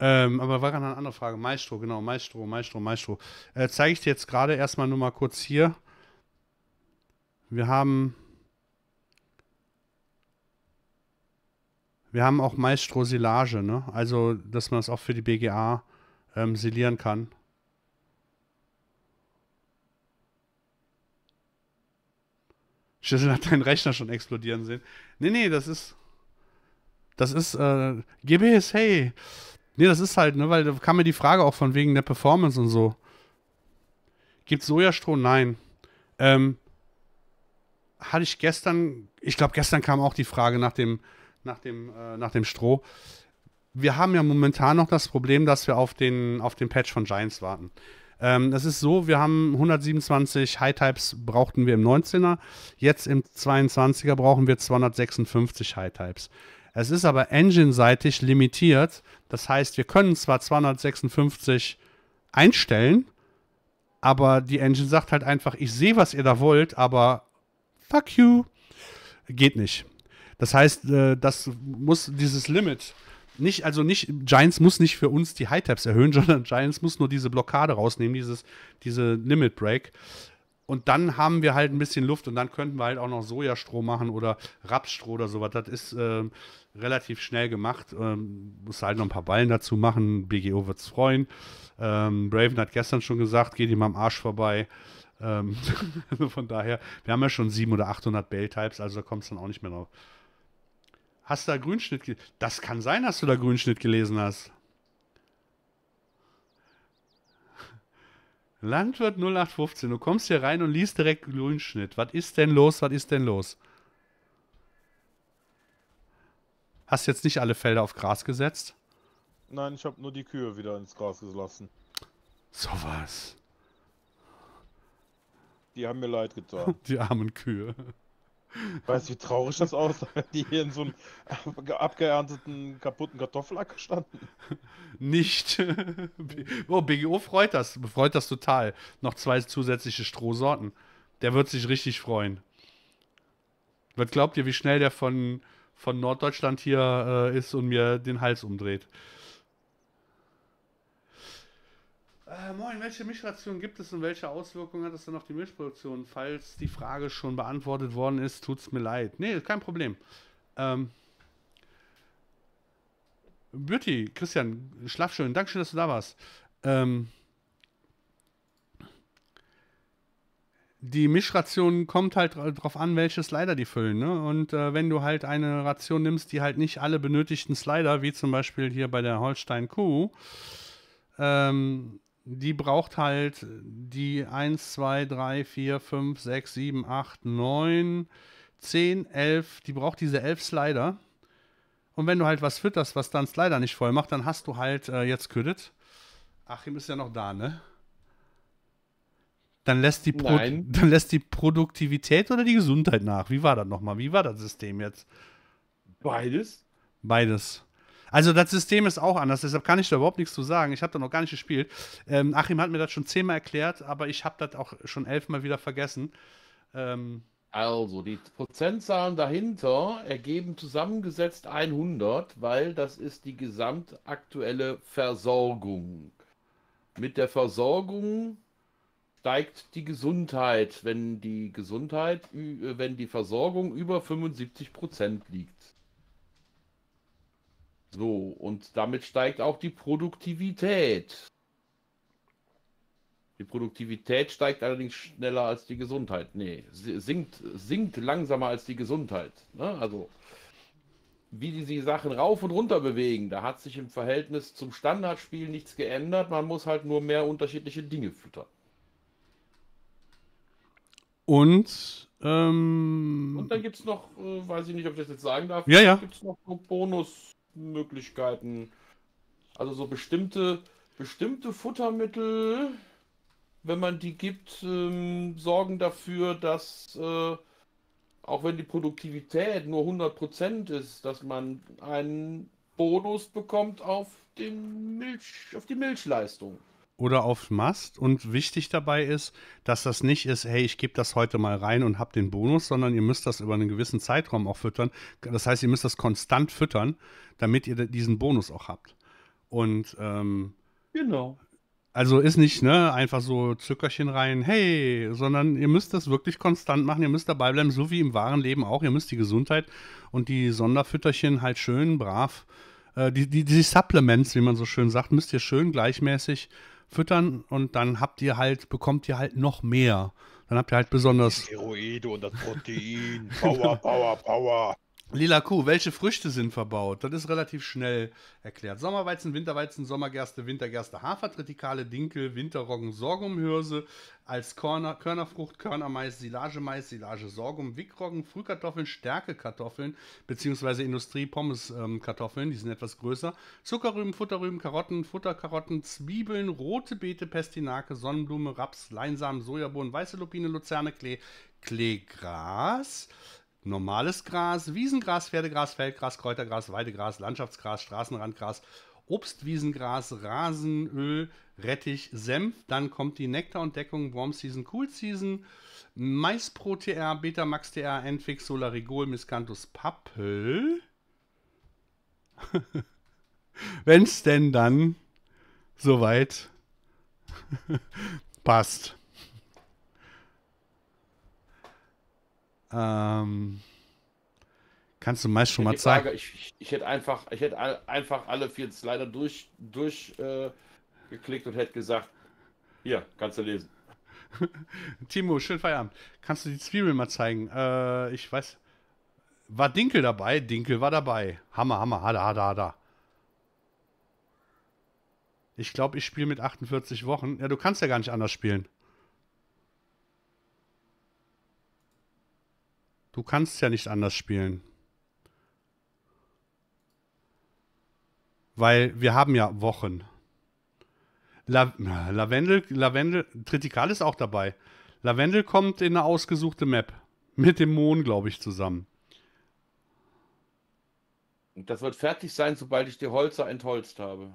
[SPEAKER 1] Ähm, aber war gerade eine andere Frage. Maestro, genau, Maestro, Maestro, Maestro. Äh, Zeige ich dir jetzt gerade erstmal nur mal kurz hier. Wir haben. Wir haben auch Maestro Silage, ne? Also, dass man es auch für die BGA ähm, silieren kann. Schüssel hat deinen Rechner schon explodieren sehen. Nee, nee, das ist. Das ist, äh, GBS, hey. Nee, das ist halt, ne, weil da kam mir die Frage auch von wegen der Performance und so. Gibt's Sojastroh? Nein. Ähm, hatte ich gestern, ich glaube, gestern kam auch die Frage nach dem, nach dem, äh, nach dem Stroh. Wir haben ja momentan noch das Problem, dass wir auf den, auf den Patch von Giants warten. Ähm, das ist so, wir haben 127 High-Types brauchten wir im 19er. Jetzt im 22er brauchen wir 256 High-Types. Es ist aber engine-seitig limitiert. Das heißt, wir können zwar 256 einstellen, aber die Engine sagt halt einfach, ich sehe, was ihr da wollt, aber fuck you. Geht nicht. Das heißt, äh, das muss dieses Limit nicht, also nicht, Giants muss nicht für uns die High-Taps erhöhen, (laughs) sondern Giants muss nur diese Blockade rausnehmen, dieses, diese Limit Break. Und dann haben wir halt ein bisschen Luft und dann könnten wir halt auch noch Sojastroh machen oder Rapsstroh oder sowas. Das ist äh, relativ schnell gemacht. Ähm, muss halt noch ein paar Ballen dazu machen. BGO wird es freuen. Ähm, Braven hat gestern schon gesagt, geht ihm am Arsch vorbei. Ähm, (laughs) also von daher, wir haben ja schon 700 oder 800 Bell-Types, also da kommt es dann auch nicht mehr noch, Hast du da Grünschnitt gelesen? Das kann sein, dass du da Grünschnitt gelesen hast. (laughs) Landwirt 0815, du kommst hier rein und liest direkt Grünschnitt. Was ist denn los? Was ist denn los? Hast jetzt nicht alle Felder auf Gras gesetzt?
[SPEAKER 3] Nein, ich habe nur die Kühe wieder ins Gras gelassen.
[SPEAKER 1] Sowas.
[SPEAKER 3] Die haben mir leid getan. (laughs)
[SPEAKER 1] Die armen Kühe. Weißt du, wie
[SPEAKER 3] traurig das aussah, (laughs) die hier in so einem abgeernteten, kaputten Kartoffelacker standen?
[SPEAKER 1] Nicht. (laughs) Oh, BGO freut das. Freut das total. Noch zwei zusätzliche Strohsorten. Der wird sich richtig freuen. Was glaubt ihr, wie schnell der von, von Norddeutschland hier äh, ist und mir den Hals umdreht? Äh, moin, welche Mischration gibt es und welche Auswirkungen hat es dann auf die Milchproduktion? Falls die Frage schon beantwortet worden ist, tut es mir leid. Nee, kein Problem. Ähm. Beauty, Christian, schlaf schön. Dankeschön, dass du da warst. Ähm, die Mischration kommt halt darauf an, welche Slider die füllen. Ne? Und äh, wenn du halt eine Ration nimmst, die halt nicht alle benötigten Slider, wie zum Beispiel hier bei der Holstein Kuh, ähm, die braucht halt die 1, 2, 3, 4, 5, 6, 7, 8, 9, 10, 11. Die braucht diese 11 Slider. Und wenn du halt was fütterst, was dann Slider nicht voll macht, dann hast du halt äh, jetzt Küddet. Achim ist ja noch da, ne? Dann lässt, die Pro Nein. (laughs) dann lässt die Produktivität oder die Gesundheit nach. Wie war das nochmal? Wie war das System jetzt? Beides. Beides. Also das System ist auch anders, deshalb kann ich da überhaupt nichts zu sagen. Ich habe da noch gar nicht gespielt. Ähm, Achim hat mir das schon zehnmal erklärt, aber ich habe das auch schon elfmal wieder vergessen. Ähm also die Prozentzahlen
[SPEAKER 4] dahinter ergeben zusammengesetzt 100, weil das ist die gesamtaktuelle Versorgung. Mit der Versorgung steigt die Gesundheit, wenn die Gesundheit, äh, wenn die Versorgung über 75 Prozent liegt. So, und damit steigt auch die Produktivität. Die Produktivität steigt allerdings schneller als die Gesundheit. Nee, sinkt, sinkt langsamer als die Gesundheit. Ne? Also, wie die, die Sachen rauf und runter bewegen, da hat sich im Verhältnis zum Standardspiel nichts geändert. Man muss halt nur mehr unterschiedliche Dinge füttern.
[SPEAKER 1] Und. Ähm, und
[SPEAKER 4] dann gibt es noch, äh, weiß ich nicht, ob ich das jetzt sagen darf, ja, ja. gibt es noch so Bonus. Möglichkeiten. Also so bestimmte, bestimmte Futtermittel, wenn man die gibt, ähm, sorgen dafür, dass äh, auch wenn die Produktivität nur 100% ist, dass man einen Bonus bekommt auf, den Milch, auf die Milchleistung
[SPEAKER 1] oder auf Mast. Und wichtig dabei ist, dass das nicht ist, hey, ich gebe das heute mal rein und habe den Bonus, sondern ihr müsst das über einen gewissen Zeitraum auch füttern. Das heißt, ihr müsst das konstant füttern, damit ihr diesen Bonus auch habt. Und ähm, genau. Also ist nicht ne, einfach so Zuckerchen rein, hey, sondern ihr müsst das wirklich konstant machen, ihr müsst dabei bleiben, so wie im wahren Leben auch. Ihr müsst die Gesundheit und die Sonderfütterchen halt schön brav, äh, die, die, die Supplements, wie man so schön sagt, müsst ihr schön gleichmäßig äh, füttern und dann habt ihr halt, bekommt ihr halt noch mehr. Dann habt ihr halt besonders. Steroide und das Protein. Power, (laughs) Power, Power. Lila Kuh, welche Früchte sind verbaut? Das ist relativ schnell erklärt. Sommerweizen, Winterweizen, Sommergerste, Wintergerste, Hafer, Tritikale, Dinkel, Winterroggen, Sorghumhirse, als Körner, Körnerfrucht, Körnermais, Silagemais, Silage, Sorghum, Wickroggen, Frühkartoffeln, Stärkekartoffeln bzw. Industrie-Pommes-Kartoffeln, die sind etwas größer, Zuckerrüben, Futterrüben, Karotten, Futterkarotten, Zwiebeln, rote Beete, Pestinake, Sonnenblume, Raps, Leinsamen, Sojabohnen, weiße Lupine, Luzerne, Klee, Kleegras, normales Gras, Wiesengras, Pferdegras, Feldgras, Kräutergras, Weidegras, Landschaftsgras, Straßenrandgras, Obstwiesengras, Rasenöl, Rettich, Senf. Dann kommt die Nektar und Deckung, Warm Season, Cool Season, Maispro TR, Beta Max TR, Enfix, Solarigol, Miscanthus, Pappel. (laughs) Wenn es denn dann soweit (laughs) passt. Ähm, kannst du meist schon mal zeigen? Frage,
[SPEAKER 4] ich, ich, hätte einfach, ich hätte einfach alle vier Slider durchgeklickt durch äh, und hätte gesagt, hier, kannst du lesen.
[SPEAKER 1] (laughs) Timo, schönen Feierabend. Kannst du die Zwiebel mal zeigen? Äh, ich weiß. War Dinkel dabei? Dinkel war dabei. Hammer, Hammer, hada, hada, hada. Ich glaube, ich spiele mit 48 Wochen. Ja, du kannst ja gar nicht anders spielen. Du kannst ja nicht anders spielen. Weil wir haben ja Wochen. La Lavendel, Lavendel, Tritikal ist auch dabei. Lavendel kommt in eine ausgesuchte Map. Mit dem Mond, glaube ich, zusammen.
[SPEAKER 4] Und das wird fertig sein, sobald ich die Holzer entholzt habe.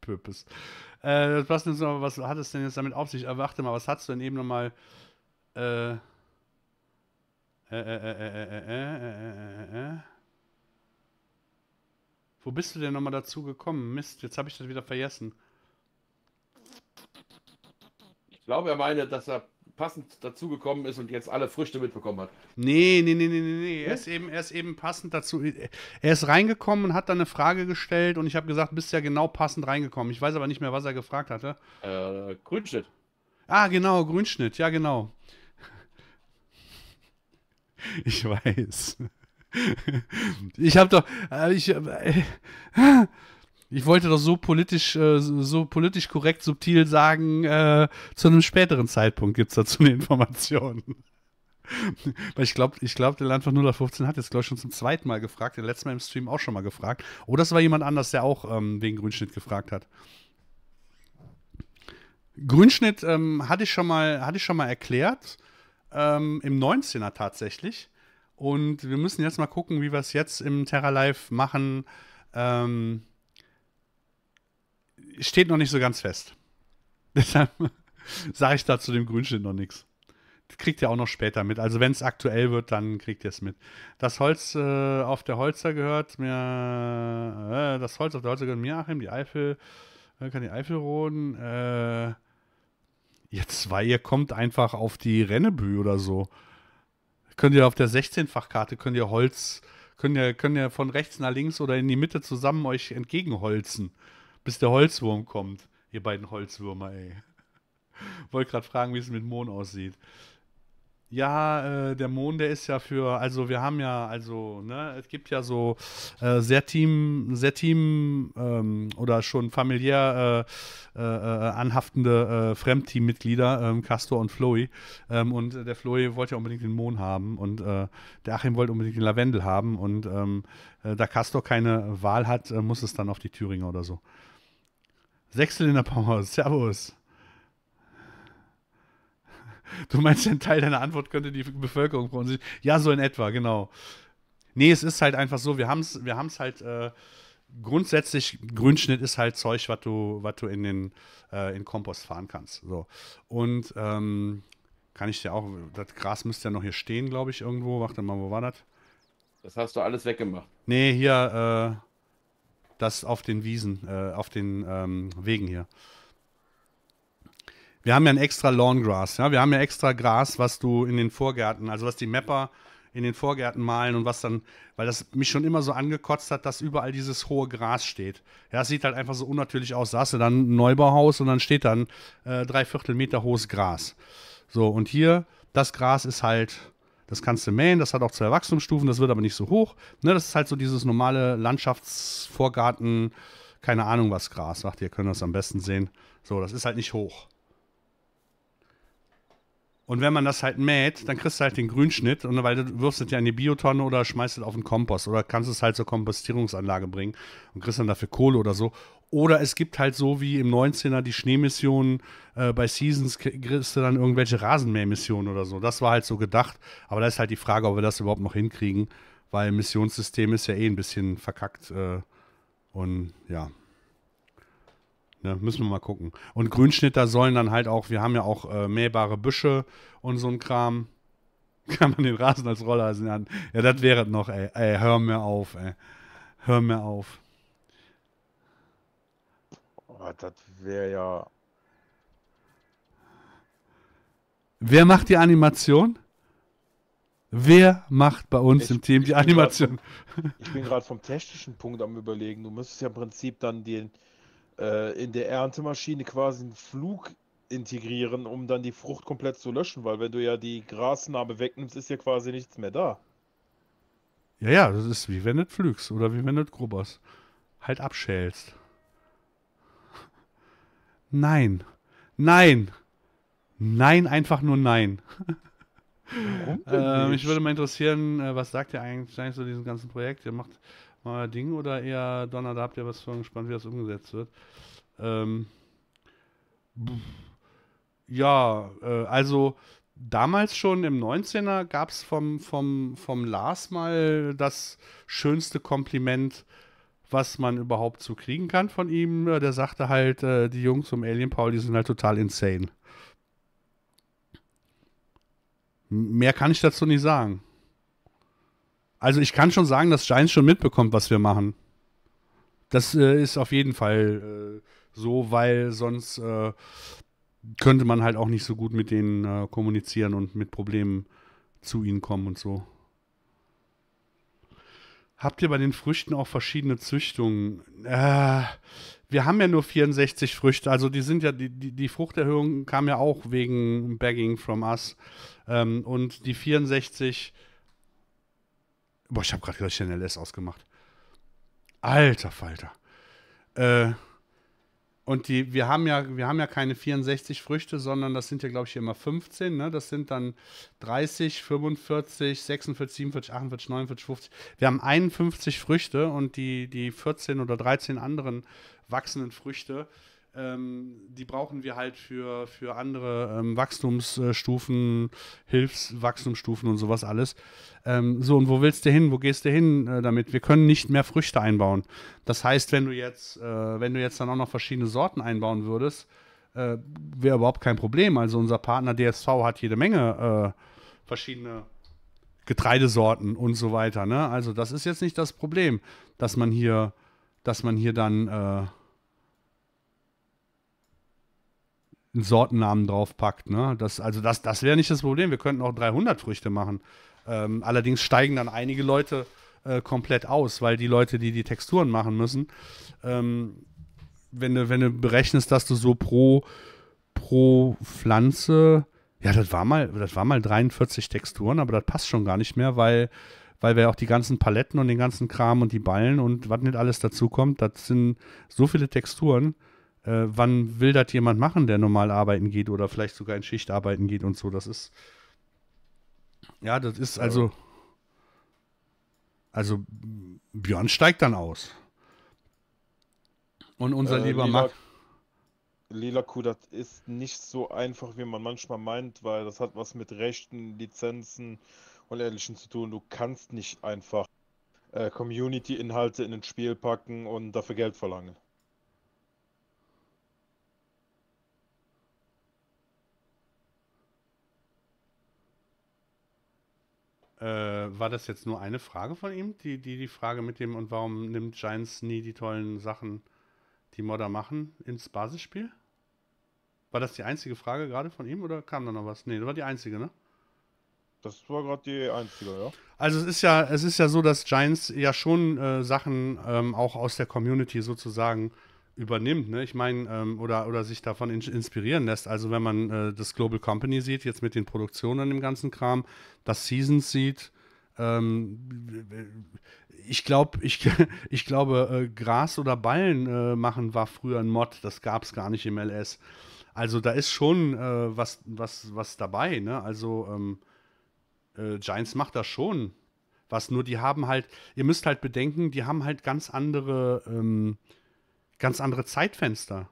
[SPEAKER 1] Pöpes. (laughs) Äh, was, was, hat es denn jetzt damit auf sich? Erwarte äh, mal, was hast du denn eben nochmal? Äh, äh äh äh, äh, äh, äh, Wo bist du denn nochmal dazu gekommen? Mist, jetzt habe ich das wieder vergessen.
[SPEAKER 4] Ich glaube, er meinte, dass er passend dazu gekommen ist und jetzt alle Früchte mitbekommen hat. Nee, nee, nee, nee,
[SPEAKER 1] nee. Er, ist eben, er ist eben passend dazu. Er ist reingekommen und hat dann eine Frage gestellt und ich habe gesagt, bist ja genau passend reingekommen. Ich weiß aber nicht mehr, was er gefragt hatte. Grünschnitt. Ah, genau, Grünschnitt, ja, genau. (laughs) Ich weiß. (laughs) Ich habe doch. Äh, ich, äh, (laughs) ich wollte doch so politisch, äh, so politisch korrekt, subtil sagen, zu einem späteren Zeitpunkt gibt es dazu eine Information. Weil ich glaube, ich glaub, der Land von 015 hat jetzt, glaube ich, schon zum zweiten Mal gefragt, den letzten Mal im Stream auch schon mal gefragt. Oder oh, es war jemand anders, der auch ähm, wegen Grünschnitt gefragt hat. Grünschnitt ähm, hatte, ich schon mal, hatte ich schon mal erklärt ähm, im 19er tatsächlich. Und wir müssen jetzt mal gucken, wie wir es jetzt im Terra Live machen. Ähm, steht noch nicht so ganz fest. (laughs) Deshalb sage ich da zu dem Grünschild noch nichts. Kriegt ihr auch noch später mit. Also wenn es aktuell wird, dann kriegt ihr es mit. Das Holz äh, auf der Holzer gehört mir. Äh, das Holz auf der Holzer gehört mir, Achim. Die Eifel. Äh, kann die Eifel roden. Äh, Ihr zwei, ihr kommt einfach auf die Rennebü oder so. Könnt ihr auf der 16-Fachkarte, könnt ihr Holz, könnt ihr, könnt ihr von rechts nach links oder in die Mitte zusammen euch entgegenholzen, bis der Holzwurm kommt. Ihr beiden Holzwürmer, ey. (laughs) Wollt gerade fragen, wie es mit Mohn aussieht ja, äh, der Mond, der ist ja für, also wir haben ja, also, ne, es gibt ja so äh, sehr Team, sehr Team ähm, oder schon familiär äh, äh, äh anhaftende äh, Fremdteammitglieder, ähm, Castor und Floy. Ähm, und der Floy wollte ja unbedingt den Mond haben und der Achim wollte unbedingt den Lavendel haben. Und ähm, da Castor keine Wahl hat, muss es dann auf die Thüringer oder so. Sechstel in der Power, (laughs) Servus. Du meinst, ein Teil deiner Antwort könnte die Bevölkerung verunsichern? Ja, so in etwa, genau. Nee, es ist halt einfach so, wir haben es wir haben's halt äh, grundsätzlich, Grünschnitt ist halt Zeug, was du, was du in den äh, in Kompost fahren kannst. So. Und ähm, kann ich dir auch, das Gras müsste ja noch hier stehen, glaube ich, irgendwo. Warte mal, wo war das?
[SPEAKER 4] Das hast du alles weggemacht.
[SPEAKER 1] Nee, hier, äh, das auf den Wiesen, äh, auf den ähm, Wegen hier wir haben ja ein extra Lawngrass, ja, wir haben ja extra Gras, was du in den Vorgärten, also was die Mapper in den Vorgärten malen und was dann, weil das mich schon immer so angekotzt hat, dass überall dieses hohe Gras steht. Ja, es sieht halt einfach so unnatürlich aus. Da hast du dann ein Neubauhaus und dann steht dann äh, drei Viertel Meter hohes Gras. So, und hier, das Gras ist halt, das kannst du mähen, das hat auch zwei Wachstumsstufen, das wird aber nicht so hoch. Ne, das ist halt so dieses normale Landschaftsvorgarten, keine Ahnung was Gras, sagt ihr, könnt das am besten sehen. So, das ist halt nicht hoch. Und wenn man das halt mäht, dann kriegst du halt den Grünschnitt, und, weil du wirfst es ja in die Biotonne oder schmeißt es auf den Kompost oder kannst es halt zur Kompostierungsanlage bringen und kriegst dann dafür Kohle oder so. Oder es gibt halt so wie im 19er die Schneemissionen, äh, bei Seasons kriegst du dann irgendwelche Rasenmähmissionen oder so. Das war halt so gedacht. Aber da ist halt die Frage, ob wir das überhaupt noch hinkriegen, weil Missionssystem ist ja eh ein bisschen verkackt. Äh, und ja, Ne, müssen wir mal gucken. Und Grünschnitter sollen dann halt auch, wir haben ja auch äh, mähbare Büsche und so ein Kram. (laughs) Kann man den Rasen als Roller nennen? Ja, das wäre noch, ey. ey. Hör mir auf, ey. Hör mir auf.
[SPEAKER 3] Oh, das wäre ja.
[SPEAKER 1] Wer macht die Animation? Wer macht bei uns ich, im Team die Animation?
[SPEAKER 3] Grad, ich bin gerade vom technischen Punkt am überlegen. Du müsstest ja im Prinzip dann den, äh, in der Erntemaschine quasi einen Flug integrieren, um dann die Frucht komplett zu löschen, weil wenn du ja die Grasnarbe wegnimmst, ist ja quasi nichts mehr da.
[SPEAKER 1] Ja, ja, das ist wie wenn du pflügst oder wie wenn du grubberst. Halt abschälst. Nein. Nein. Nein, einfach nur nein. Warum ähm, mich würde mal interessieren, äh, was sagt ihr eigentlich zu diesem ganzen Projekt? Ihr macht, euer Ding oder eher, Donner, da habt ihr was von gespannt, wie das umgesetzt wird? Ähm, ja, äh, also damals schon im 19er gab es vom, vom, vom Lars mal das schönste Kompliment, was man überhaupt zu so kriegen kann von ihm. Äh, der sagte halt, äh, die Jungs um Alien Paul, die sind halt total insane. Mehr kann ich dazu nicht sagen. Also ich kann schon sagen, dass Giants schon mitbekommt, was wir machen. Das äh, ist auf jeden Fall äh, so, weil sonst äh, könnte man halt auch nicht so gut mit denen äh, kommunizieren und mit Problemen zu ihnen kommen und so. Habt ihr bei den Früchten auch verschiedene Züchtungen? Äh, wir haben ja nur 64 Früchte, also die sind ja, die, die, die Fruchterhöhung kam ja auch wegen Bagging from Us. Ähm, und die 64 äh, Boah, ich habe gerade gleich den LS ausgemacht. Alter Falter. Äh, und die, wir haben ja, wir haben ja keine 64 Früchte, sondern das sind ja, glaube ich, immer 15. Ne? Das sind dann 30, 45, 46, 47, 48, 49, 50. Wir haben 51 Früchte und die, die 14 oder 13 anderen wachsenden Früchte ähm, die brauchen wir halt für, für andere ähm, Wachstumsstufen, Hilfswachstumsstufen und sowas alles. Ähm, so, und wo willst du hin? Wo gehst du hin äh, damit? Wir können nicht mehr Früchte einbauen. Das heißt, wenn du jetzt, äh, wenn du jetzt dann auch noch verschiedene Sorten einbauen würdest, äh, wäre überhaupt kein Problem. Also unser Partner DSV hat jede Menge äh, verschiedene Getreidesorten und so weiter. Ne? Also das ist jetzt nicht das Problem, dass man hier, dass man hier dann äh, einen Sortennamen draufpackt. Ne? Das, also das, das wäre nicht das Problem. Wir könnten auch 300 Früchte machen. Ähm, allerdings steigen dann einige Leute äh, komplett aus, weil die Leute, die die Texturen machen müssen, ähm, wenn, du, wenn du berechnest, dass du so pro, pro Pflanze, ja, das war, mal, das war mal 43 Texturen, aber das passt schon gar nicht mehr, weil, weil wir auch die ganzen Paletten und den ganzen Kram und die Ballen und was nicht alles dazukommt, das sind so viele Texturen äh, wann will das jemand machen, der normal arbeiten geht oder vielleicht sogar in Schicht arbeiten geht und so. Das ist, ja, das ist also, also Björn steigt dann aus. Und unser äh, lieber Max.
[SPEAKER 3] Lila Kuh, das ist nicht so einfach, wie man manchmal meint, weil das hat was mit Rechten, Lizenzen und Ähnlichem zu tun. Du kannst nicht einfach äh, Community-Inhalte in ein Spiel packen und dafür Geld verlangen.
[SPEAKER 1] Äh, war das jetzt nur eine Frage von ihm? Die, die, die Frage mit dem, und warum nimmt Giants nie die tollen Sachen, die Modder machen, ins Basisspiel? War das die einzige Frage gerade von ihm oder kam da noch was? Nee, das war die einzige, ne? Das war gerade die einzige, ja. Also es ist ja, es ist ja so, dass Giants ja schon äh, Sachen ähm, auch aus der Community sozusagen übernimmt. Ne? Ich meine, ähm, oder, oder sich davon in inspirieren lässt. Also wenn man äh, das Global Company sieht, jetzt mit den Produktionen und dem ganzen Kram, das Seasons sieht, ähm, ich, glaub, ich, (laughs) ich glaube, äh, Gras oder Ballen äh, machen war früher ein Mod, das gab es gar nicht im LS. Also da ist schon äh, was, was, was dabei. Ne? Also ähm, äh, Giants macht das schon. Was nur, die haben halt, ihr müsst halt bedenken, die haben halt ganz andere ähm, ganz andere Zeitfenster.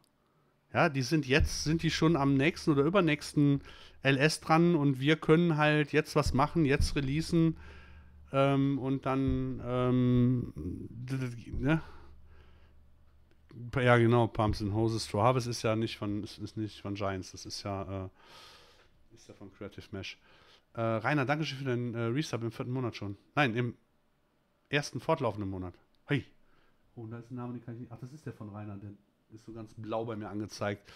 [SPEAKER 1] Ja, die sind jetzt, sind die schon am nächsten oder übernächsten LS dran und wir können halt jetzt was machen, jetzt releasen ähm, und dann, ähm, ne? Ja, genau, Pumps and Hoses to Harvest ist ja nicht von, ist, ist nicht von Giants, das ist ja, äh, ist ja von Creative Mesh. Äh, Rainer, danke schön für den äh, Resub im vierten Monat schon. Nein, im ersten fortlaufenden Monat. Oh, da ist ein Name, den kann ich nicht. Ach, das ist der von Rainer, der ist so ganz blau bei mir angezeigt.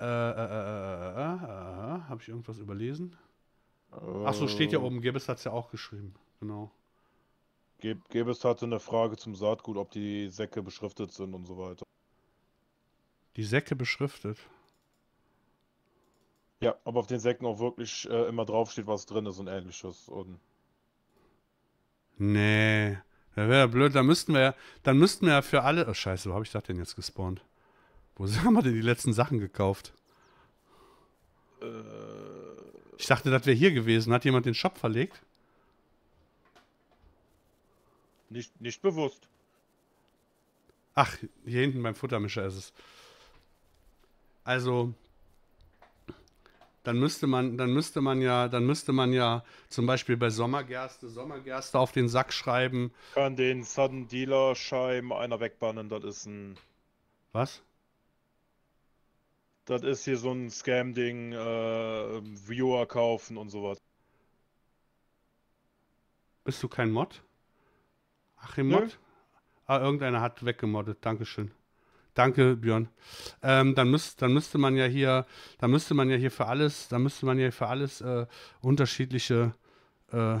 [SPEAKER 1] Äh, äh, äh, äh, äh, habe ich irgendwas überlesen? Ach so, steht ja oben. Gebes hat es ja auch geschrieben. Genau.
[SPEAKER 3] Gebes hatte eine Frage zum Saatgut, ob die Säcke beschriftet sind und so weiter.
[SPEAKER 1] Die Säcke beschriftet?
[SPEAKER 3] Ja, aber auf den Säcken auch wirklich äh, immer draufsteht, was drin ist und ähnliches. Und
[SPEAKER 1] nee. Ja, wäre ja blöd, dann müssten wir ja, dann müssten wir ja für alle. Oh scheiße, wo habe ich das denn jetzt gespawnt? Wo (laughs) haben wir denn die letzten Sachen gekauft? Äh, ich dachte, das wäre hier gewesen. Hat jemand den Shop verlegt? Nicht, nicht bewusst. Ach, hier hinten beim Futtermischer ist es. Also, dann müsste man, dann müsste man ja, dann müsste man ja zum Beispiel bei Sommergerste, Sommergerste auf den Sack schreiben.
[SPEAKER 3] Kann den Sudden Dealer Scheim einer wegbannen, das ist ein. Was? Das ist hier so ein Scam-Ding, äh, Viewer kaufen und sowas.
[SPEAKER 1] Bist du kein Mod? Achim Mod? Ah, irgendeiner hat weggemoddet, Dankeschön. Danke, Björn. Ähm, dann, müsst, dann müsste man ja hier, dann müsste man ja hier für alles, dann müsste man ja für alles äh, unterschiedliche äh,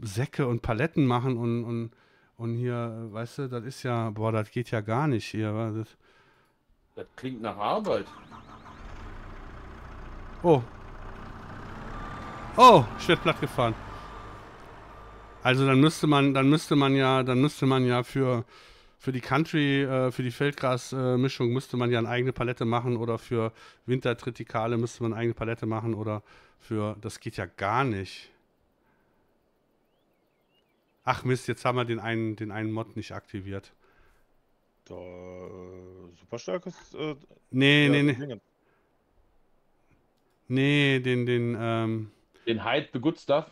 [SPEAKER 1] Säcke und Paletten machen und, und, und hier, weißt du, das ist ja, boah, das geht ja gar nicht hier. Das,
[SPEAKER 4] das klingt nach Arbeit.
[SPEAKER 1] Oh. Oh, ich werde platt gefahren. Also dann müsste man, dann müsste man ja, dann müsste man ja für, für die Country, äh, für die Feldgrasmischung müsste man ja eine eigene Palette machen oder für Wintertritikale müsste man eine eigene Palette machen oder für. Das geht ja gar nicht. Ach Mist, jetzt haben wir den einen, den einen Mod nicht aktiviert.
[SPEAKER 3] Da, äh, super Äh,
[SPEAKER 1] nee, ja, nee, nee. Nee, den, den, ähm. Den Hide the Good Stuff?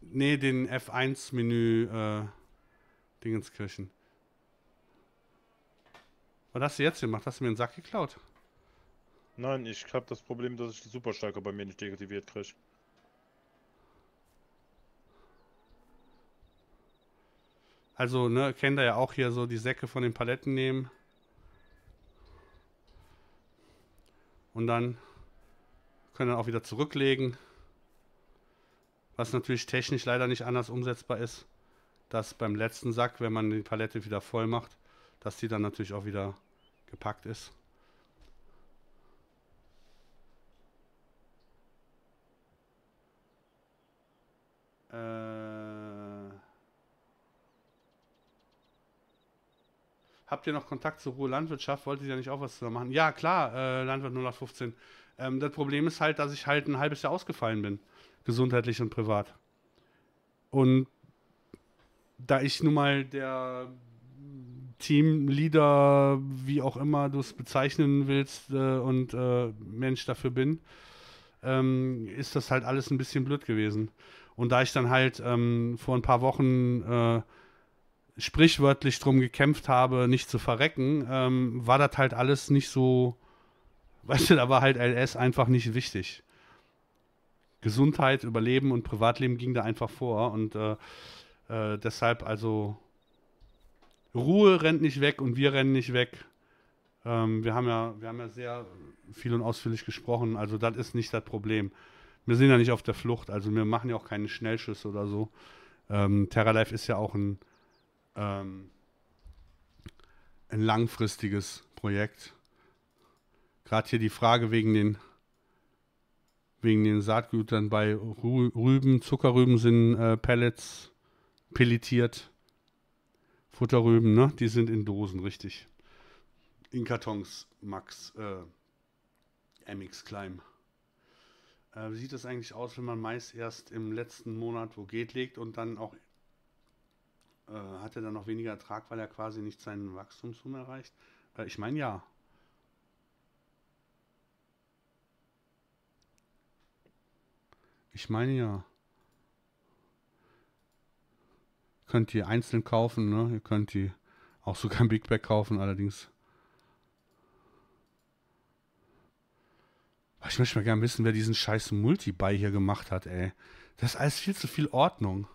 [SPEAKER 1] Nee, den F1-Menü, äh, Dingenskirchen. Was hast du jetzt gemacht? Hast du mir einen Sack geklaut?
[SPEAKER 3] Nein, ich habe das Problem, dass ich die Superstärke bei mir nicht deaktiviert kriege.
[SPEAKER 1] Also, ne, kennt ihr ja auch hier so die Säcke von den Paletten nehmen. Und dann können wir auch wieder zurücklegen. Was natürlich technisch leider nicht anders umsetzbar ist, dass beim letzten Sack, wenn man die Palette wieder voll macht, dass die dann natürlich auch wieder gepackt ist. Äh, habt ihr noch Kontakt zur Ruhe Landwirtschaft? Wolltet ihr nicht auch was zusammen machen? Ja, klar, äh, Landwirt 0815. Ähm, das Problem ist halt, dass ich halt ein halbes Jahr ausgefallen bin. Gesundheitlich und privat. Und da ich nun mal der Teamleader, wie auch immer du es bezeichnen willst äh, und äh, Mensch dafür bin, ähm, ist das halt alles ein bisschen blöd gewesen. Und da ich dann halt ähm, vor ein paar Wochen äh, sprichwörtlich drum gekämpft habe, nicht zu verrecken, ähm, war das halt alles nicht so, (laughs) weißt du, da war halt LS einfach nicht wichtig. Gesundheit, Überleben und Privatleben ging da einfach vor und äh, äh, deshalb also Ruhe rennt nicht weg und wir rennen nicht weg. Ähm, wir, haben ja, wir haben ja sehr viel und ausführlich gesprochen, also das ist nicht das Problem. Wir sind ja nicht auf der Flucht, also wir machen ja auch keine Schnellschüsse oder so. Ähm, Terra Life ist ja auch ein, ähm, ein langfristiges Projekt. Gerade hier die Frage wegen den, wegen den Saatgütern bei Rüben, Zuckerrüben sind äh, Pellets pelletiert. Futterrüben, ne? Die sind in Dosen, richtig. In Kartons, Max, äh, MX Climb. Äh, wie sieht das eigentlich aus, wenn man Mais erst im letzten Monat wo geht legt und dann auch äh, hat er dann noch weniger Ertrag, weil er quasi nicht seinen Wachstumsum erreicht? Äh, ich meine ja. Ich meine ja. könnt die einzeln kaufen, ne? ihr könnt die auch sogar im Big Bag kaufen, allerdings. Ich möchte mal gerne wissen, wer diesen scheiß Multi-Buy hier gemacht hat, ey. Das ist alles viel zu viel Ordnung.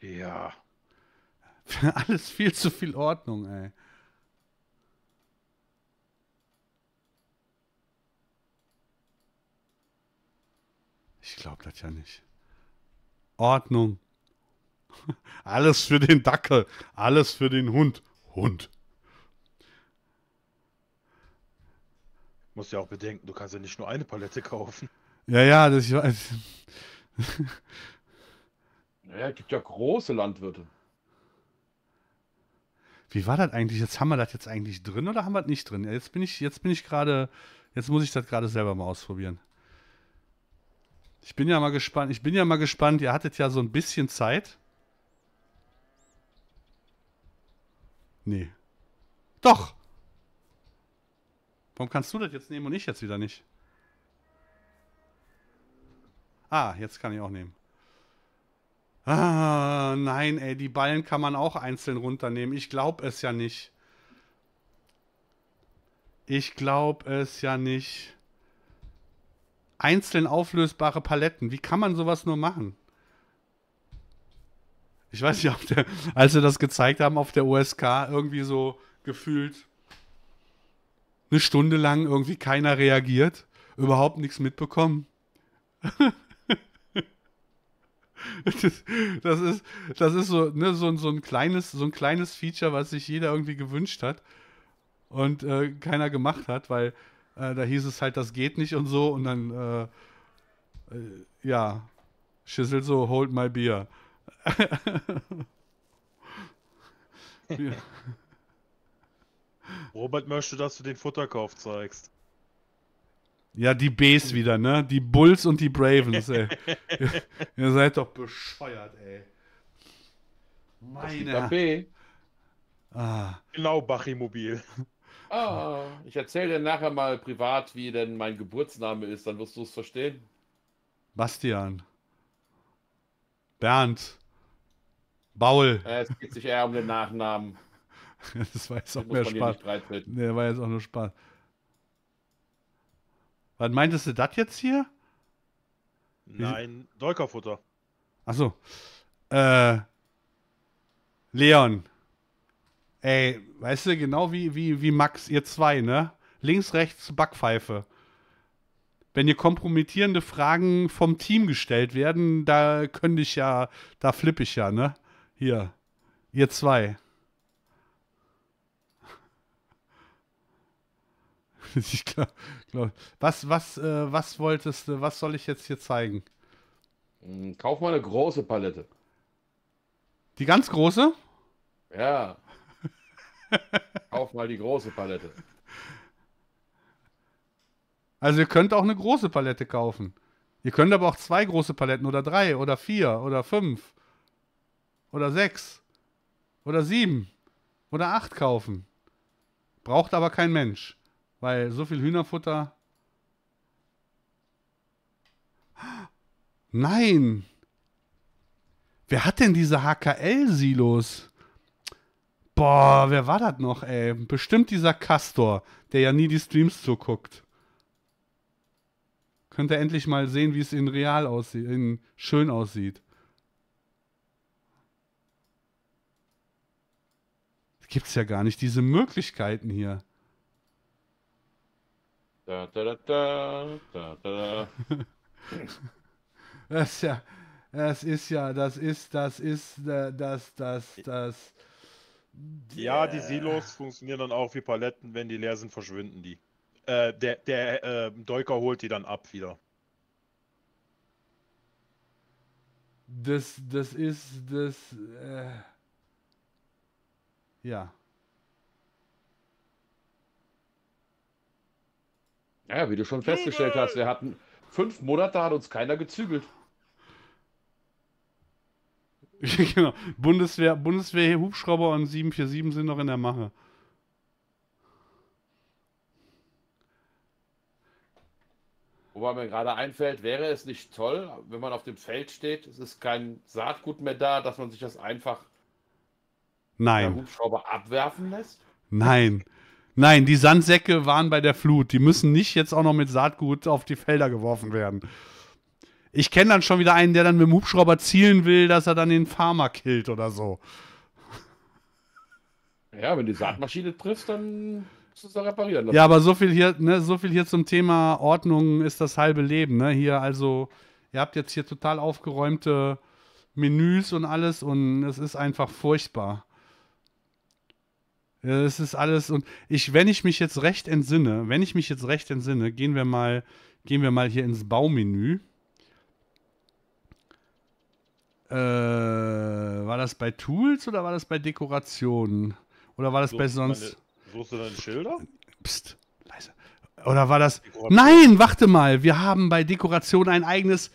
[SPEAKER 1] Ja. (laughs) Alles viel zu viel Ordnung, ey. Ich glaube das ja nicht. Ordnung. (laughs) Alles für den Dackel. Alles für den Hund. Hund.
[SPEAKER 3] Muss ja auch bedenken, du kannst ja nicht nur eine Palette kaufen.
[SPEAKER 1] Ja, ja, das ich weiß. (laughs)
[SPEAKER 3] naja,
[SPEAKER 4] es gibt ja große Landwirte.
[SPEAKER 1] Wie war das eigentlich? Jetzt haben wir das jetzt eigentlich drin oder haben wir das nicht drin? Jetzt bin ich, jetzt bin ich gerade, jetzt muss ich das gerade selber mal ausprobieren. Ich bin ja mal gespannt. Ich bin ja mal gespannt. Ihr hattet ja so ein bisschen Zeit. Nee. Doch! Warum kannst du das jetzt nehmen und ich jetzt wieder nicht? Ah, jetzt kann ich auch nehmen. Ah, nein, ey, die Ballen kann man auch einzeln runternehmen. Ich glaube es ja nicht. Ich glaube es ja nicht einzeln auflösbare Paletten. Wie kann man sowas nur machen? Ich weiß nicht, der, als sie das gezeigt haben auf der OSK, irgendwie so gefühlt eine Stunde lang irgendwie keiner reagiert, überhaupt nichts mitbekommen. (laughs) Das, das, ist, das ist so, ne, so, so, ein kleines, so ein kleines Feature, was sich jeder irgendwie gewünscht hat und äh, keiner gemacht hat, weil äh, da hieß es halt, das geht nicht und so. Und dann, äh, äh, ja, Schissel so, hold my beer. (laughs)
[SPEAKER 3] Robert möchte, dass du den Futterkauf zeigst.
[SPEAKER 1] Ja, die Bs wieder, ne? Die Bulls und die Bravens, ey. (laughs) Ihr seid doch
[SPEAKER 3] bescheuert, ey. Meine. Das B. Ah. Genau, Bachimobil.
[SPEAKER 4] Ah, ich erzähle dir nachher mal privat, wie denn mein Geburtsname ist, dann wirst du es verstehen.
[SPEAKER 1] Bastian. Bernd. Baul.
[SPEAKER 4] Es geht sich eher um den Nachnamen.
[SPEAKER 1] (laughs) das war jetzt auch mehr Spaß. Nee, war jetzt auch nur Spaß. Was meintest du das jetzt hier? Nein,
[SPEAKER 3] Dolkerfutter.
[SPEAKER 1] Achso. Äh, Leon. Ey, weißt du, genau wie, wie, wie Max, ihr zwei, ne? Links, rechts, Backpfeife. Wenn ihr kompromittierende Fragen vom Team gestellt werden, da könnte ich ja, da flippe ich ja, ne? Hier, ihr zwei. (laughs) ich glaub, glaub, was, was, äh, was wolltest du, was soll ich jetzt hier zeigen? Hm, kauf mal eine große Palette. Die ganz große?
[SPEAKER 4] Ja. Kauf mal die große Palette.
[SPEAKER 1] Also ihr könnt auch eine große Palette kaufen. Ihr könnt aber auch zwei große Paletten oder drei oder vier oder fünf oder sechs oder sieben oder acht kaufen. Braucht aber kein Mensch, weil so viel Hühnerfutter. Nein! Wer hat denn diese HKL-Silos? Boah, wer war das noch, ey? Bestimmt dieser Castor, der ja nie die Streams zuguckt. Könnt ihr endlich mal sehen, wie es in real aussieht, in schön aussieht. Das gibt's ja gar nicht, diese Möglichkeiten hier.
[SPEAKER 4] Da, da, da, da,
[SPEAKER 3] da,
[SPEAKER 1] (laughs) das ist ja, das ist ja, das ist, das ist, äh, das, das, das. das ja, die Silos
[SPEAKER 3] funktionieren dann auch wie Paletten. Wenn die leer sind, verschwinden die. Äh, der der äh, Deuker holt die dann ab
[SPEAKER 1] wieder. Das, das ist, das, äh, ja.
[SPEAKER 4] Ja, wie du schon festgestellt hast, wir hatten fünf Monate, hat uns keiner gezügelt.
[SPEAKER 1] (laughs) genau. Bundeswehr, Bundeswehr, Hubschrauber und 747 sind noch in der Mache.
[SPEAKER 4] Wobei mir gerade einfällt, wäre es nicht toll, wenn man auf dem Feld steht, es ist kein Saatgut mehr da, dass man sich das einfach Nein. Hubschrauber abwerfen lässt?
[SPEAKER 1] Nein. Nein, die Sandsäcke waren bei der Flut. Die müssen nicht jetzt auch noch mit Saatgut auf die Felder geworfen werden. Ich kenne dann schon wieder einen, der dann mit dem Hubschrauber zielen will, dass er dann den Farmer killt oder so. Ja, wenn die Saatmaschine triffst,
[SPEAKER 4] dann musst du es reparieren. Lassen. Ja, aber so viel
[SPEAKER 1] hier, ne, so viel hier zum Thema Ordnung ist das halbe Leben, ne? Hier, also, ihr habt jetzt hier total aufgeräumte Menüs und alles und es ist einfach furchtbar. Es ist alles und ich, wenn ich mich jetzt recht entsinne, wenn ich mich jetzt recht entsinne, gehen wir mal, gehen wir mal hier ins Baumenü äh, war das bei Tools oder war das bei Dekorationen? Oder war das suchst bei sonst. Meine, suchst du deine Schilder? Psst, leise. Oder war das. Nein, warte mal. Wir haben bei Dekoration ein eigenes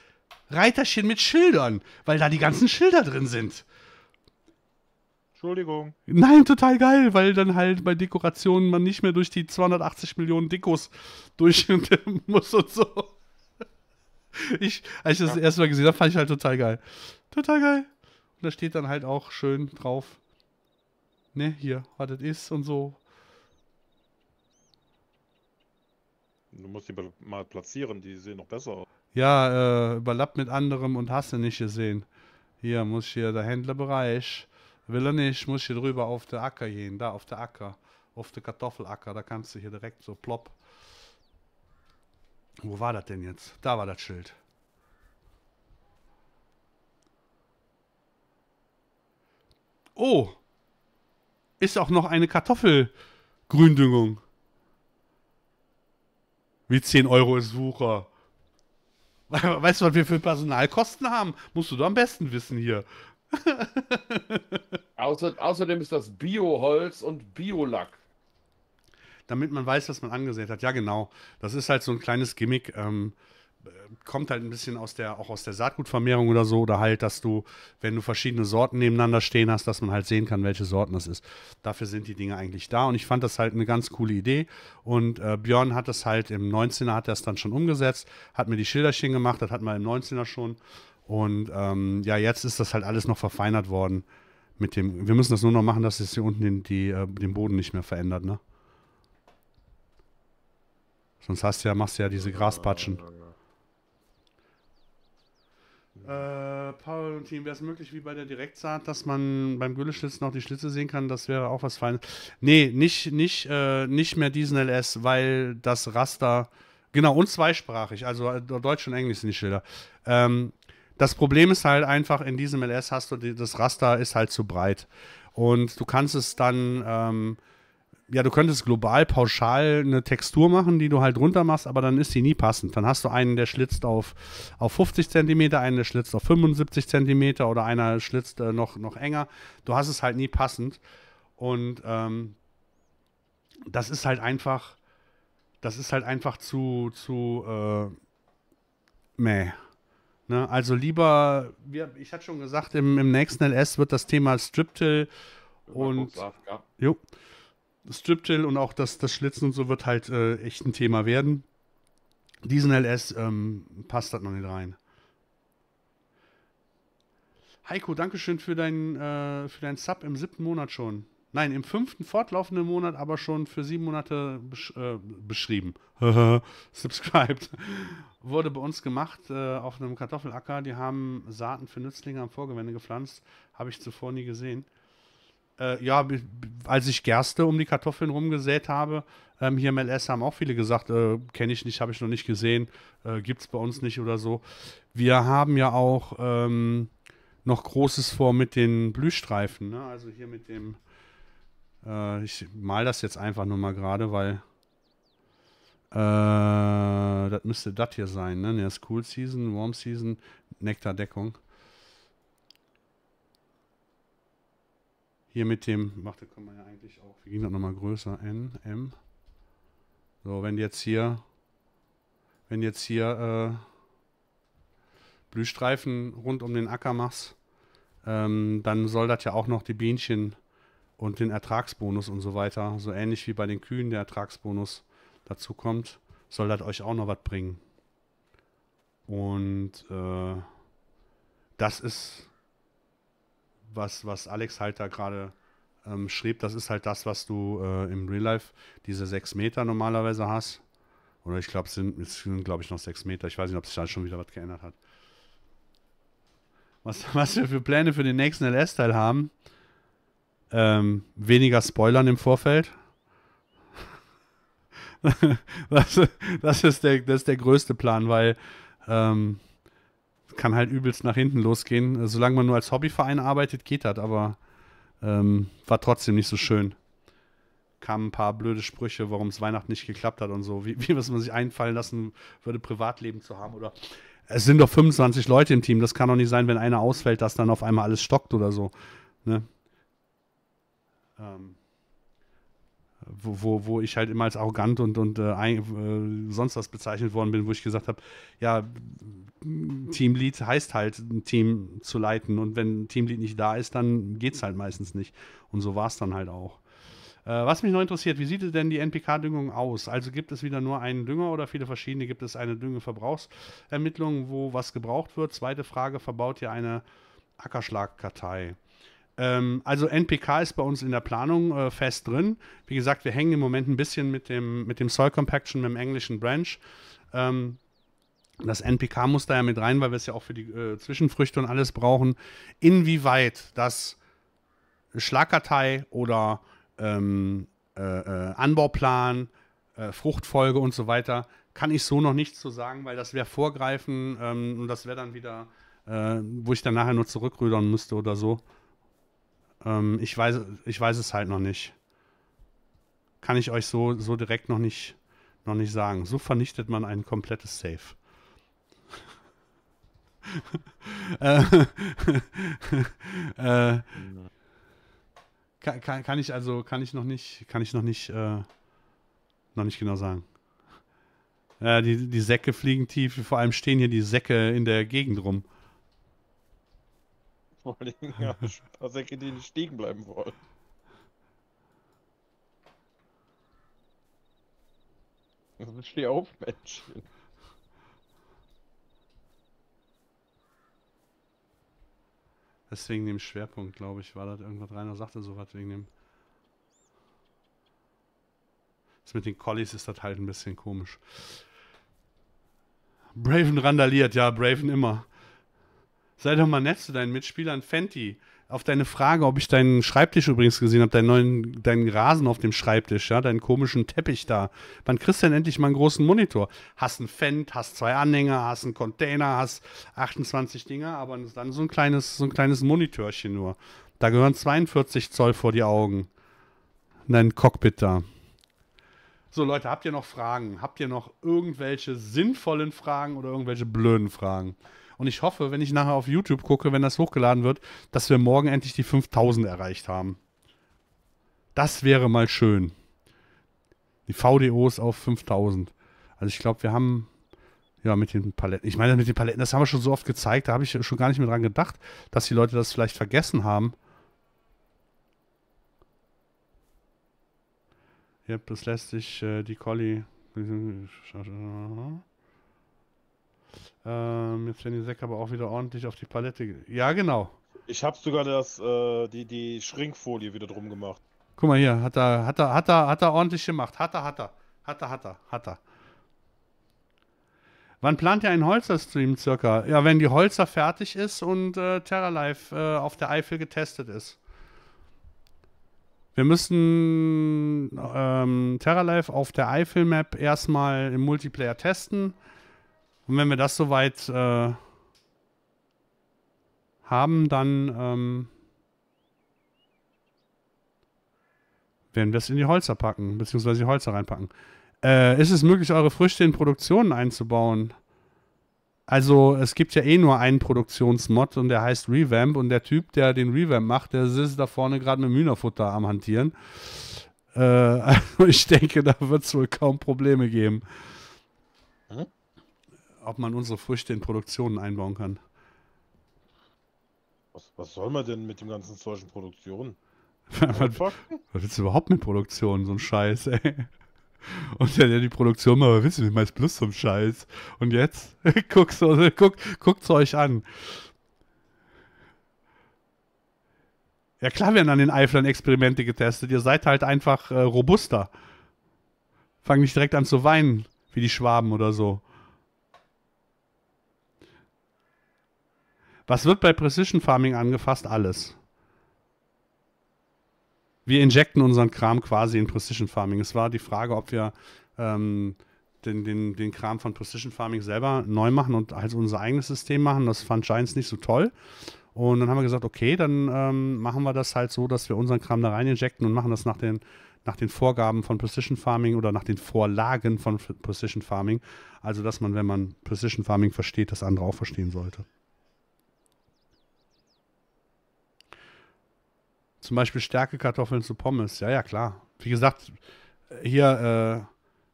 [SPEAKER 1] Reiterchen mit Schildern, weil da die ganzen Schilder drin sind.
[SPEAKER 3] Entschuldigung.
[SPEAKER 1] Nein, total geil, weil dann halt bei Dekorationen man nicht mehr durch die 280 Millionen Dekos durch (laughs) muss und so. Ich, als ich das ja. erste Mal gesehen habe, fand ich halt total geil. Total geil. Und da steht dann halt auch schön drauf, ne, hier, was das ist und so.
[SPEAKER 3] Du musst die mal platzieren, die sehen noch besser aus.
[SPEAKER 1] Ja, äh, überlappt mit anderem und hast du nicht gesehen. Hier muss ich hier der Händlerbereich. Will er nicht, muss ich hier drüber auf der Acker gehen, da auf der Acker. Auf der Kartoffelacker, da kannst du hier direkt so plopp. Wo war das denn jetzt? Da war das Schild. oh, ist auch noch eine Kartoffelgründüngung. Wie 10 Euro ist Wucher. Weißt du, was wir für Personalkosten haben? Musst du doch am besten wissen hier.
[SPEAKER 4] (laughs)
[SPEAKER 1] außerdem ist das Bioholz und Biolack. Damit man weiß, was man angesät hat. Ja, genau. Das ist halt so ein kleines Gimmick. Ähm, kommt halt ein bisschen aus der, auch aus der Saatgutvermehrung oder so, oder halt, dass du, wenn du verschiedene Sorten nebeneinander stehen hast, dass man halt sehen kann, welche Sorten das ist. Dafür sind die Dinge eigentlich da und ich fand das halt eine ganz coole Idee und äh, Björn hat das halt im 19er, hat er dann schon umgesetzt, hat mir die Schilderchen gemacht, das hat man im 19er schon und ähm, ja, jetzt ist das halt alles noch verfeinert worden mit dem, wir müssen das nur noch machen, dass es hier unten den, die, äh, den Boden nicht mehr verändert, ne? Sonst hast du ja, machst du ja diese Graspatschen. Äh, Paul und Team, wäre es möglich, wie bei der Direktsaat, dass man beim Gülleschlitz noch die Schlitze sehen kann? Das wäre auch was Feines. Nee, nicht, nicht, äh, nicht mehr diesen LS, weil das Raster. Genau, und zweisprachig, also äh, Deutsch und Englisch sind die Schilder. Ähm, das Problem ist halt einfach, in diesem LS hast du die, das Raster ist halt zu breit. Und du kannst es dann. Ähm, ja, du könntest global pauschal eine Textur machen, die du halt runter machst, aber dann ist die nie passend. Dann hast du einen, der schlitzt auf, auf 50 cm, einen, der schlitzt auf 75 cm oder einer schlitzt äh, noch, noch enger. Du hast es halt nie passend. Und ähm, das ist halt einfach, das ist halt einfach zu, zu, äh, meh. Ne? Also lieber, wir, ich hatte schon gesagt, im, im nächsten LS wird das Thema Striptill und, ja. jo, Striptill und auch das, das Schlitzen und so wird halt äh, echt ein Thema werden. Diesen LS ähm, passt das halt noch nicht rein. Heiko, Dankeschön für deinen äh, für dein Sub im siebten Monat schon. Nein, im fünften fortlaufenden Monat, aber schon für sieben Monate besch äh, beschrieben. (laughs) Subscribed. Wurde bei uns gemacht äh, auf einem Kartoffelacker. Die haben Saaten für Nützlinge am Vorgewende gepflanzt. Habe ich zuvor nie gesehen äh, ja, als ich Gerste um die Kartoffeln rumgesät habe, ähm, hier im LS haben auch viele gesagt, äh, kenne ich nicht, habe ich noch nicht gesehen, äh, gibt es bei uns nicht oder so. Wir haben ja auch ähm, noch Großes vor mit den Blühstreifen, ne? also hier mit dem, äh, ich mal das jetzt einfach nur mal gerade, weil äh, das müsste das hier sein, ne? ne? Das Cool Season, Warm Season, Nektardeckung. hier mit dem, warte, können wir ja eigentlich auch, wir gehen doch nochmal größer, N, M. So, wenn jetzt hier, wenn jetzt hier äh, Blühstreifen rund um den Acker machst, ähm, dann soll das ja auch noch die Bienchen und den Ertragsbonus und so weiter, so ähnlich wie bei den Kühen der Ertragsbonus dazu kommt, soll das euch auch noch was bringen. Und äh, das ist was, was Alex halt da gerade ähm, schrieb, das ist halt das, was du äh, im Real Life, diese sechs Meter normalerweise hast. Oder ich glaube, es sind, sind glaube ich, noch sechs Meter. Ich weiß nicht, ob sich da schon wieder was geändert hat. Was, (laughs) was wir für Pläne für den nächsten LS-Teil haben. Ähm, weniger Spoilern im Vorfeld. (laughs) das, das, ist der, das ist der größte Plan, weil ähm, kann halt übelst nach hinten losgehen. Äh, solange man nur als Hobbyverein arbeitet, geht das, aber ähm, war trotzdem nicht so schön. Kamen ein paar blöde Sprüche, warum es Weihnachten nicht geklappt hat und so, wie, (laughs) wie was man sich einfallen lassen würde, Privatleben zu haben oder es sind doch 25 Leute im Team. Das kann doch nicht sein, wenn einer ausfällt, dass dann auf einmal alles stockt oder so. Ne? Ähm, wo, wo, ich halt immer als arrogant und, und äh, äh, sonst was bezeichnet worden bin, wo ich gesagt habe, ja, Teamlead heißt halt, ein Team zu leiten. Und wenn ein Teamlead nicht da ist, dann geht es halt meistens nicht. Und so war es dann halt auch. Äh, was mich noch interessiert, wie sieht denn die NPK-Düngung aus? Also gibt es wieder nur einen Dünger oder viele verschiedene? Gibt es eine Düngeverbrauchsermittlung, wo was gebraucht wird? Zweite Frage, verbaut ihr eine Ackerschlagkartei? Ähm, also NPK ist bei uns in der Planung äh, fest drin. Wie gesagt, wir hängen im Moment ein bisschen mit dem, mit dem Soil Compaction, mit dem englischen Branch. Ähm, das NPK muss da ja mit rein, weil wir es ja auch für die äh, Zwischenfrüchte und alles brauchen. Inwieweit das Schlagkartei oder ähm, äh, äh Anbauplan, äh, Fruchtfolge und so weiter, kann ich so noch nichts zu sagen, weil das wäre vorgreifen ähm, und das wäre dann wieder, äh, wo ich dann nachher nur zurückrüdern müsste oder so. Ähm, ich, weiß, ich weiß es halt noch nicht. Kann ich euch so, so direkt noch nicht, noch nicht sagen. So vernichtet man ein komplettes Safe. (laughs) äh, (laughs) äh kann, kann, ich also, kann ich noch nicht, kann ich noch nicht, äh, noch nicht genau sagen. Äh, die, die Säcke fliegen tief, vor allem stehen hier die Säcke in der Gegend rum.
[SPEAKER 3] (laughs) Vor allem Spaßecke, die nicht stehen bleiben wollen.
[SPEAKER 1] Also steh auf, Männchen. Deswegen dem Schwerpunkt, glaube ich, war das irgendwas. Rainer sagte so was wegen dem. Das mit den Collies ist das halt ein bisschen komisch. Braven randaliert, ja, Braven immer. Sei doch mal nett zu deinen Mitspielern. Fenty, auf deine Frage, ob ich deinen Schreibtisch übrigens gesehen habe, deinen neuen, deinen Rasen auf dem Schreibtisch, ja, deinen komischen Teppich da. Wann kriegst du denn endlich mal einen großen Monitor? Hast einen Fendt, hast zwei Anhänger, hast einen Container, hast 28 Dinger, aber dann so ein kleines, so ein kleines Monitörchen nur. Da gehören 42 Zoll vor die Augen. Und dein Cockpit da. So, Leute, habt ihr noch Fragen? Habt ihr noch irgendwelche sinnvollen Fragen oder irgendwelche blöden Fragen? Und ich hoffe, wenn ich nachher auf YouTube gucke, wenn das hochgeladen wird, dass wir morgen endlich die 5000 erreicht haben. Das wäre mal schön. Die VDOs auf 5000. Also ich glaube, wir haben ja, mit den Paletten. Ich meine, mit den Paletten, das haben wir schon so oft gezeigt, da habe ich schon gar nicht mehr dran gedacht, dass die Leute das vielleicht vergessen haben. Ja, das lässt sich äh, die Collie. Ähm, jetzt werden die Säcke aber auch wieder ordentlich auf die Palette. Ja, genau. Ich habe sogar
[SPEAKER 3] das, äh, die, die Schrinkfolie wieder drum gemacht.
[SPEAKER 1] Guck mal hier, hat er, hat er, hat er, hat er ordentlich gemacht. Hat er, hat er, hat er, hat er, hat er. Wann plant ihr einen Holzer-Stream circa? Ja, wenn die Holzer fertig ist und äh, TerraLife äh, auf der Eifel getestet ist. Wir müssen ähm, TerraLife auf der Eifel-Map erstmal im Multiplayer testen. Und wenn wir das soweit äh, haben, dann ähm, werden wir es in die Holzer packen, beziehungsweise die Holzer reinpacken. Äh, ist es möglich, eure Früchte in Produktionen einzubauen? Also, es gibt ja eh nur einen Produktionsmod und der heißt Revamp und der Typ, der den Revamp macht, der sitzt da vorne gerade mit Mühnerfutter am Hantieren. Äh, (laughs) also ich denke, da wird es wohl kaum Probleme geben. Hm? ob man unsere Früchte in Produktionen einbauen kann.
[SPEAKER 3] Was, was soll man denn mit dem ganzen Zeug in Produktionen?
[SPEAKER 1] was, was willst du überhaupt mit Produktionen? So ein Scheiß, ey. Und der, der die Produktion mal wissen, wie man es bloß zum Scheiß. Und jetzt (laughs) guckst du, also, guck, guckt's euch an. Ja klar werden an den Eiflern Experimente getestet. Ihr seid halt einfach äh, robuster. Fang nicht direkt an zu weinen, wie die Schwaben oder so. Was wird bei Precision Farming angefasst? Alles. Wir injecten unseren Kram quasi in Precision Farming. Es war die Frage, ob wir ähm, den, den, den Kram von Precision Farming selber neu machen und als unser eigenes System machen. Das fand Giants nicht so toll. Und dann haben wir gesagt, okay, dann ähm, machen wir das halt so, dass wir unseren Kram da rein injecten und machen das nach den, nach den Vorgaben von Precision Farming oder nach den Vorlagen von Precision Farming. Also, dass man, wenn man Precision Farming versteht, das andere auch verstehen sollte. Zum Beispiel Stärkekartoffeln zu Pommes. Ja, ja, klar. Wie gesagt, hier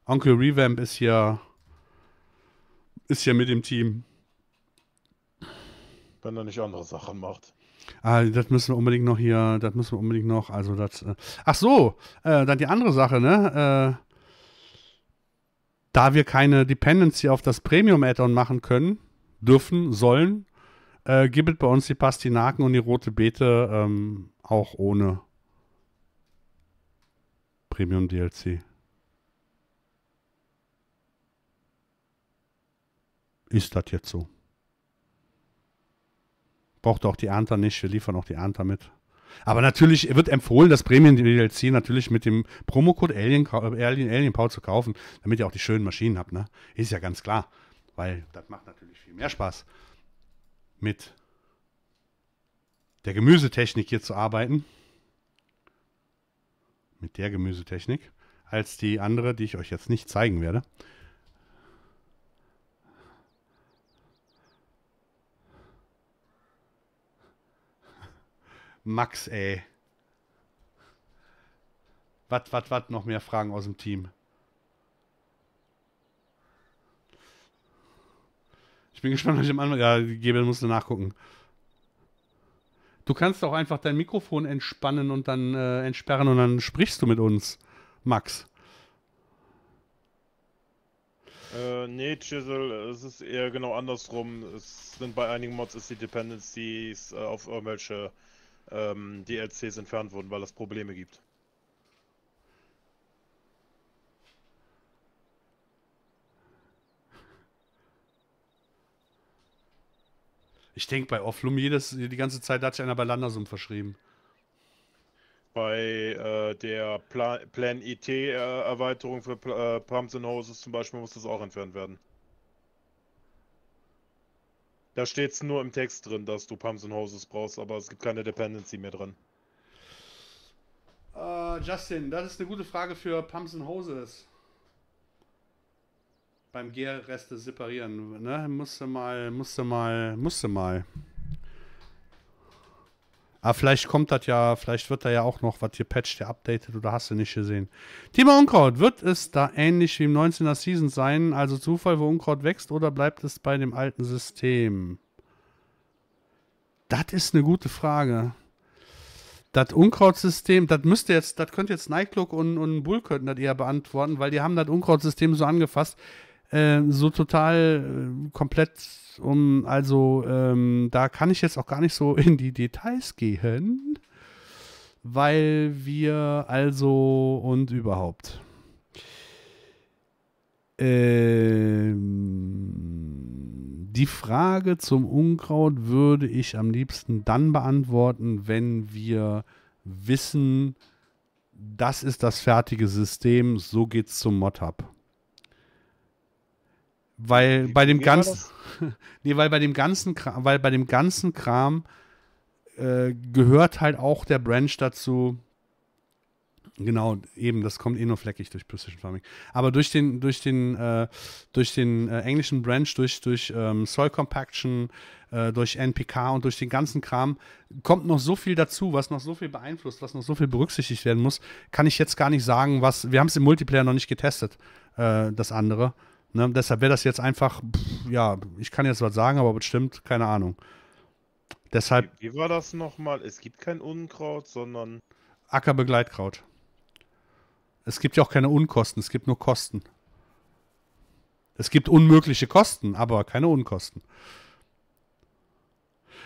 [SPEAKER 1] äh, Onkel Revamp ist hier ist hier mit im Team.
[SPEAKER 3] Wenn er nicht andere Sachen macht.
[SPEAKER 1] Ah, das müssen wir unbedingt noch hier, das müssen wir unbedingt noch, also das, äh, ach so, äh, dann die andere Sache, ne, äh, da wir keine Dependency auf das Premium-Add-on machen können, dürfen, sollen, äh, gibbelt bei uns die Pastinaken und die rote Beete ähm, auch ohne Premium DLC. Ist das jetzt so? Braucht auch die Ernte nicht, wir liefern auch die Ernte mit. Aber natürlich wird empfohlen, das Premium DLC natürlich mit dem Promocode Alien, äh, Alien, Alien Power zu kaufen, damit ihr auch die schönen Maschinen habt, ne? Ist ja ganz klar, weil das macht natürlich viel mehr Spaß mit der Gemüsetechnik hier zu arbeiten. Mit der Gemüsetechnik. Als die andere, die ich euch jetzt nicht zeigen werde. Max, ey. Was, was, was? Noch mehr Fragen aus dem Team. bin gespannt, was ich am Anfang. Ja, Gebel musste nachgucken. Du kannst auch einfach dein Mikrofon entspannen und dann äh, entsperren und dann sprichst du mit uns, Max.
[SPEAKER 3] Äh, nee, Chisel, es ist eher genau andersrum. Es sind bei einigen Mods ist die Dependencies äh, auf irgendwelche ähm, DLCs entfernt wurden, weil es Probleme gibt.
[SPEAKER 1] Ich denke bei Offlum jedes, die ganze Zeit hat sich einer bei Landersum verschrieben.
[SPEAKER 3] Bei äh, der Pla Plan IT äh, Erweiterung für äh, Pumps and Hoses zum Beispiel muss das auch entfernt werden. Da steht es nur im Text drin, dass du Pumps and Hoses brauchst, aber es gibt keine Dependency
[SPEAKER 1] mehr dran. Uh, Justin, das ist eine gute Frage für Pumps and Hoses beim Gärreste separieren. Ne? Musste mal, musste mal, musste mal. Aber ah, vielleicht kommt das ja, vielleicht wird da ja auch noch was gepatcht, der updated oder hast du nicht gesehen. Thema Unkraut. Wird es da ähnlich wie im 19er Season sein? Also Zufall, wo Unkraut wächst oder bleibt es bei dem alten System? Das ist eine gute Frage. Das Unkrautsystem, das müsste jetzt, das könnte jetzt Nightclub und, und Bull könnten das eher beantworten, weil die haben das Unkrautsystem so angefasst, äh, so total äh, komplett um, also ähm, da kann ich jetzt auch gar nicht so (laughs) in die Details gehen, weil wir also und überhaupt. Ähm, die Frage zum Unkraut würde ich am liebsten dann beantworten, wenn wir wissen, das ist das fertige System, so geht's zum Mod-Hub. Weil Wie bei dem ganzen, (laughs) nee, weil bei dem ganzen, weil bei dem ganzen Kram äh, gehört halt auch der Branch dazu. Genau, eben, das kommt eh nur fleckig durch Precision Farming. Aber durch den, durch den, äh, durch den äh, englischen Branch, durch, durch ähm, Soil Compaction, äh, durch NPK und durch den ganzen Kram kommt noch so viel dazu, was noch so viel beeinflusst, was noch so viel berücksichtigt werden muss, kann ich jetzt gar nicht sagen, was. Wir haben es im Multiplayer noch nicht getestet, äh, das andere. Ne, deshalb wäre das jetzt einfach, pff, ja, ich kann jetzt was sagen, aber bestimmt, keine Ahnung. Deshalb.
[SPEAKER 3] Wie, wie war das nochmal? Es gibt kein Unkraut, sondern.
[SPEAKER 1] Ackerbegleitkraut. Es gibt ja auch keine Unkosten, es gibt nur Kosten. Es gibt unmögliche Kosten, aber keine Unkosten.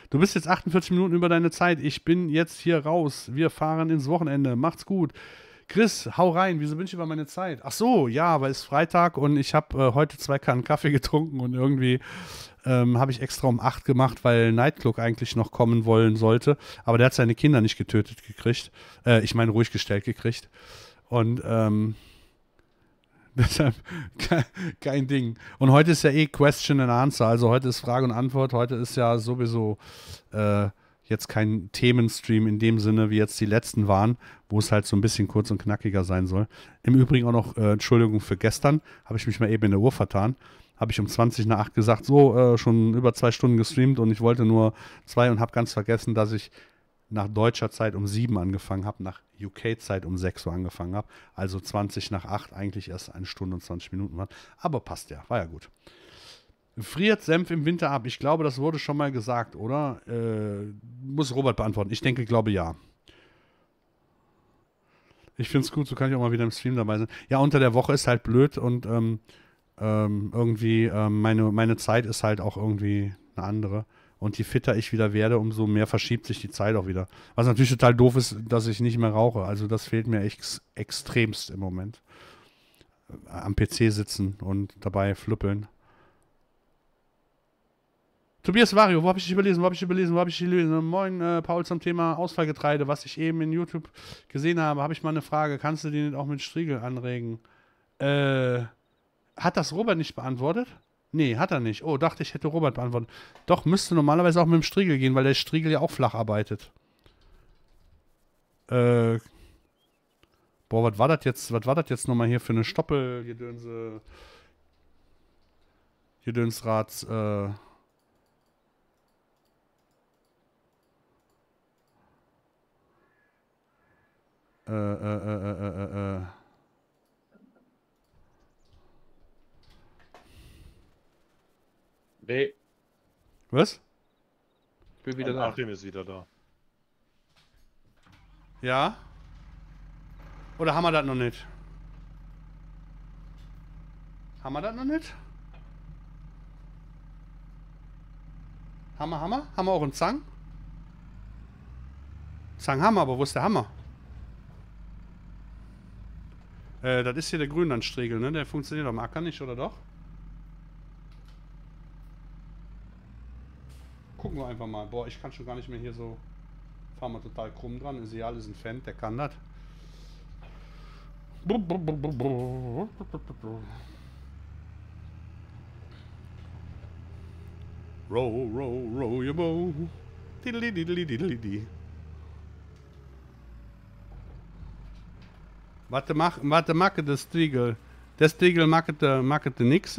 [SPEAKER 1] Du bist jetzt 48 Minuten über deine Zeit. Ich bin jetzt hier raus. Wir fahren ins Wochenende. Macht's gut. Chris, hau rein, wieso bin ich über meine Zeit? Ach so, ja, weil es Freitag und ich habe äh, heute zwei Kannen Kaffee (laughs) getrunken und irgendwie ähm, habe ich extra um acht gemacht, weil Nightclub eigentlich noch kommen wollen sollte. Aber der hat seine Kinder nicht getötet gekriegt. Äh, ich meine, ruhig gestellt gekriegt. Und ähm, (laughs) deshalb kein Ding. Und heute ist ja eh Question and Answer. Also heute ist Frage und Antwort. Heute ist ja sowieso. Äh, jetzt kein Themenstream in dem Sinne, wie jetzt die letzten waren, wo es halt so ein bisschen kurz und knackiger sein soll. Im Übrigen auch noch, äh, Entschuldigung für gestern, habe ich mich mal eben in der Uhr vertan. Habe ich um 20 nach 8 gesagt, so äh, schon über zwei Stunden gestreamt und ich wollte nur zwei und habe ganz vergessen, dass ich nach deutscher Zeit um 7 angefangen habe, nach UK-Zeit um 6 Uhr angefangen habe. Also 20 nach 8 eigentlich erst eine Stunde und 20 Minuten waren. Aber passt ja, war ja gut. Friert Senf im Winter ab? Ich glaube, das wurde schon mal gesagt, oder? Äh, muss Robert beantworten. Ich denke, glaube ja. Ich finde es gut, so kann ich auch mal wieder im Stream dabei sein. Ja, unter der Woche ist halt blöd und ähm, ähm, irgendwie ähm, meine, meine Zeit ist halt auch irgendwie eine andere. Und je fitter ich wieder werde, umso mehr verschiebt sich die Zeit auch wieder. Was natürlich total doof ist, dass ich nicht mehr rauche. Also das fehlt mir echt extremst im Moment. Am PC sitzen und dabei flüppeln. Tobias Vario, wo habe ich dich überlesen? Wo habe ich dich überlesen? Wo habe ich dich überlesen? Moin, äh, Paul, zum Thema Ausfallgetreide, was ich eben in YouTube gesehen habe, habe ich mal eine Frage. Kannst du die nicht auch mit Striegel anregen? Äh, hat das Robert nicht beantwortet? Nee, hat er nicht. Oh, dachte ich hätte Robert beantwortet. Doch, müsste normalerweise auch mit dem Striegel gehen, weil der Striegel ja auch flach arbeitet. Äh, boah, was war das jetzt? Was war das jetzt nochmal hier für eine Stoppel? Gedönse. Gedönsrad, äh. Äh äh, äh, äh, äh, Nee. Was? Ich bin wieder da. Achim ist wieder da. Ja? Oder haben wir das noch nicht? Haben wir das noch nicht? Hammer, Hammer? Haben wir auch einen Zang? Zang haben wir, aber wo ist der Hammer? Äh, das ist hier der Grünlandstregel, ne? Der funktioniert am Acker nicht, oder doch? Gucken wir einfach mal. Boah, ich kann schon gar nicht mehr hier so... Fahren wir total krumm dran. Ist ja alles ein Fan, der kann das. Row, row, row your boat. Diddly diddly diddly diddly. Warte, mach, was macht der Striegel? Der Striegel macht, macht nix.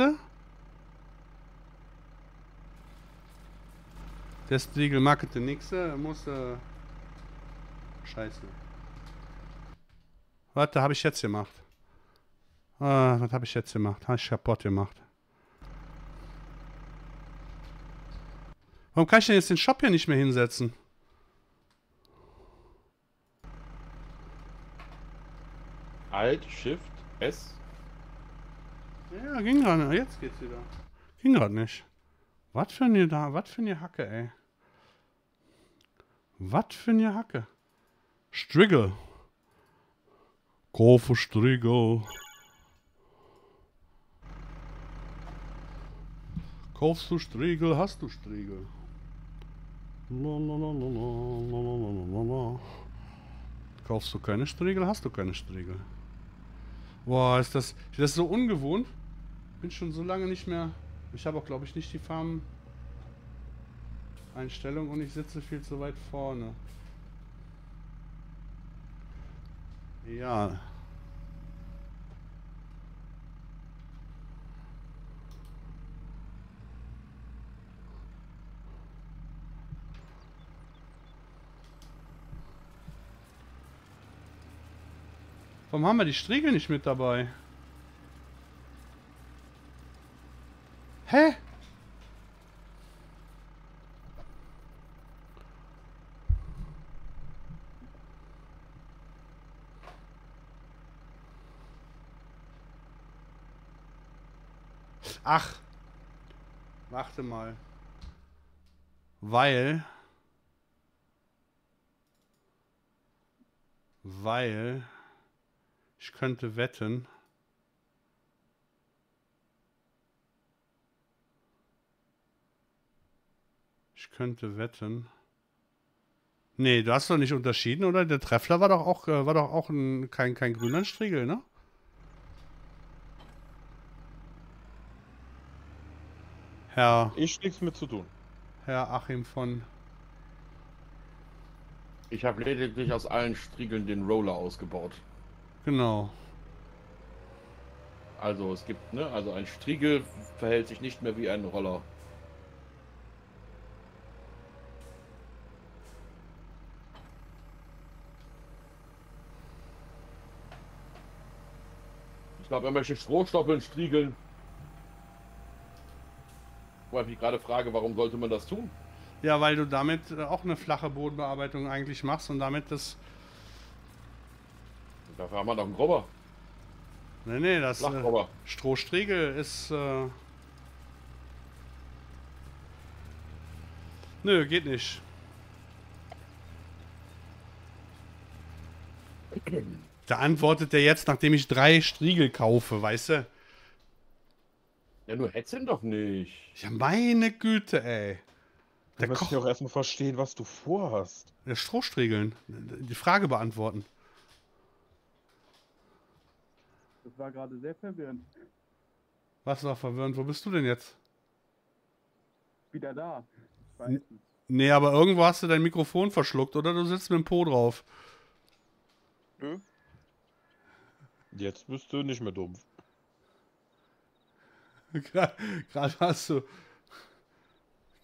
[SPEAKER 1] Der Striegel macht nix, muss. Äh Scheiße. Warte, habe ich jetzt gemacht? Äh, was habe ich jetzt gemacht? Habe ich kaputt gemacht. Warum kann ich denn jetzt den Shop hier nicht mehr hinsetzen?
[SPEAKER 4] Alt, Shift, S.
[SPEAKER 1] Ja, ging gerade. Nicht. Jetzt geht's wieder. Ging gerade nicht. Was für eine da, was für eine Hacke, ey. Was für eine Hacke. Strigel. Kofu Strigel. Kaufst du Striegel, hast du Striegel. Kaufst du keine Striegel, hast du keine Striegel. Boah, ist das, das ist so ungewohnt. Bin schon so lange nicht mehr... Ich habe auch, glaube ich, nicht die Farm... Einstellung und ich sitze viel zu weit vorne. Ja, Warum haben wir die Striegel nicht mit dabei? Hä? Ach. Warte mal. Weil. Weil könnte wetten. Ich könnte wetten. Nee, du hast doch nicht unterschieden, oder? Der Treffler war doch auch, äh, war doch auch ein, kein, kein Grünlandstriegel, ne? Herr. Ich nichts mit zu tun. Herr Achim von. Ich habe
[SPEAKER 4] lediglich aus allen Striegeln den Roller ausgebaut. Genau. Also es gibt, ne, also ein Striegel verhält sich nicht mehr wie ein Roller.
[SPEAKER 1] Ich glaube, er möchte Strohstoppeln striegeln.
[SPEAKER 4] Weil ich mich gerade frage, warum sollte man das tun?
[SPEAKER 1] Ja, weil du damit äh, auch eine flache Bodenbearbeitung eigentlich machst und damit das Dafür haben wir noch einen Grubber. Nee, nee, das äh, Strohstriegel ist... Äh... Nö, geht nicht. Da antwortet der jetzt, nachdem ich drei Striegel kaufe, weißt du? Ja, nur hättest ihn doch nicht. Ja, meine Güte, ey. Da möchte ja auch erstmal verstehen, was du vorhast. Ja, Strohstriegeln. Die Frage beantworten. Das war
[SPEAKER 2] gerade sehr verwirrend.
[SPEAKER 1] Was war verwirrend? Wo bist du denn jetzt? Wieder da. Nee, aber irgendwo hast du dein Mikrofon verschluckt, oder? Du sitzt mit dem Po drauf. Nö. Jetzt bist du nicht mehr dumm. (laughs) gerade warst du. (laughs)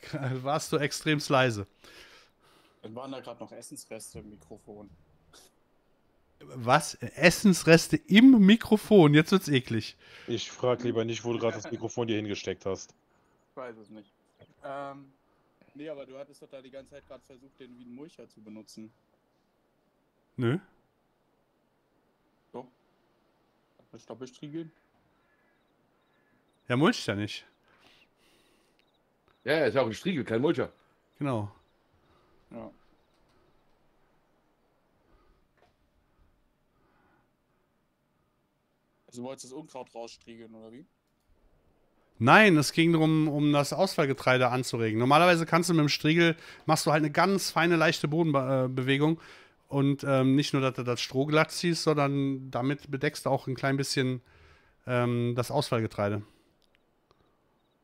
[SPEAKER 1] Gerade warst du extrem leise.
[SPEAKER 2] Es waren da gerade noch Essensreste im Mikrofon was?
[SPEAKER 1] Essensreste im Mikrofon. Jetzt wird's eklig. Ich frage lieber nicht, wo du gerade das Mikrofon dir hingesteckt hast.
[SPEAKER 2] Ich weiß es nicht. Ähm, nee, aber du hattest doch da die ganze Zeit gerade versucht, den Wien Mulcher zu benutzen. Nö. Doch. ist du Doppelstriegeln?
[SPEAKER 1] Ja, mulcht ja nicht. Ja, ist ja auch ein Striegel, kein Mulcher. Genau.
[SPEAKER 2] Ja. Du wolltest das Unkraut rausstriegeln, oder wie?
[SPEAKER 1] Nein, es ging darum, um das Ausfallgetreide anzuregen. Normalerweise kannst du mit dem Striegel, machst du halt eine ganz feine, leichte Bodenbewegung. Und ähm, nicht nur, dass du das Stroh glatt ziehst, sondern damit bedeckst du auch ein klein bisschen ähm, das Ausfallgetreide.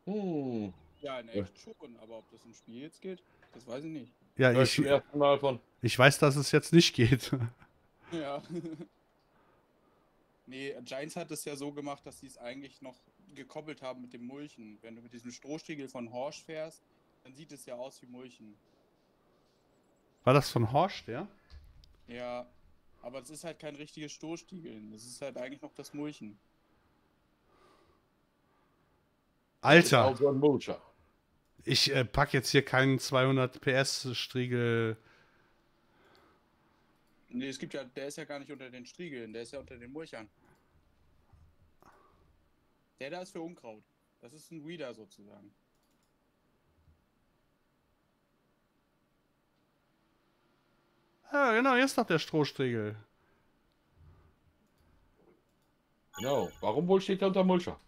[SPEAKER 2] Hm. Ja, in echt schon, aber ob das im Spiel jetzt geht, das weiß ich nicht. Ja, ich, ich,
[SPEAKER 1] ich weiß, dass es jetzt nicht geht.
[SPEAKER 2] Ja. (laughs) Nee, Giants hat es ja so gemacht, dass sie es eigentlich noch gekoppelt haben mit dem Mulchen. Wenn du mit diesem Strohstiegel von Horsch fährst, dann sieht es ja aus wie Mulchen.
[SPEAKER 1] War das von Horsch, der?
[SPEAKER 2] Ja, aber es ist halt kein richtiges Stoßstiegeln. Es ist halt eigentlich noch das Mulchen.
[SPEAKER 1] Alter! Ich äh, pack jetzt hier keinen 200 PS Striegel
[SPEAKER 2] Nee, es gibt ja, der ist ja gar nicht unter den Striegeln, der ist ja unter den Murchern. Der da ist für Unkraut. Das ist ein Weeder sozusagen.
[SPEAKER 1] Ja, ah, genau, jetzt noch der Strohstriegel. Genau, warum wohl steht der unter Mulcher?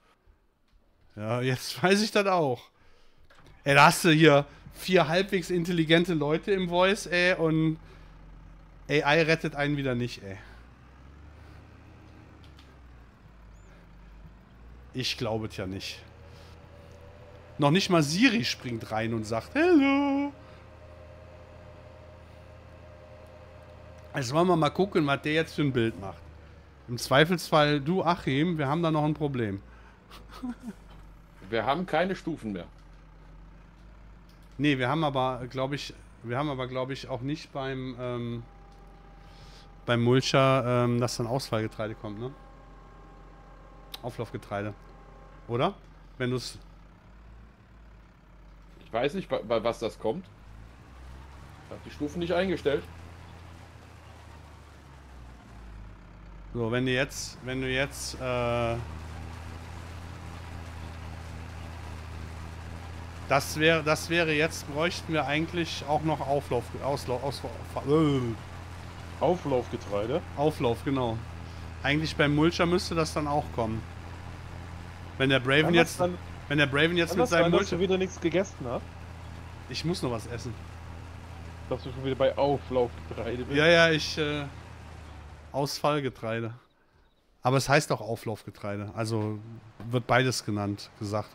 [SPEAKER 1] Ja, jetzt (laughs) weiß ich das auch. Ey, da hast du hier vier halbwegs intelligente Leute im Voice, ey, und AI rettet einen wieder nicht, ey. Ich glaube es ja nicht. Noch nicht mal Siri springt rein und sagt Hello. Also wollen wir mal gucken, was der jetzt für ein Bild macht. Im Zweifelsfall, du Achim, wir haben da noch ein Problem. (laughs) wir haben keine Stufen mehr. Nee, wir haben aber, glaube ich, wir haben aber, glaube ich, auch nicht beim, ähm, beim Mulcher, ähm, dass dann Ausfallgetreide kommt, ne? Auflaufgetreide. Oder? Wenn du es.
[SPEAKER 4] Ich weiß nicht, bei, bei was das kommt. Ich habe die Stufen nicht eingestellt.
[SPEAKER 1] So, wenn du jetzt, wenn du jetzt, äh, das wäre, das wäre jetzt bräuchten wir eigentlich auch noch Auflauf, Auslauf, Ausfall, äh, Auflaufgetreide? Auflauf, genau. Eigentlich beim Mulcher müsste das dann auch kommen. Wenn der Braven kann jetzt, dann, wenn der Braven jetzt mit seinem Mulcher wieder nichts gegessen hat. Ich muss noch was essen. Dass du schon wieder bei Auflaufgetreide bist. Ja, ja, ich äh, Ausfallgetreide. Aber es heißt auch Auflaufgetreide. Also wird beides genannt, gesagt.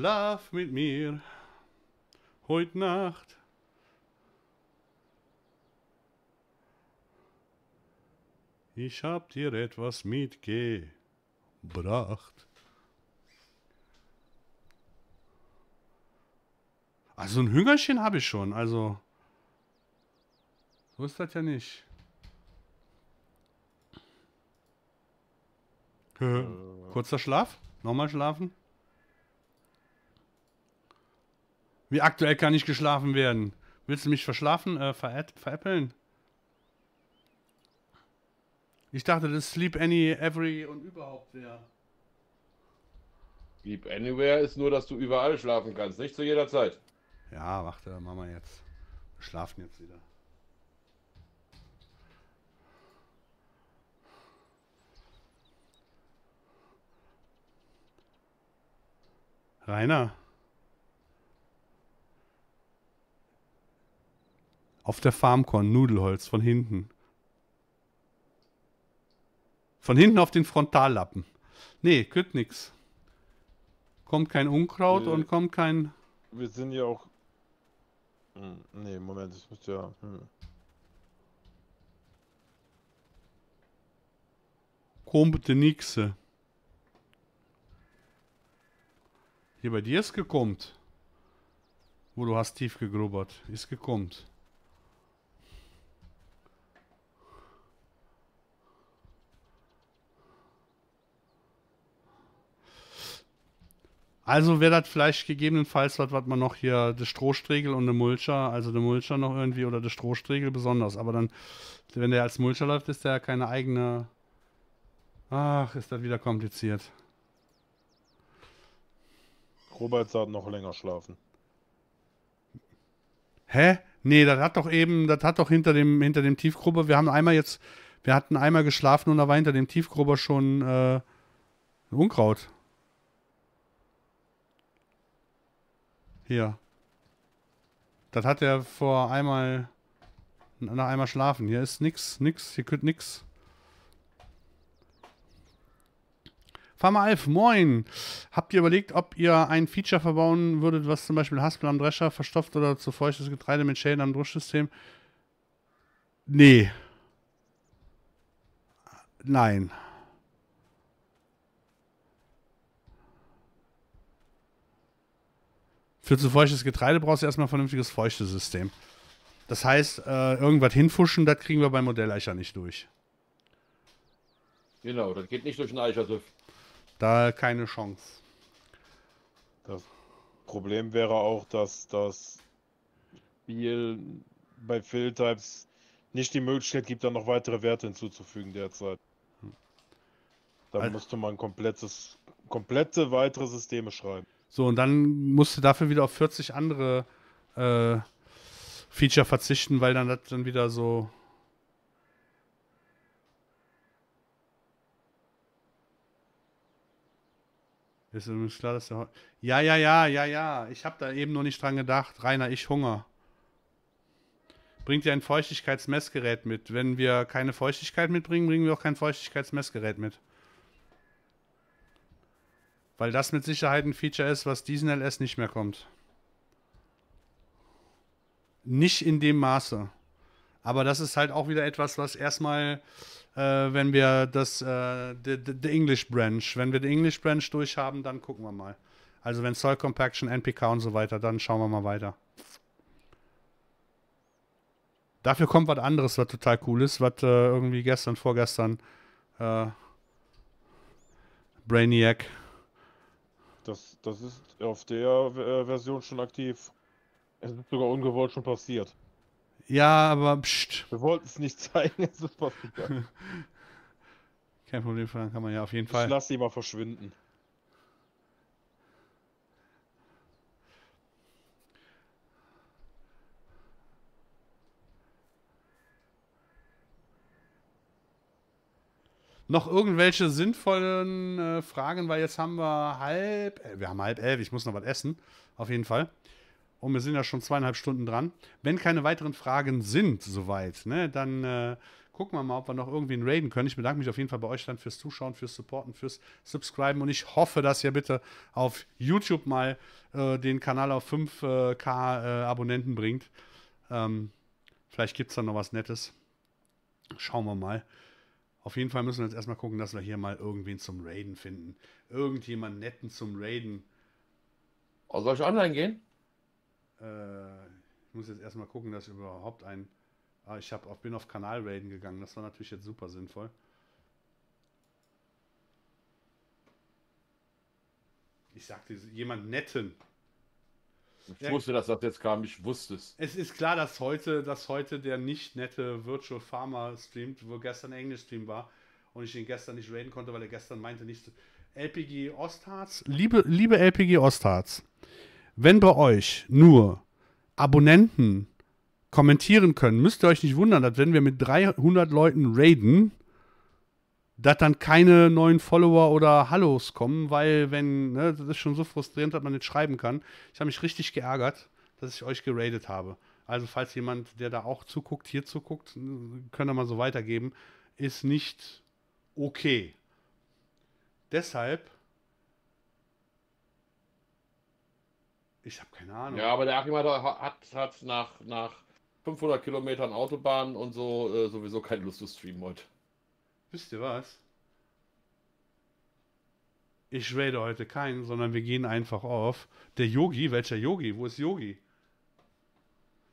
[SPEAKER 1] Schlaf mit mir heute Nacht. Ich hab dir etwas mitgebracht. Also ein Hüngerchen habe ich schon, also. So ist das ja nicht. Äh. Kurzer Schlaf? Nochmal schlafen? Wie aktuell kann ich geschlafen werden? Willst du mich verschlafen, äh, veräppeln? Ich dachte, das Sleep Any, Every und überhaupt wäre.
[SPEAKER 4] Sleep Anywhere ist nur, dass du überall schlafen kannst, nicht zu jeder Zeit.
[SPEAKER 1] Ja, warte, Mama jetzt. Wir schlafen jetzt wieder. Rainer. Auf der Farmkorn, Nudelholz, von hinten. Von hinten auf den Frontallappen. Nee, kütt nix. Kommt kein Unkraut nee. und kommt kein... Wir sind
[SPEAKER 3] ja auch... Hm, nee, Moment, ich muss ja... Hm.
[SPEAKER 1] Kommt nixe. Hier bei dir ist gekommen. Wo du hast tief gegrubbert. Ist gekommen. Also wäre das vielleicht gegebenenfalls was, was man noch hier, das Strohstregel und eine Mulcher, also der Mulcher noch irgendwie oder der Strohstregel besonders. Aber dann, wenn der als Mulcher läuft, ist der ja keine eigene. Ach, ist das wieder kompliziert.
[SPEAKER 3] Robert sagt noch länger schlafen.
[SPEAKER 1] Hä? Nee, das hat doch eben, das hat doch hinter dem, hinter dem Tiefgrube, wir haben einmal jetzt, wir hatten einmal geschlafen und da war hinter dem Tiefgruber schon äh, Unkraut. Hier. Das hat er vor einmal... Nach einmal schlafen. Hier ist nix, nix. Hier könnt nix. Farmer Alf, moin! Habt ihr überlegt, ob ihr ein Feature verbauen würdet, was zum Beispiel Haspel am Drescher verstopft oder zu feuchtes Getreide mit Schäden am Druschsystem? Nee. Nein. Nein. Für zu feuchtes Getreide brauchst du erstmal ein vernünftiges Feuchtesystem. Das heißt, äh, irgendwas hinfuschen, das kriegen wir beim Modelleicher nicht durch.
[SPEAKER 3] Genau, das geht nicht durch einen Eichersüff.
[SPEAKER 1] Da keine Chance.
[SPEAKER 3] Das Problem wäre auch, dass das Spiel bei fill nicht die Möglichkeit gibt, da noch weitere Werte hinzuzufügen derzeit. Da also, müsste man komplettes, komplette weitere Systeme schreiben.
[SPEAKER 1] So, und dann musst du dafür wieder auf 40 andere äh, Feature verzichten, weil dann das dann wieder so. Ist übrigens klar, dass der. Ja, ja, ja, ja, ja. Ich habe da eben noch nicht dran gedacht. Rainer, ich Hunger. Bringt ihr ein Feuchtigkeitsmessgerät mit? Wenn wir keine Feuchtigkeit mitbringen, bringen wir auch kein Feuchtigkeitsmessgerät mit. Weil das mit Sicherheit ein Feature ist, was diesen LS nicht mehr kommt. Nicht in dem Maße. Aber das ist halt auch wieder etwas, was erstmal, äh, wenn wir das, äh, the, English Branch, wenn wir die English Branch durchhaben, dann gucken wir mal. Also wenn Soil Compaction, NPK und so weiter, dann schauen wir mal weiter. Dafür kommt was anderes, was total cool ist, was äh, irgendwie gestern, vorgestern äh, Brainiac
[SPEAKER 3] das, das ist auf der äh, Version schon aktiv. Es ist sogar ungewollt schon passiert.
[SPEAKER 1] Ja, aber pst. Wir wollten es nicht (laughs) zeigen, es ist passiert. (laughs) Kein Problem, dann kann man ja auf jeden ich Fall. Ich lasse
[SPEAKER 3] sie mal verschwinden.
[SPEAKER 1] noch irgendwelche sinnvollen äh, Fragen, weil jetzt haben wir halb, äh, wir haben halb elf, ich muss noch was essen, auf jeden Fall. Und wir sind ja schon zweieinhalb Stunden dran. Wenn keine weiteren Fragen sind, soweit, ne, dann äh, gucken wir mal, ob wir noch irgendwie einen raiden können. Ich bedanke mich auf jeden Fall bei euch dann fürs Zuschauen, fürs Supporten, fürs Subscriben und ich hoffe, dass ihr bitte auf YouTube mal äh, den Kanal auf 5k äh, äh, Abonnenten bringt. Ähm, vielleicht gibt es da noch was Nettes. Schauen wir mal. Auf jeden Fall müssen wir jetzt erstmal gucken, dass wir hier mal irgendwen zum Raiden finden. Irgendjemanden netten zum Raiden. Oh, soll ich online gehen? Äh, ich muss jetzt erstmal gucken, dass ich überhaupt einen. Ah, ich hab, bin auf Kanal Raiden gegangen. Das war natürlich jetzt super sinnvoll. Ich sagte, jemand netten. Ich ja, wusste, dass das jetzt kam, ich wusste es. Es ist klar, dass heute, dass heute der nicht nette Virtual Farmer streamt, wo gestern Englisch Stream war und ich ihn gestern nicht raiden konnte, weil er gestern meinte, nicht zu. LPG Ostharz. Liebe, liebe LPG Ostharz, wenn bei euch nur Abonnenten kommentieren können, müsst ihr euch nicht wundern, dass wenn wir mit 300 Leuten raiden, dass dann keine neuen Follower oder Hallos kommen, weil wenn, ne, das ist schon so frustrierend, dass man nicht schreiben kann. Ich habe mich richtig geärgert, dass ich euch geradet habe. Also falls jemand, der da auch zuguckt, hier zuguckt, können wir mal so weitergeben, ist nicht okay. Deshalb Ich habe keine Ahnung. Ja, aber
[SPEAKER 4] der Achim hat, hat, hat nach, nach 500 Kilometern Autobahn und so äh, sowieso keine Lust zu streamen heute wisst ihr was?
[SPEAKER 1] Ich rede heute keinen, sondern wir gehen einfach auf. Der Yogi, welcher Yogi? Wo ist Yogi?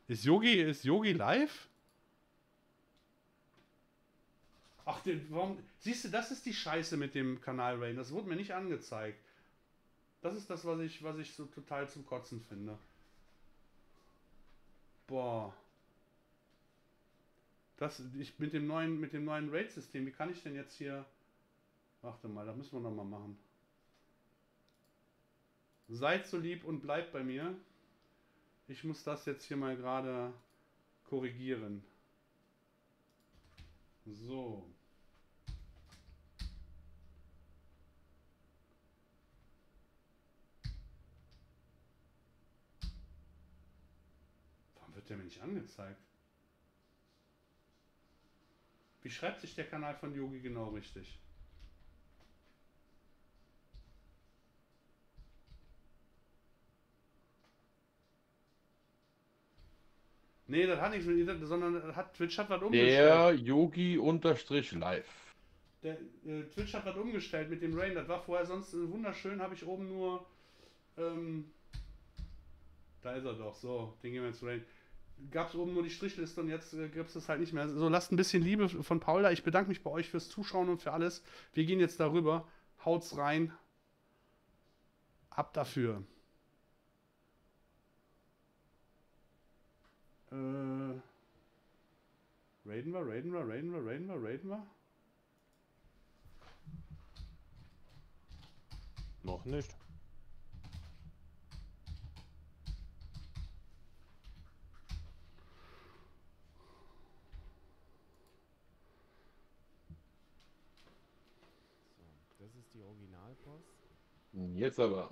[SPEAKER 1] Ist Yogi, ist Yogi live? Ach, den, warum? Siehst du, das ist die Scheiße mit dem Kanal Rain. Das wurde mir nicht angezeigt. Das ist das, was ich, was ich so total zum Kotzen finde. Boah das, ich, mit dem neuen, mit dem neuen Raid-System, wie kann ich denn jetzt hier. Warte mal, da müssen wir nochmal machen. Seid so lieb und bleibt bei mir. Ich muss das jetzt hier mal gerade korrigieren. So. Warum wird der mir nicht angezeigt? Wie schreibt sich der Kanal von Yogi genau richtig? Nee, das hat nichts mit Internet, sondern hat, Twitch hat was umgestellt. Der
[SPEAKER 4] Yogi unterstrich live.
[SPEAKER 1] Der, äh, Twitch hat was umgestellt mit dem Rain. Das war vorher sonst äh, wunderschön, habe ich oben nur. Ähm, da ist er doch, so, den gehen wir jetzt Rain gab es oben nur die Strichliste und jetzt äh, gibt es es halt nicht mehr. So, lasst ein bisschen Liebe von Paul da. Ich bedanke mich bei euch fürs Zuschauen und für alles. Wir gehen jetzt darüber. Haut's rein. Ab dafür. Äh, raiden wir, raiden wir, raiden wir, raiden wir, raiden wir. Noch nicht.
[SPEAKER 4] Jetzt aber.